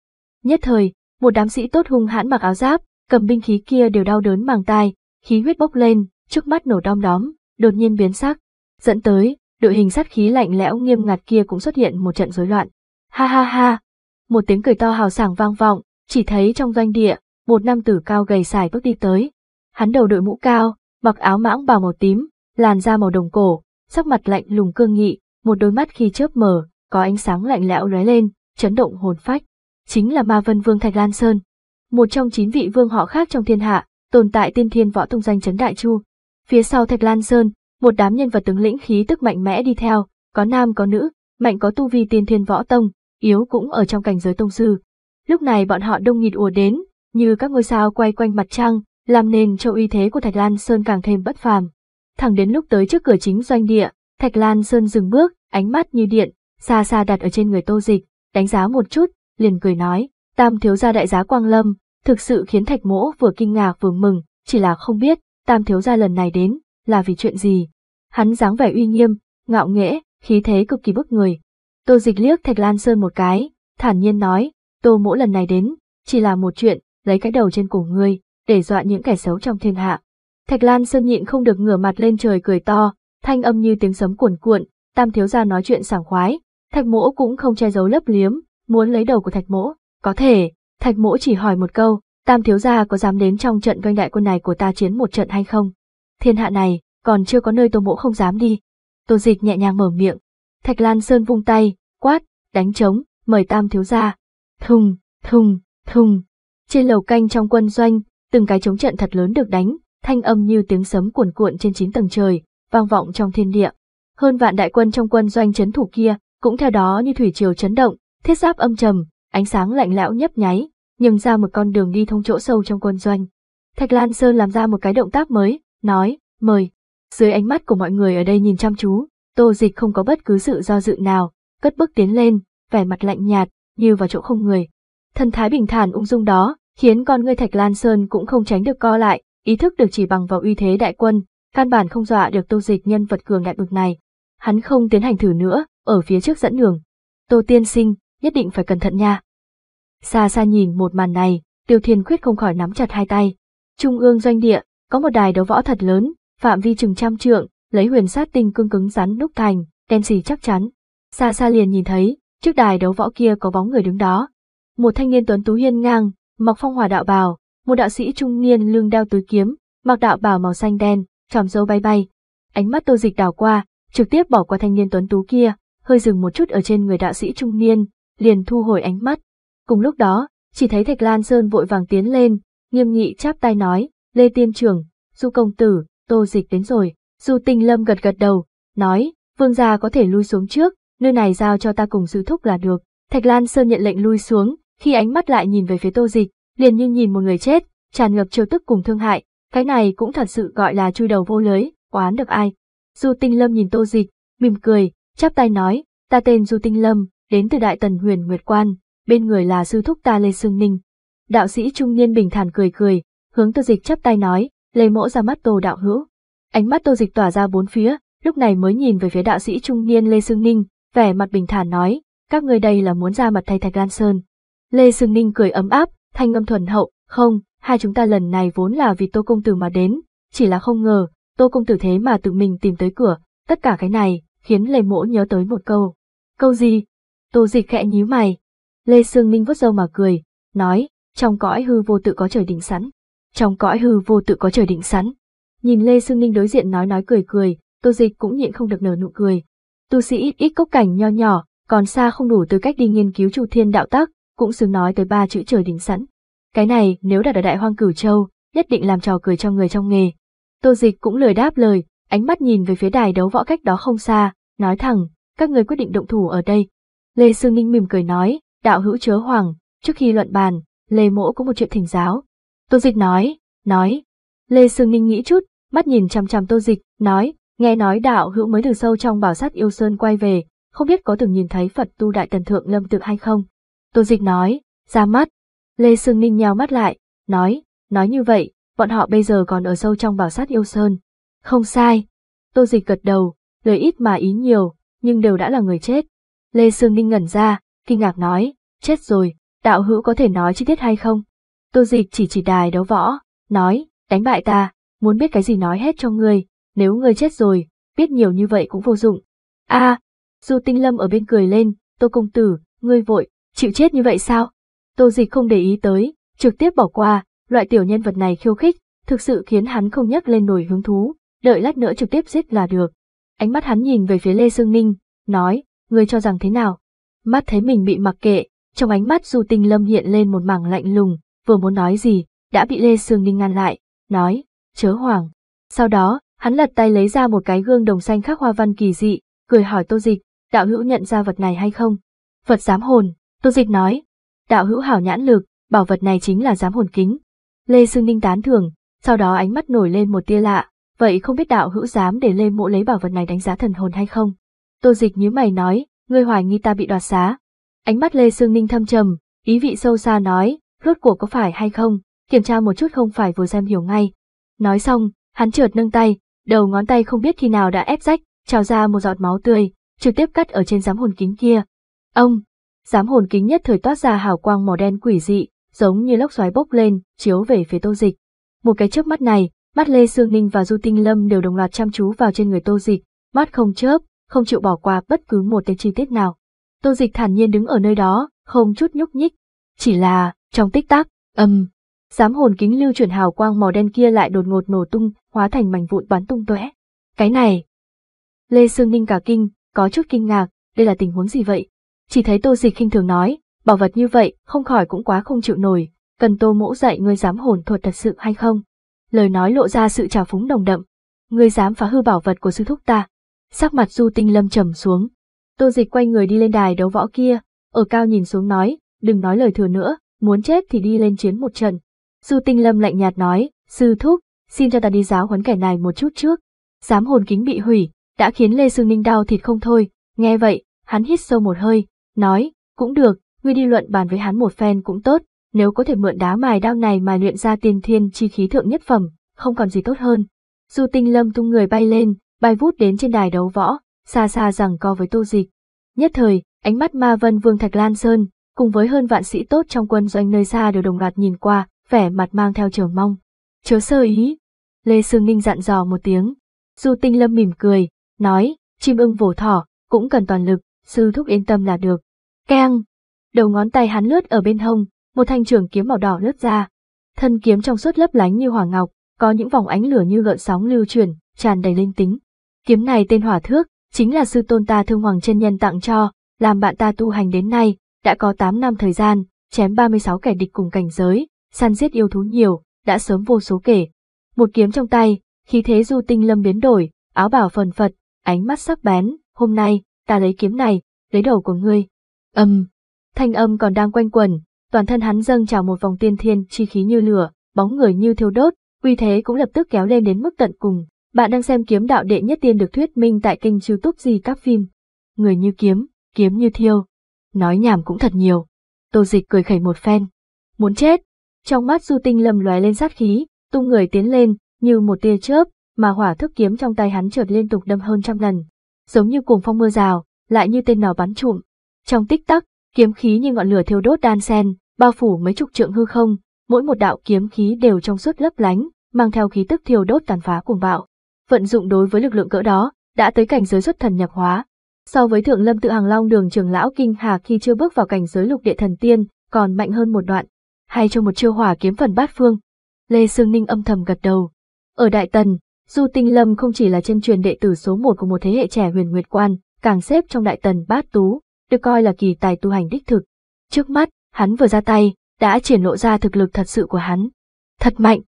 nhất thời một đám sĩ tốt hung hãn mặc áo giáp cầm binh khí kia đều đau đớn màng tai khí huyết bốc lên trước mắt nổ đom đóm đột nhiên biến sắc dẫn tới đội hình sát khí lạnh lẽo nghiêm ngặt kia cũng xuất hiện một trận rối loạn ha ha ha một tiếng cười to hào sảng vang vọng chỉ thấy trong doanh địa một nam tử cao gầy xài bước đi tới hắn đầu đội mũ cao mặc áo mãng bào màu tím làn da màu đồng cổ sắc mặt lạnh lùng cương nghị, một đôi mắt khi chớp mở, có ánh sáng lạnh lẽo lóe lên, chấn động hồn phách. Chính là Ma Vân Vương Thạch Lan Sơn, một trong chín vị vương họ khác trong thiên hạ, tồn tại tiên thiên võ tông danh chấn đại chu. Phía sau Thạch Lan Sơn, một đám nhân vật tướng lĩnh khí tức mạnh mẽ đi theo, có nam có nữ, mạnh có tu vi tiên thiên võ tông, yếu cũng ở trong cảnh giới tông sư. Lúc này bọn họ đông nghịt ùa đến, như các ngôi sao quay quanh mặt trăng, làm nền cho uy thế của Thạch Lan Sơn càng thêm bất phàm thẳng đến lúc tới trước cửa chính doanh địa, Thạch Lan Sơn dừng bước, ánh mắt như điện, xa xa đặt ở trên người Tô Dịch, đánh giá một chút, liền cười nói, Tam thiếu gia đại giá Quang Lâm, thực sự khiến Thạch Mỗ vừa kinh ngạc vừa mừng, chỉ là không biết, Tam thiếu gia lần này đến, là vì chuyện gì. Hắn dáng vẻ uy nghiêm, ngạo nghễ, khí thế cực kỳ bức người. Tô Dịch liếc Thạch Lan Sơn một cái, thản nhiên nói, Tô Mỗ lần này đến, chỉ là một chuyện, lấy cái đầu trên cổ ngươi, để dọa những kẻ xấu trong thiên hạ. Thạch Lan Sơn nhịn không được ngửa mặt lên trời cười to, thanh âm như tiếng sấm cuồn cuộn, tam thiếu gia nói chuyện sảng khoái, thạch mỗ cũng không che giấu lấp liếm, muốn lấy đầu của thạch mỗ, có thể, thạch mỗ chỉ hỏi một câu, tam thiếu gia có dám đến trong trận doanh đại quân này của ta chiến một trận hay không? Thiên hạ này, còn chưa có nơi tô mỗ không dám đi. Tô dịch nhẹ nhàng mở miệng, thạch Lan Sơn vung tay, quát, đánh trống, mời tam thiếu gia. Thùng, thùng, thùng. Trên lầu canh trong quân doanh, từng cái chống trận thật lớn được đánh, thanh âm như tiếng sấm cuồn cuộn trên chín tầng trời, vang vọng trong thiên địa. Hơn vạn đại quân trong quân doanh chấn thủ kia, cũng theo đó như thủy triều chấn động, thiết giáp âm trầm, ánh sáng lạnh lẽo nhấp nháy, nhường ra một con đường đi thông chỗ sâu trong quân doanh. Thạch Lan Sơn làm ra một cái động tác mới, nói, mời. Dưới ánh mắt của mọi người ở đây nhìn chăm chú, tô dịch không có bất cứ sự do dự nào, cất bước tiến lên, vẻ mặt lạnh nhạt, như vào chỗ không người. Thần thái bình thản ung dung đó, khiến con người Thạch Lan Sơn cũng không tránh được co lại, Ý thức được chỉ bằng vào uy thế đại quân, căn bản không dọa được tô dịch nhân vật cường đại bực này. Hắn không tiến hành thử nữa, ở phía trước dẫn đường. Tô tiên sinh, nhất định phải cẩn thận nha. Xa xa nhìn một màn này, tiêu thiên khuyết không khỏi nắm chặt hai tay. Trung ương doanh địa, có một đài đấu võ thật lớn, phạm vi chừng trăm trượng, lấy huyền sát tinh cương cứng rắn đúc thành, đen xì chắc chắn. Xa xa liền nhìn thấy, trước đài đấu võ kia có bóng người đứng đó. Một thanh niên tuấn tú hiên ngang, mặc phong hòa đạo bào, một đạo sĩ trung niên lưng đeo túi kiếm, mặc đạo bào màu xanh đen, tròm râu bay bay. Ánh mắt Tô Dịch đảo qua, trực tiếp bỏ qua thanh niên tuấn tú kia, hơi dừng một chút ở trên người đạo sĩ trung niên, liền thu hồi ánh mắt. Cùng lúc đó, chỉ thấy Thạch Lan Sơn vội vàng tiến lên, nghiêm nghị chắp tay nói, Lê Tiên Trưởng, Du Công Tử, Tô Dịch đến rồi, Du Tinh Lâm gật gật đầu, nói, vương gia có thể lui xuống trước, nơi này giao cho ta cùng sư thúc là được. Thạch Lan Sơn nhận lệnh lui xuống, khi ánh mắt lại nhìn về phía Tô Dịch, liền như nhìn một người chết, tràn ngập chiêu tức cùng thương hại, cái này cũng thật sự gọi là chui đầu vô lưới, oán được ai. Du Tinh Lâm nhìn Tô Dịch, mỉm cười, chắp tay nói, ta tên Du Tinh Lâm, đến từ Đại Tần Huyền Nguyệt Quan, bên người là sư thúc ta Lê Sương Ninh. Đạo sĩ trung niên bình thản cười cười, hướng Tô Dịch chắp tay nói, lấy mẫu ra mắt Tô đạo hữu. Ánh mắt Tô Dịch tỏa ra bốn phía, lúc này mới nhìn về phía đạo sĩ trung niên Lê Sương Ninh, vẻ mặt bình thản nói, các ngươi đây là muốn ra mặt thay Thạch Lan Sơn. Lê Sương Ninh cười ấm áp, thanh âm thuần hậu, không, hai chúng ta lần này vốn là vì tô công tử mà đến, chỉ là không ngờ, tô công tử thế mà tự mình tìm tới cửa, tất cả cái này, khiến Lê Mỗ nhớ tới một câu. Câu gì? Tô dịch khẽ nhíu mày. Lê Sương Ninh vút râu mà cười, nói, trong cõi hư vô tự có trời định sẵn. Trong cõi hư vô tự có trời định sẵn. Nhìn Lê Sương Ninh đối diện nói nói cười cười, tô dịch cũng nhịn không được nở nụ cười. Tu sĩ ít ít cốc cảnh nho nhỏ, còn xa không đủ tư cách đi nghiên cứu chủ thiên đạo tác, cũng xứng nói tới ba chữ trời đính sẵn. Cái này nếu đặt ở đại hoang cửu châu, nhất định làm trò cười cho người trong nghề. Tô dịch cũng lời đáp lời, ánh mắt nhìn về phía đài đấu võ cách đó không xa, nói thẳng, các người quyết định động thủ ở đây. Lê Sương Ninh mỉm cười nói, đạo hữu chớ hoàng, trước khi luận bàn, Lê Mỗ có một chuyện thỉnh giáo. Tô Dịch nói, nói. Lê Sương Ninh nghĩ chút, mắt nhìn chằm chằm Tô Dịch, nói, nghe nói đạo hữu mới từ sâu trong bảo sát yêu sơn quay về, không biết có từng nhìn thấy Phật tu đại tần thượng lâm tự hay không. Tô Dịch nói, ra mắt. Lê Sương Ninh nhào mắt lại, nói, nói như vậy, bọn họ bây giờ còn ở sâu trong bảo sát yêu sơn. Không sai. Tô Dịch gật đầu, lời ít mà ý nhiều, nhưng đều đã là người chết. Lê Sương Ninh ngẩn ra, kinh ngạc nói, chết rồi, đạo hữu có thể nói chi tiết hay không? Tô Dịch chỉ chỉ đài đấu võ, nói, đánh bại ta, muốn biết cái gì nói hết cho ngươi, nếu ngươi chết rồi, biết nhiều như vậy cũng vô dụng. A, Du Tinh Lâm ở bên cười lên, Tô Công Tử, ngươi vội, Chịu chết như vậy sao? Tô dịch không để ý tới, trực tiếp bỏ qua, loại tiểu nhân vật này khiêu khích, thực sự khiến hắn không nhắc lên nổi hứng thú, đợi lát nữa trực tiếp giết là được. Ánh mắt hắn nhìn về phía Lê Sương Ninh, nói, ngươi cho rằng thế nào? Mắt thấy mình bị mặc kệ, trong ánh mắt Du Tinh Lâm hiện lên một mảng lạnh lùng, vừa muốn nói gì, đã bị Lê Sương Ninh ngăn lại, nói, chớ hoảng. Sau đó, hắn lật tay lấy ra một cái gương đồng xanh khắc hoa văn kỳ dị, cười hỏi Tô Dịch, đạo hữu nhận ra vật này hay không? Vật giám hồn, Tô Dịch nói, đạo hữu hảo nhãn lực, bảo vật này chính là giám hồn kính. Lê Sương Ninh tán thưởng, sau đó ánh mắt nổi lên một tia lạ, vậy không biết đạo hữu dám để Lê Mộ lấy bảo vật này đánh giá thần hồn hay không? Tô Dịch nhíu mày nói, ngươi hoài nghi ta bị đoạt xá. Ánh mắt Lê Sương Ninh thâm trầm, ý vị sâu xa nói, rốt cuộc có phải hay không, kiểm tra một chút không phải vừa xem hiểu ngay. Nói xong, hắn chợt nâng tay, đầu ngón tay không biết khi nào đã ép rách, trào ra một giọt máu tươi, trực tiếp cắt ở trên giám hồn kính kia. Ông, Giám hồn kính nhất thời toát ra hào quang màu đen quỷ dị, giống như lốc xoáy bốc lên, chiếu về phía Tô Dịch. Một cái chớp mắt này, mắt Lê Sương Ninh và Du Tinh Lâm đều đồng loạt chăm chú vào trên người Tô Dịch, mắt không chớp, không chịu bỏ qua bất cứ một cái chi tiết nào. Tô Dịch thản nhiên đứng ở nơi đó, không chút nhúc nhích. Chỉ là, trong tích tắc, âm, um, giám hồn kính lưu chuyển hào quang màu đen kia lại đột ngột nổ tung, hóa thành mảnh vụn bắn tung tóe. Cái này, Lê Sương Ninh cả kinh, có chút kinh ngạc, đây là tình huống gì vậy? Chỉ thấy tô dịch khinh thường nói, bảo vật như vậy, không khỏi cũng quá không chịu nổi, cần tô mỗ dạy ngươi dám hồn thuật thật sự hay không? Lời nói lộ ra sự trào phúng nồng đậm. Ngươi dám phá hư bảo vật của sư thúc ta. Sắc mặt du tinh lâm trầm xuống. Tô dịch quay người đi lên đài đấu võ kia, ở cao nhìn xuống nói, đừng nói lời thừa nữa, muốn chết thì đi lên chiến một trận. Du tinh lâm lạnh nhạt nói, sư thúc, xin cho ta đi giáo huấn kẻ này một chút trước. Dám hồn kính bị hủy, đã khiến Lê Sương Ninh đau thịt không thôi, nghe vậy, hắn hít sâu một hơi, nói, cũng được, ngươi đi luận bàn với hắn một phen cũng tốt, nếu có thể mượn đá mài đao này mà luyện ra tiên thiên chi khí thượng nhất phẩm, không còn gì tốt hơn. Du tinh lâm tung người bay lên, bay vút đến trên đài đấu võ, xa xa rằng co với tô dịch. Nhất thời, ánh mắt ma vân vương Thạch Lan Sơn, cùng với hơn vạn sĩ tốt trong quân doanh nơi xa đều đồng loạt nhìn qua, vẻ mặt mang theo chờ mong. Chớ sơ ý. Lê Sương Ninh dặn dò một tiếng. Du tinh lâm mỉm cười, nói, chim ưng vỗ thỏ, cũng cần toàn lực, sư thúc yên tâm là được. Keng! Đầu ngón tay hắn lướt ở bên hông, một thanh trường kiếm màu đỏ lướt ra. Thân kiếm trong suốt lấp lánh như hỏa ngọc, có những vòng ánh lửa như gợn sóng lưu chuyển, tràn đầy linh tính. Kiếm này tên Hỏa Thước, chính là sư tôn ta Thương Hoàng chân nhân tặng cho, làm bạn ta tu hành đến nay, đã có 8 năm thời gian, chém 36 kẻ địch cùng cảnh giới, săn giết yêu thú nhiều, đã sớm vô số kể. Một kiếm trong tay, khí thế du tinh lâm biến đổi, áo bảo phần phật, ánh mắt sắc bén, hôm nay, ta lấy kiếm này, lấy đầu của ngươi. Âm, thanh âm còn đang quanh quẩn, toàn thân hắn dâng trào một vòng tiên thiên chi khí như lửa, bóng người như thiêu đốt, uy thế cũng lập tức kéo lên đến mức tận cùng. Bạn đang xem kiếm đạo đệ nhất tiên được thuyết minh tại kênh youtube gì các phim. Người như kiếm, kiếm như thiêu. Nói nhảm cũng thật nhiều. Tô dịch cười khẩy một phen. Muốn chết. Trong mắt du tinh lầm lóe lên sát khí, tung người tiến lên, như một tia chớp, mà hỏa thức kiếm trong tay hắn trượt liên tục đâm hơn trăm lần. Giống như cuồng phong mưa rào, lại như tên nào bắn trụm, trong tích tắc, kiếm khí như ngọn lửa thiêu đốt đan sen, bao phủ mấy chục trượng hư không, mỗi một đạo kiếm khí đều trong suốt lấp lánh, mang theo khí tức thiêu đốt tàn phá cuồng bạo. Vận dụng đối với lực lượng cỡ đó, đã tới cảnh giới xuất thần nhập hóa. So với Thượng Lâm tự Hàng Long Đường trường lão kinh hà khi chưa bước vào cảnh giới lục địa thần tiên, còn mạnh hơn một đoạn, hay trong một chiêu hỏa kiếm phần bát phương. Lê Sương Ninh âm thầm gật đầu. Ở Đại Tần, Du Tinh Lâm không chỉ là chân truyền đệ tử số một của một thế hệ trẻ huyền nguyệt quan, càng xếp trong Đại Tần bát tú, được coi là kỳ tài tu hành đích thực. Trước mắt, hắn vừa ra tay, đã triển lộ ra thực lực thật sự của hắn. Thật mạnh!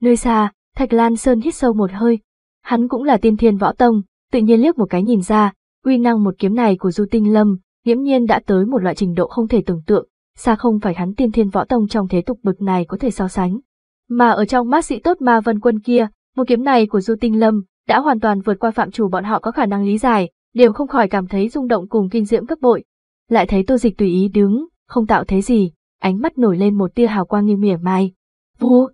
Nơi xa, Thạch Lan Sơn hít sâu một hơi. Hắn cũng là tiên thiên võ tông, tự nhiên liếc một cái nhìn ra, uy năng một kiếm này của Du Tinh Lâm, nghiễm nhiên đã tới một loại trình độ không thể tưởng tượng, xa không phải hắn tiên thiên võ tông trong thế tục bực này có thể so sánh. Mà ở trong mắt sĩ tốt ma vân quân kia, một kiếm này của Du Tinh Lâm đã hoàn toàn vượt qua phạm chủ bọn họ có khả năng lý giải, đều không khỏi cảm thấy rung động cùng kinh diễm cấp bội lại thấy tô dịch tùy ý đứng, không tạo thế gì, ánh mắt nổi lên một tia hào quang như mỉa mai. Vù!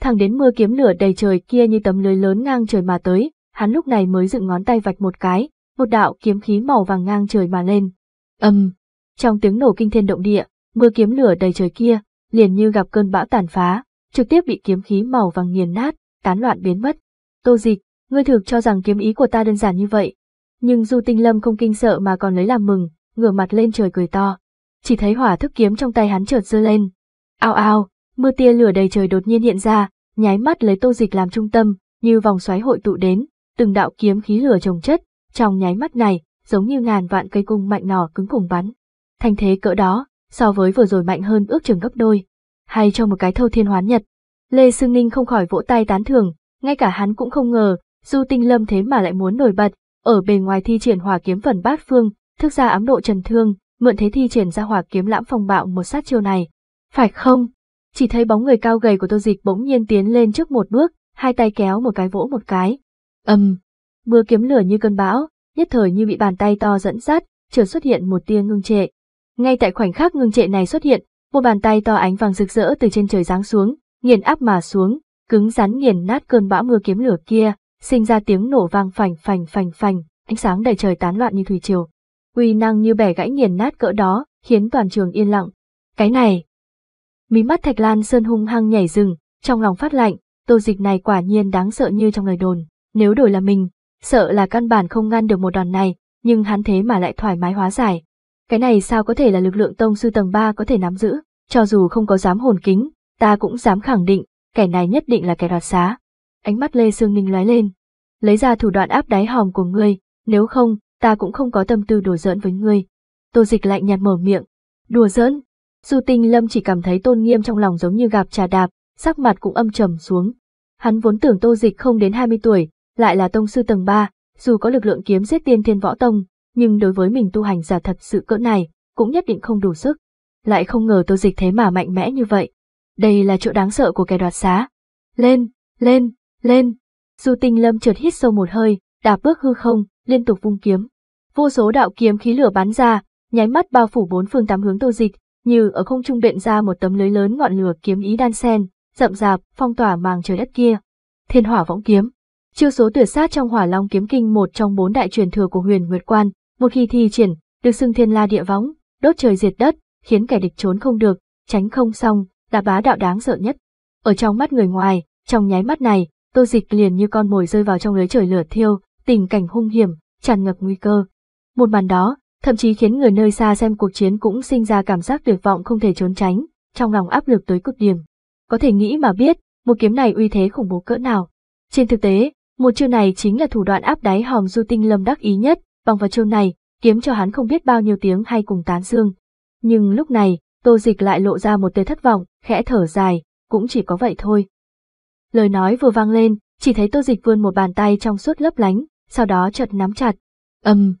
Thẳng đến mưa kiếm lửa đầy trời kia như tấm lưới lớn ngang trời mà tới, hắn lúc này mới dựng ngón tay vạch một cái, một đạo kiếm khí màu vàng ngang trời mà lên. Âm! Um, trong tiếng nổ kinh thiên động địa, mưa kiếm lửa đầy trời kia, liền như gặp cơn bão tàn phá, trực tiếp bị kiếm khí màu vàng nghiền nát, tán loạn biến mất. Tô dịch, ngươi thực cho rằng kiếm ý của ta đơn giản như vậy. Nhưng dù Tinh Lâm không kinh sợ mà còn lấy làm mừng, ngửa mặt lên trời cười to. Chỉ thấy hỏa thức kiếm trong tay hắn chợt giơ lên. Ao ao, mưa tia lửa đầy trời đột nhiên hiện ra, nháy mắt lấy tô dịch làm trung tâm, như vòng xoáy hội tụ đến, từng đạo kiếm khí lửa trồng chất, trong nháy mắt này, giống như ngàn vạn cây cung mạnh nỏ cứng cùng bắn. Thành thế cỡ đó, so với vừa rồi mạnh hơn ước chừng gấp đôi, hay cho một cái thâu thiên hoán nhật. Lê Sương Ninh không khỏi vỗ tay tán thưởng, ngay cả hắn cũng không ngờ, Du Tinh Lâm thế mà lại muốn nổi bật, ở bề ngoài thi triển hỏa kiếm phần bát phương, Thức ra ám độ Trần Thương, mượn thế thi triển ra hỏa kiếm lãm phòng bạo một sát chiêu này. Phải không? Chỉ thấy bóng người cao gầy của Tô Dịch bỗng nhiên tiến lên trước một bước, hai tay kéo một cái vỗ một cái. Ầm. mưa kiếm lửa như cơn bão, nhất thời như bị bàn tay to dẫn dắt, chợt xuất hiện một tia ngưng trệ. Ngay tại khoảnh khắc ngưng trệ này xuất hiện, một bàn tay to ánh vàng rực rỡ từ trên trời giáng xuống, nghiền áp mà xuống, cứng rắn nghiền nát cơn bão mưa kiếm lửa kia, sinh ra tiếng nổ vang phành phành phành phành, ánh sáng đầy trời tán loạn như thủy triều uy năng như bẻ gãy nghiền nát cỡ đó, khiến toàn trường yên lặng. Cái này! Mí mắt Thạch Lan Sơn hung hăng nhảy rừng, trong lòng phát lạnh, tô dịch này quả nhiên đáng sợ như trong lời đồn. Nếu đổi là mình, sợ là căn bản không ngăn được một đòn này, nhưng hắn thế mà lại thoải mái hóa giải. Cái này sao có thể là lực lượng tông sư tầng 3 có thể nắm giữ, cho dù không có dám hồn kính, ta cũng dám khẳng định, kẻ này nhất định là kẻ đoạt xá. Ánh mắt Lê Sương Ninh lóe lên. Lấy ra thủ đoạn áp đáy hòm của ngươi, nếu không, ta cũng không có tâm tư đùa giỡn với ngươi. Tô dịch lạnh nhạt mở miệng. Đùa giỡn? Dù tình lâm chỉ cảm thấy tôn nghiêm trong lòng giống như gặp trà đạp, sắc mặt cũng âm trầm xuống. Hắn vốn tưởng tô dịch không đến 20 tuổi, lại là tông sư tầng 3, dù có lực lượng kiếm giết tiên thiên võ tông, nhưng đối với mình tu hành giả thật sự cỡ này, cũng nhất định không đủ sức. Lại không ngờ tô dịch thế mà mạnh mẽ như vậy. Đây là chỗ đáng sợ của kẻ đoạt xá. Lên, lên, lên. Dù tình lâm chợt hít sâu một hơi, đạp bước hư không, liên tục vung kiếm vô số đạo kiếm khí lửa bắn ra, nháy mắt bao phủ bốn phương tám hướng Tô Dịch, như ở không trung bện ra một tấm lưới lớn ngọn lửa kiếm ý đan sen, rậm rạp, phong tỏa màng trời đất kia. Thiên Hỏa Võng Kiếm, chiêu số tuyệt sát trong Hỏa Long Kiếm Kinh một trong bốn đại truyền thừa của Huyền Nguyệt Quan, một khi thi triển, được xưng thiên la địa võng, đốt trời diệt đất, khiến kẻ địch trốn không được, tránh không xong, là bá đạo đáng sợ nhất. Ở trong mắt người ngoài, trong nháy mắt này, Tô Dịch liền như con mồi rơi vào trong lưới trời lửa thiêu, tình cảnh hung hiểm, tràn ngập nguy cơ, một màn đó, thậm chí khiến người nơi xa xem cuộc chiến cũng sinh ra cảm giác tuyệt vọng không thể trốn tránh, trong lòng áp lực tới cực điểm. Có thể nghĩ mà biết, một kiếm này uy thế khủng bố cỡ nào. Trên thực tế, một chiêu này chính là thủ đoạn áp đáy hòm du tinh lâm đắc ý nhất, bằng vào chiêu này, kiếm cho hắn không biết bao nhiêu tiếng hay cùng tán dương. Nhưng lúc này, tô dịch lại lộ ra một tê thất vọng, khẽ thở dài, cũng chỉ có vậy thôi. Lời nói vừa vang lên, chỉ thấy tô dịch vươn một bàn tay trong suốt lấp lánh, sau đó chợt nắm chặt. Âm, um,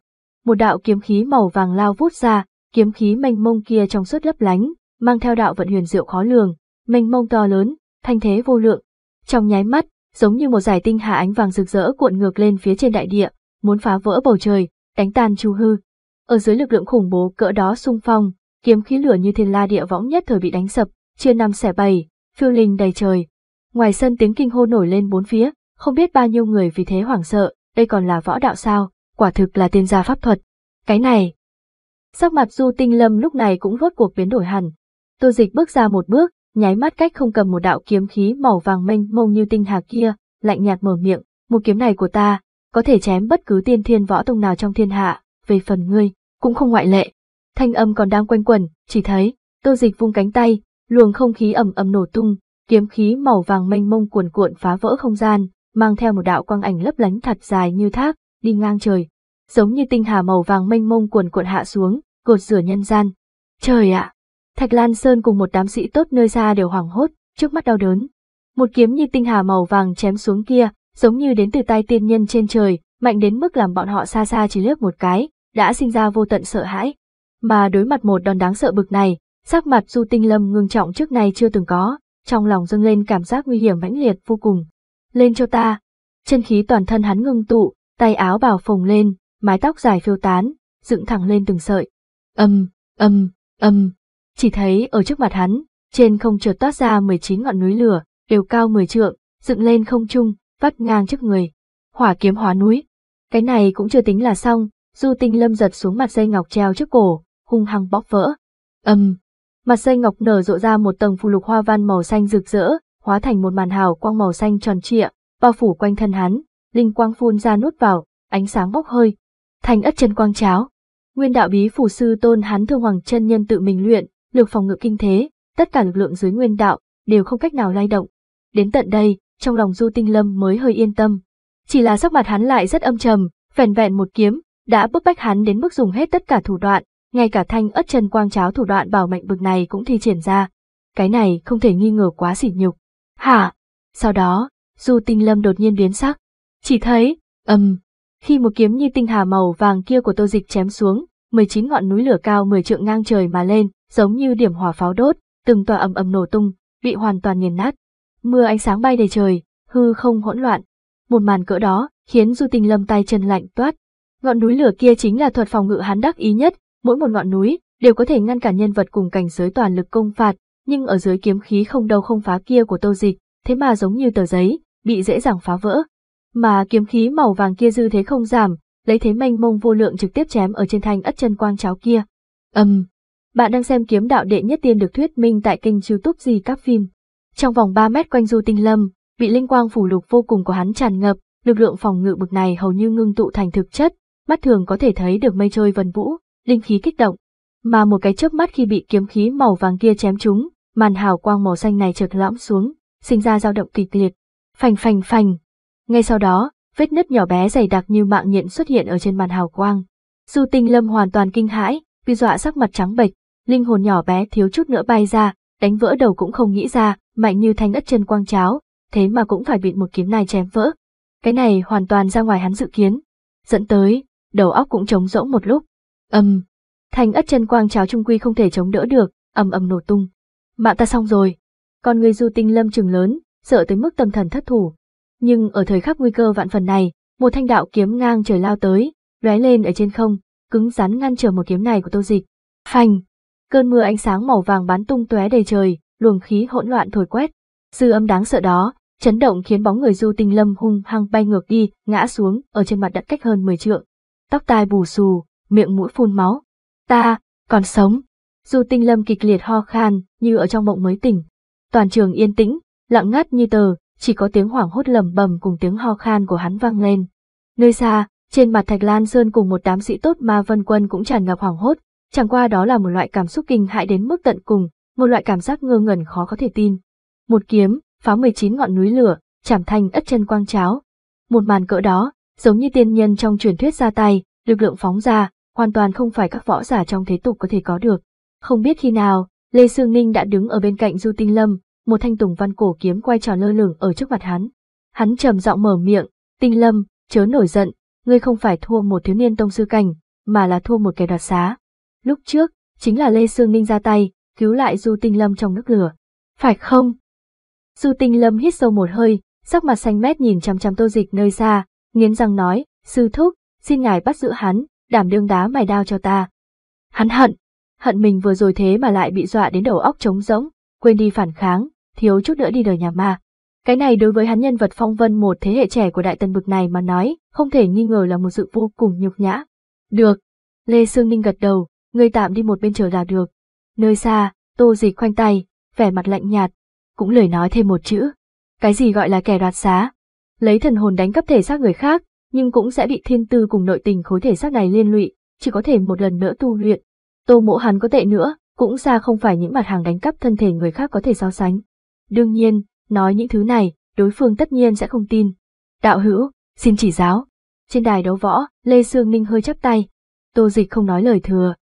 một đạo kiếm khí màu vàng lao vút ra, kiếm khí mênh mông kia trong suốt lấp lánh, mang theo đạo vận huyền diệu khó lường, mênh mông to lớn, thanh thế vô lượng. Trong nháy mắt, giống như một giải tinh hà ánh vàng rực rỡ cuộn ngược lên phía trên đại địa, muốn phá vỡ bầu trời, đánh tan chu hư. Ở dưới lực lượng khủng bố cỡ đó xung phong, kiếm khí lửa như thiên la địa võng nhất thời bị đánh sập, chia năm xẻ bảy, phiêu linh đầy trời. Ngoài sân tiếng kinh hô nổi lên bốn phía, không biết bao nhiêu người vì thế hoảng sợ, đây còn là võ đạo sao? quả thực là tên gia pháp thuật. Cái này. Sắc mặt Du Tinh Lâm lúc này cũng rốt cuộc biến đổi hẳn. Tô Dịch bước ra một bước, nháy mắt cách không cầm một đạo kiếm khí màu vàng mênh mông như tinh hà kia, lạnh nhạt mở miệng, một kiếm này của ta, có thể chém bất cứ tiên thiên võ tông nào trong thiên hạ, về phần ngươi, cũng không ngoại lệ. Thanh âm còn đang quanh quẩn, chỉ thấy, Tô Dịch vung cánh tay, luồng không khí ầm ầm nổ tung, kiếm khí màu vàng mênh mông cuồn cuộn phá vỡ không gian, mang theo một đạo quang ảnh lấp lánh thật dài như thác, đi ngang trời, giống như tinh hà màu vàng mênh mông cuồn cuộn hạ xuống, cột rửa nhân gian. Trời ạ! Thạch Lan Sơn cùng một đám sĩ tốt nơi xa đều hoảng hốt, trước mắt đau đớn. Một kiếm như tinh hà màu vàng chém xuống kia, giống như đến từ tay tiên nhân trên trời, mạnh đến mức làm bọn họ xa xa chỉ liếc một cái, đã sinh ra vô tận sợ hãi. Mà đối mặt một đòn đáng sợ bực này, sắc mặt Du Tinh Lâm ngưng trọng trước này chưa từng có, trong lòng dâng lên cảm giác nguy hiểm mãnh liệt vô cùng. Lên cho ta! Chân khí toàn thân hắn ngưng tụ, tay áo bào phồng lên, mái tóc dài phiêu tán, dựng thẳng lên từng sợi. Âm, âm, âm, chỉ thấy ở trước mặt hắn, trên không chợt toát ra 19 ngọn núi lửa, đều cao 10 trượng, dựng lên không trung, vắt ngang trước người. Hỏa kiếm hóa núi. Cái này cũng chưa tính là xong, Du Tinh Lâm giật xuống mặt dây ngọc treo trước cổ, hung hăng bóp vỡ. Âm. Mặt dây ngọc nở rộ ra một tầng phù lục hoa văn màu xanh rực rỡ, hóa thành một màn hào quang màu xanh tròn trịa, bao phủ quanh thân hắn, linh quang phun ra nuốt vào, ánh sáng bốc hơi. Thành ất chân quang cháo. Nguyên đạo bí phủ sư tôn hắn thương hoàng chân nhân tự mình luyện, lực phòng ngự kinh thế, tất cả lực lượng dưới nguyên đạo đều không cách nào lay động. Đến tận đây, trong lòng Du Tinh Lâm mới hơi yên tâm. Chỉ là sắc mặt hắn lại rất âm trầm, vẻn vẹn một kiếm, đã bức bách hắn đến mức dùng hết tất cả thủ đoạn, ngay cả thanh ất chân quang cháo thủ đoạn bảo mệnh bực này cũng thi triển ra. Cái này không thể nghi ngờ quá sỉ nhục. Hả? Sau đó, Du Tinh Lâm đột nhiên biến sắc. Chỉ thấy, ầm, um, khi một kiếm như tinh hà màu vàng kia của tô dịch chém xuống, 19 ngọn núi lửa cao 10 trượng ngang trời mà lên, giống như điểm hỏa pháo đốt, từng tòa ầm ầm nổ tung, bị hoàn toàn nghiền nát. Mưa ánh sáng bay đầy trời, hư không hỗn loạn. Một màn cỡ đó khiến Du Tinh Lâm tay chân lạnh toát. Ngọn núi lửa kia chính là thuật phòng ngự hắn đắc ý nhất, mỗi một ngọn núi đều có thể ngăn cản nhân vật cùng cảnh giới toàn lực công phạt, nhưng ở dưới kiếm khí không đâu không phá kia của Tô Dịch, thế mà giống như tờ giấy, bị dễ dàng phá vỡ mà kiếm khí màu vàng kia dư thế không giảm, lấy thế mênh mông vô lượng trực tiếp chém ở trên thanh ất chân quang cháo kia. Ầm. Um, bạn đang xem kiếm đạo đệ nhất tiên được thuyết minh tại kênh YouTube gì các phim. Trong vòng 3 mét quanh Du Tinh Lâm, bị linh quang phủ lục vô cùng của hắn tràn ngập, lực lượng phòng ngự bực này hầu như ngưng tụ thành thực chất, mắt thường có thể thấy được mây trôi vần vũ, linh khí kích động. Mà một cái chớp mắt khi bị kiếm khí màu vàng kia chém trúng, màn hào quang màu xanh này chợt lõm xuống, sinh ra dao động kịch liệt. Phành phành phành, ngay sau đó, vết nứt nhỏ bé dày đặc như mạng nhện xuất hiện ở trên màn hào quang. Du Tinh Lâm hoàn toàn kinh hãi, bị dọa sắc mặt trắng bệch, linh hồn nhỏ bé thiếu chút nữa bay ra, đánh vỡ đầu cũng không nghĩ ra, mạnh như thanh ất chân quang cháo, thế mà cũng phải bị một kiếm này chém vỡ. Cái này hoàn toàn ra ngoài hắn dự kiến. Dẫn tới, đầu óc cũng trống rỗng một lúc. Ầm, thanh ất chân quang cháo trung quy không thể chống đỡ được, ầm ầm nổ tung. Mạng ta xong rồi. còn người Du Tinh Lâm trừng lớn, sợ tới mức tâm thần thất thủ, nhưng ở thời khắc nguy cơ vạn phần này, một thanh đạo kiếm ngang trời lao tới, lóe lên ở trên không, cứng rắn ngăn trở một kiếm này của Tô Dịch. Phanh! Cơn mưa ánh sáng màu vàng bắn tung tóe đầy trời, luồng khí hỗn loạn thổi quét. Dư âm đáng sợ đó, chấn động khiến bóng người Du Tinh Lâm hung hăng bay ngược đi, ngã xuống ở trên mặt đất cách hơn 10 trượng. Tóc tai bù xù, miệng mũi phun máu. Ta, còn sống. Du Tinh Lâm kịch liệt ho khan, như ở trong mộng mới tỉnh. Toàn trường yên tĩnh, lặng ngắt như tờ, chỉ có tiếng hoảng hốt lầm bầm cùng tiếng ho khan của hắn vang lên. Nơi xa, trên mặt Thạch Lan Sơn cùng một đám sĩ tốt ma vân quân cũng tràn ngập hoảng hốt, chẳng qua đó là một loại cảm xúc kinh hại đến mức tận cùng, một loại cảm giác ngơ ngẩn khó có thể tin. Một kiếm, phá 19 ngọn núi lửa, chảm thanh ất chân quang cháo. Một màn cỡ đó, giống như tiên nhân trong truyền thuyết ra tay, lực lượng phóng ra, hoàn toàn không phải các võ giả trong thế tục có thể có được. Không biết khi nào, Lê Sương Ninh đã đứng ở bên cạnh Du Tinh Lâm, một thanh tùng văn cổ kiếm quay tròn lơ lửng ở trước mặt hắn. Hắn trầm giọng mở miệng, tinh lâm, chớ nổi giận, ngươi không phải thua một thiếu niên tông sư cảnh, mà là thua một kẻ đoạt xá. Lúc trước, chính là Lê Sương Ninh ra tay, cứu lại Du Tinh Lâm trong nước lửa. Phải không? Du Tinh Lâm hít sâu một hơi, sắc mặt xanh mét nhìn chằm chằm tô dịch nơi xa, nghiến răng nói, sư thúc, xin ngài bắt giữ hắn, đảm đương đá mài đao cho ta. Hắn hận, hận mình vừa rồi thế mà lại bị dọa đến đầu óc trống rỗng, quên đi phản kháng, thiếu chút nữa đi đời nhà ma. Cái này đối với hắn nhân vật phong vân một thế hệ trẻ của đại tần bực này mà nói, không thể nghi ngờ là một sự vô cùng nhục nhã. Được. Lê Sương Ninh gật đầu, người tạm đi một bên chờ là được. Nơi xa, tô dịch khoanh tay, vẻ mặt lạnh nhạt, cũng lời nói thêm một chữ. Cái gì gọi là kẻ đoạt xá? Lấy thần hồn đánh cắp thể xác người khác, nhưng cũng sẽ bị thiên tư cùng nội tình khối thể xác này liên lụy, chỉ có thể một lần nữa tu luyện. Tô mộ hắn có tệ nữa, cũng xa không phải những mặt hàng đánh cắp thân thể người khác có thể so sánh. Đương nhiên, nói những thứ này, đối phương tất nhiên sẽ không tin. Đạo hữu, xin chỉ giáo. Trên đài đấu võ, Lê Sương Ninh hơi chắp tay. Tô dịch không nói lời thừa.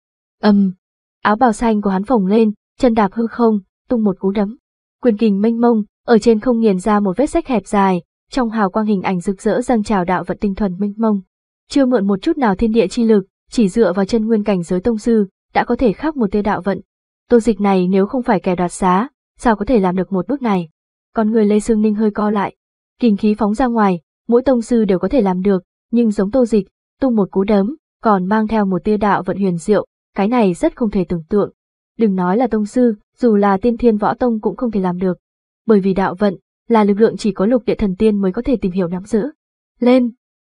Âm. áo bào xanh của hắn phồng lên, chân đạp hư không, tung một cú đấm. Quyền kình mênh mông, ở trên không nghiền ra một vết sách hẹp dài, trong hào quang hình ảnh rực rỡ dâng trào đạo vận tinh thuần mênh mông. Chưa mượn một chút nào thiên địa chi lực, chỉ dựa vào chân nguyên cảnh giới tông sư, đã có thể khắc một tia đạo vận. Tô dịch này nếu không phải kẻ đoạt xá, sao có thể làm được một bước này? Còn người Lê Sương Ninh hơi co lại, kình khí phóng ra ngoài, mỗi tông sư đều có thể làm được, nhưng giống Tô Dịch, tung một cú đấm, còn mang theo một tia đạo vận huyền diệu, cái này rất không thể tưởng tượng. Đừng nói là tông sư, dù là tiên thiên võ tông cũng không thể làm được, bởi vì đạo vận là lực lượng chỉ có lục địa thần tiên mới có thể tìm hiểu nắm giữ. Lên,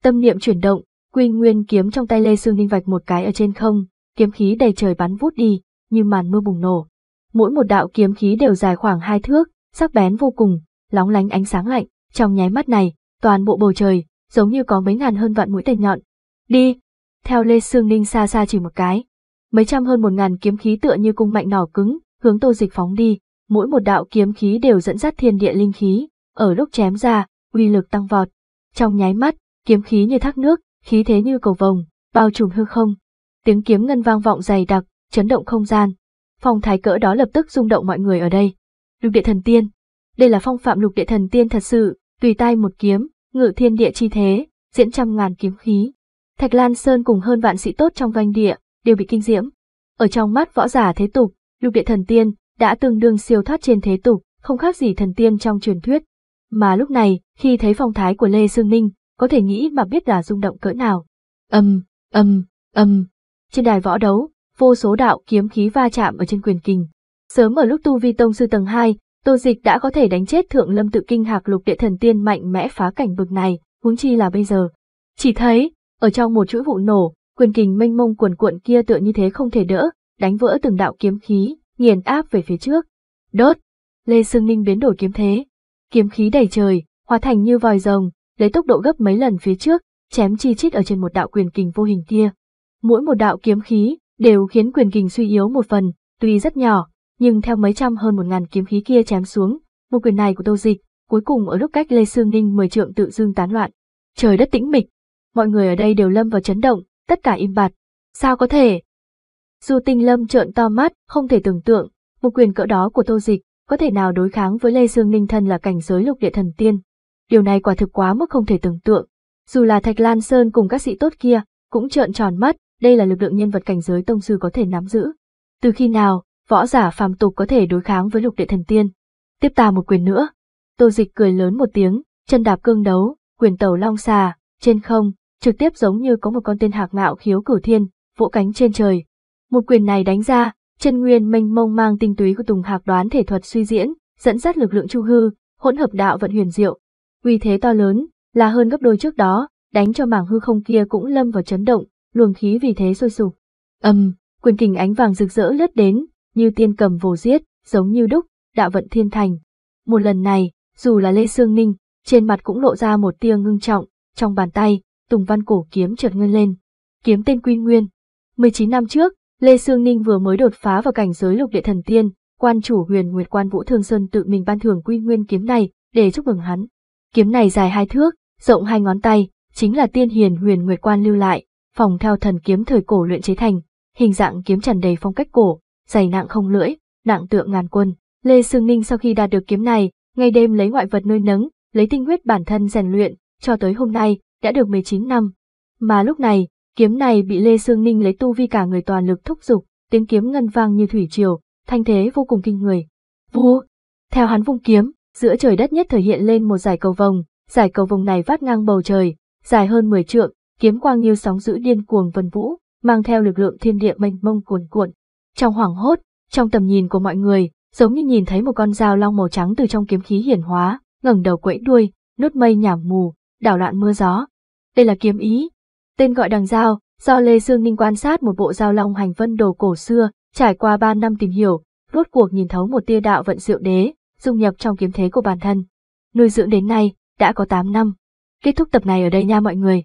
tâm niệm chuyển động, quy nguyên kiếm trong tay Lê Sương Ninh vạch một cái ở trên không, kiếm khí đầy trời bắn vút đi, như màn mưa bùng nổ, mỗi một đạo kiếm khí đều dài khoảng hai thước, sắc bén vô cùng, lóng lánh ánh sáng lạnh, trong nháy mắt này, toàn bộ bầu trời, giống như có mấy ngàn hơn vạn mũi tên nhọn. Đi! Theo Lê Sương Ninh xa xa chỉ một cái. Mấy trăm hơn một ngàn kiếm khí tựa như cung mạnh nỏ cứng, hướng tô dịch phóng đi, mỗi một đạo kiếm khí đều dẫn dắt thiên địa linh khí, ở lúc chém ra, uy lực tăng vọt. Trong nháy mắt, kiếm khí như thác nước, khí thế như cầu vồng, bao trùm hư không. Tiếng kiếm ngân vang vọng dày đặc, chấn động không gian, phong thái cỡ đó lập tức rung động mọi người ở đây. Lục địa thần tiên. Đây là phong phạm lục địa thần tiên thật sự, tùy tay một kiếm, ngự thiên địa chi thế, diễn trăm ngàn kiếm khí. Thạch Lan Sơn cùng hơn vạn sĩ tốt trong doanh địa, đều bị kinh diễm. Ở trong mắt võ giả thế tục, lục địa thần tiên, đã tương đương siêu thoát trên thế tục, không khác gì thần tiên trong truyền thuyết. Mà lúc này, khi thấy phong thái của Lê sương Ninh, có thể nghĩ mà biết là rung động cỡ nào. Âm, âm, âm. Trên đài võ đấu, vô số đạo kiếm khí va chạm ở trên quyền kình. Sớm ở lúc tu vi tông sư tầng 2, Tô Dịch đã có thể đánh chết Thượng Lâm tự kinh hạc lục địa thần tiên mạnh mẽ phá cảnh vực này, huống chi là bây giờ. Chỉ thấy, ở trong một chuỗi vụ nổ, quyền kình mênh mông cuồn cuộn kia tựa như thế không thể đỡ, đánh vỡ từng đạo kiếm khí, nghiền áp về phía trước. Đốt! Lê Sương Ninh biến đổi kiếm thế. Kiếm khí đầy trời, hóa thành như vòi rồng, lấy tốc độ gấp mấy lần phía trước, chém chi chít ở trên một đạo quyền kình vô hình kia. Mỗi một đạo kiếm khí đều khiến quyền kình suy yếu một phần, tuy rất nhỏ, nhưng theo mấy trăm hơn một ngàn kiếm khí kia chém xuống, một quyền này của Tô Dịch, cuối cùng ở lúc cách Lê Sương Ninh mười trượng tự dưng tán loạn. Trời đất tĩnh mịch, mọi người ở đây đều lâm vào chấn động, tất cả im bặt. Sao có thể? Dù tinh lâm trợn to mắt, không thể tưởng tượng, một quyền cỡ đó của Tô Dịch, có thể nào đối kháng với Lê Sương Ninh thân là cảnh giới lục địa thần tiên. Điều này quả thực quá mức không thể tưởng tượng. Dù là Thạch Lan Sơn cùng các sĩ tốt kia, cũng trợn tròn mắt, đây là lực lượng nhân vật cảnh giới tông sư có thể nắm giữ. Từ khi nào, võ giả phàm tục có thể đối kháng với lục địa thần tiên? Tiếp ta một quyền nữa. Tô dịch cười lớn một tiếng, chân đạp cương đấu, quyền tàu long xà, trên không, trực tiếp giống như có một con tên hạc ngạo khiếu cửu thiên, vỗ cánh trên trời. Một quyền này đánh ra, chân nguyên mênh mông mang tinh túy của tùng hạc đoán thể thuật suy diễn, dẫn dắt lực lượng chu hư, hỗn hợp đạo vận huyền diệu. Uy thế to lớn, là hơn gấp đôi trước đó, đánh cho mảng hư không kia cũng lâm vào chấn động, luồng khí vì thế sôi sục. Âm, quyền kình ánh vàng rực rỡ lướt đến, như tiên cầm vồ giết, giống như đúc, đạo vận thiên thành. Một lần này, dù là Lê Sương Ninh, trên mặt cũng lộ ra một tia ngưng trọng, trong bàn tay, Tùng Văn cổ kiếm chợt ngân lên. Kiếm tên Quy Nguyên. 19 năm trước, Lê Sương Ninh vừa mới đột phá vào cảnh giới lục địa thần tiên, quan chủ Huyền Nguyệt Quan Vũ Thương Sơn tự mình ban thưởng Quy Nguyên kiếm này để chúc mừng hắn. Kiếm này dài hai thước, rộng hai ngón tay, chính là tiên hiền Huyền Nguyệt Quan lưu lại, phòng theo thần kiếm thời cổ luyện chế thành, hình dạng kiếm tràn đầy phong cách cổ, dày nặng không lưỡi, nặng tượng ngàn quân. Lê Sương Ninh sau khi đạt được kiếm này, ngày đêm lấy ngoại vật nuôi nấng, lấy tinh huyết bản thân rèn luyện, cho tới hôm nay, đã được 19 năm. Mà lúc này, kiếm này bị Lê Sương Ninh lấy tu vi cả người toàn lực thúc giục, tiếng kiếm ngân vang như thủy triều, thanh thế vô cùng kinh người. Vù! Theo hắn vung kiếm, giữa trời đất nhất thể hiện lên một giải cầu vồng, giải cầu vồng này vắt ngang bầu trời, dài hơn 10 trượng, kiếm quang như sóng dữ điên cuồng vần vũ, mang theo lực lượng thiên địa mênh mông cuồn cuộn. Trong hoảng hốt, trong tầm nhìn của mọi người, giống như nhìn thấy một con dao long màu trắng từ trong kiếm khí hiển hóa, ngẩng đầu quẫy đuôi, nốt mây nhảm mù, đảo loạn mưa gió. Đây là kiếm ý. Tên gọi đằng dao, do Lê Sương Ninh quan sát một bộ dao long hành vân đồ cổ xưa, trải qua ba năm tìm hiểu, rốt cuộc nhìn thấu một tia đạo vận diệu đế, dung nhập trong kiếm thế của bản thân. Nuôi dưỡng đến nay, đã có 8 năm. Kết thúc tập này ở đây nha mọi người.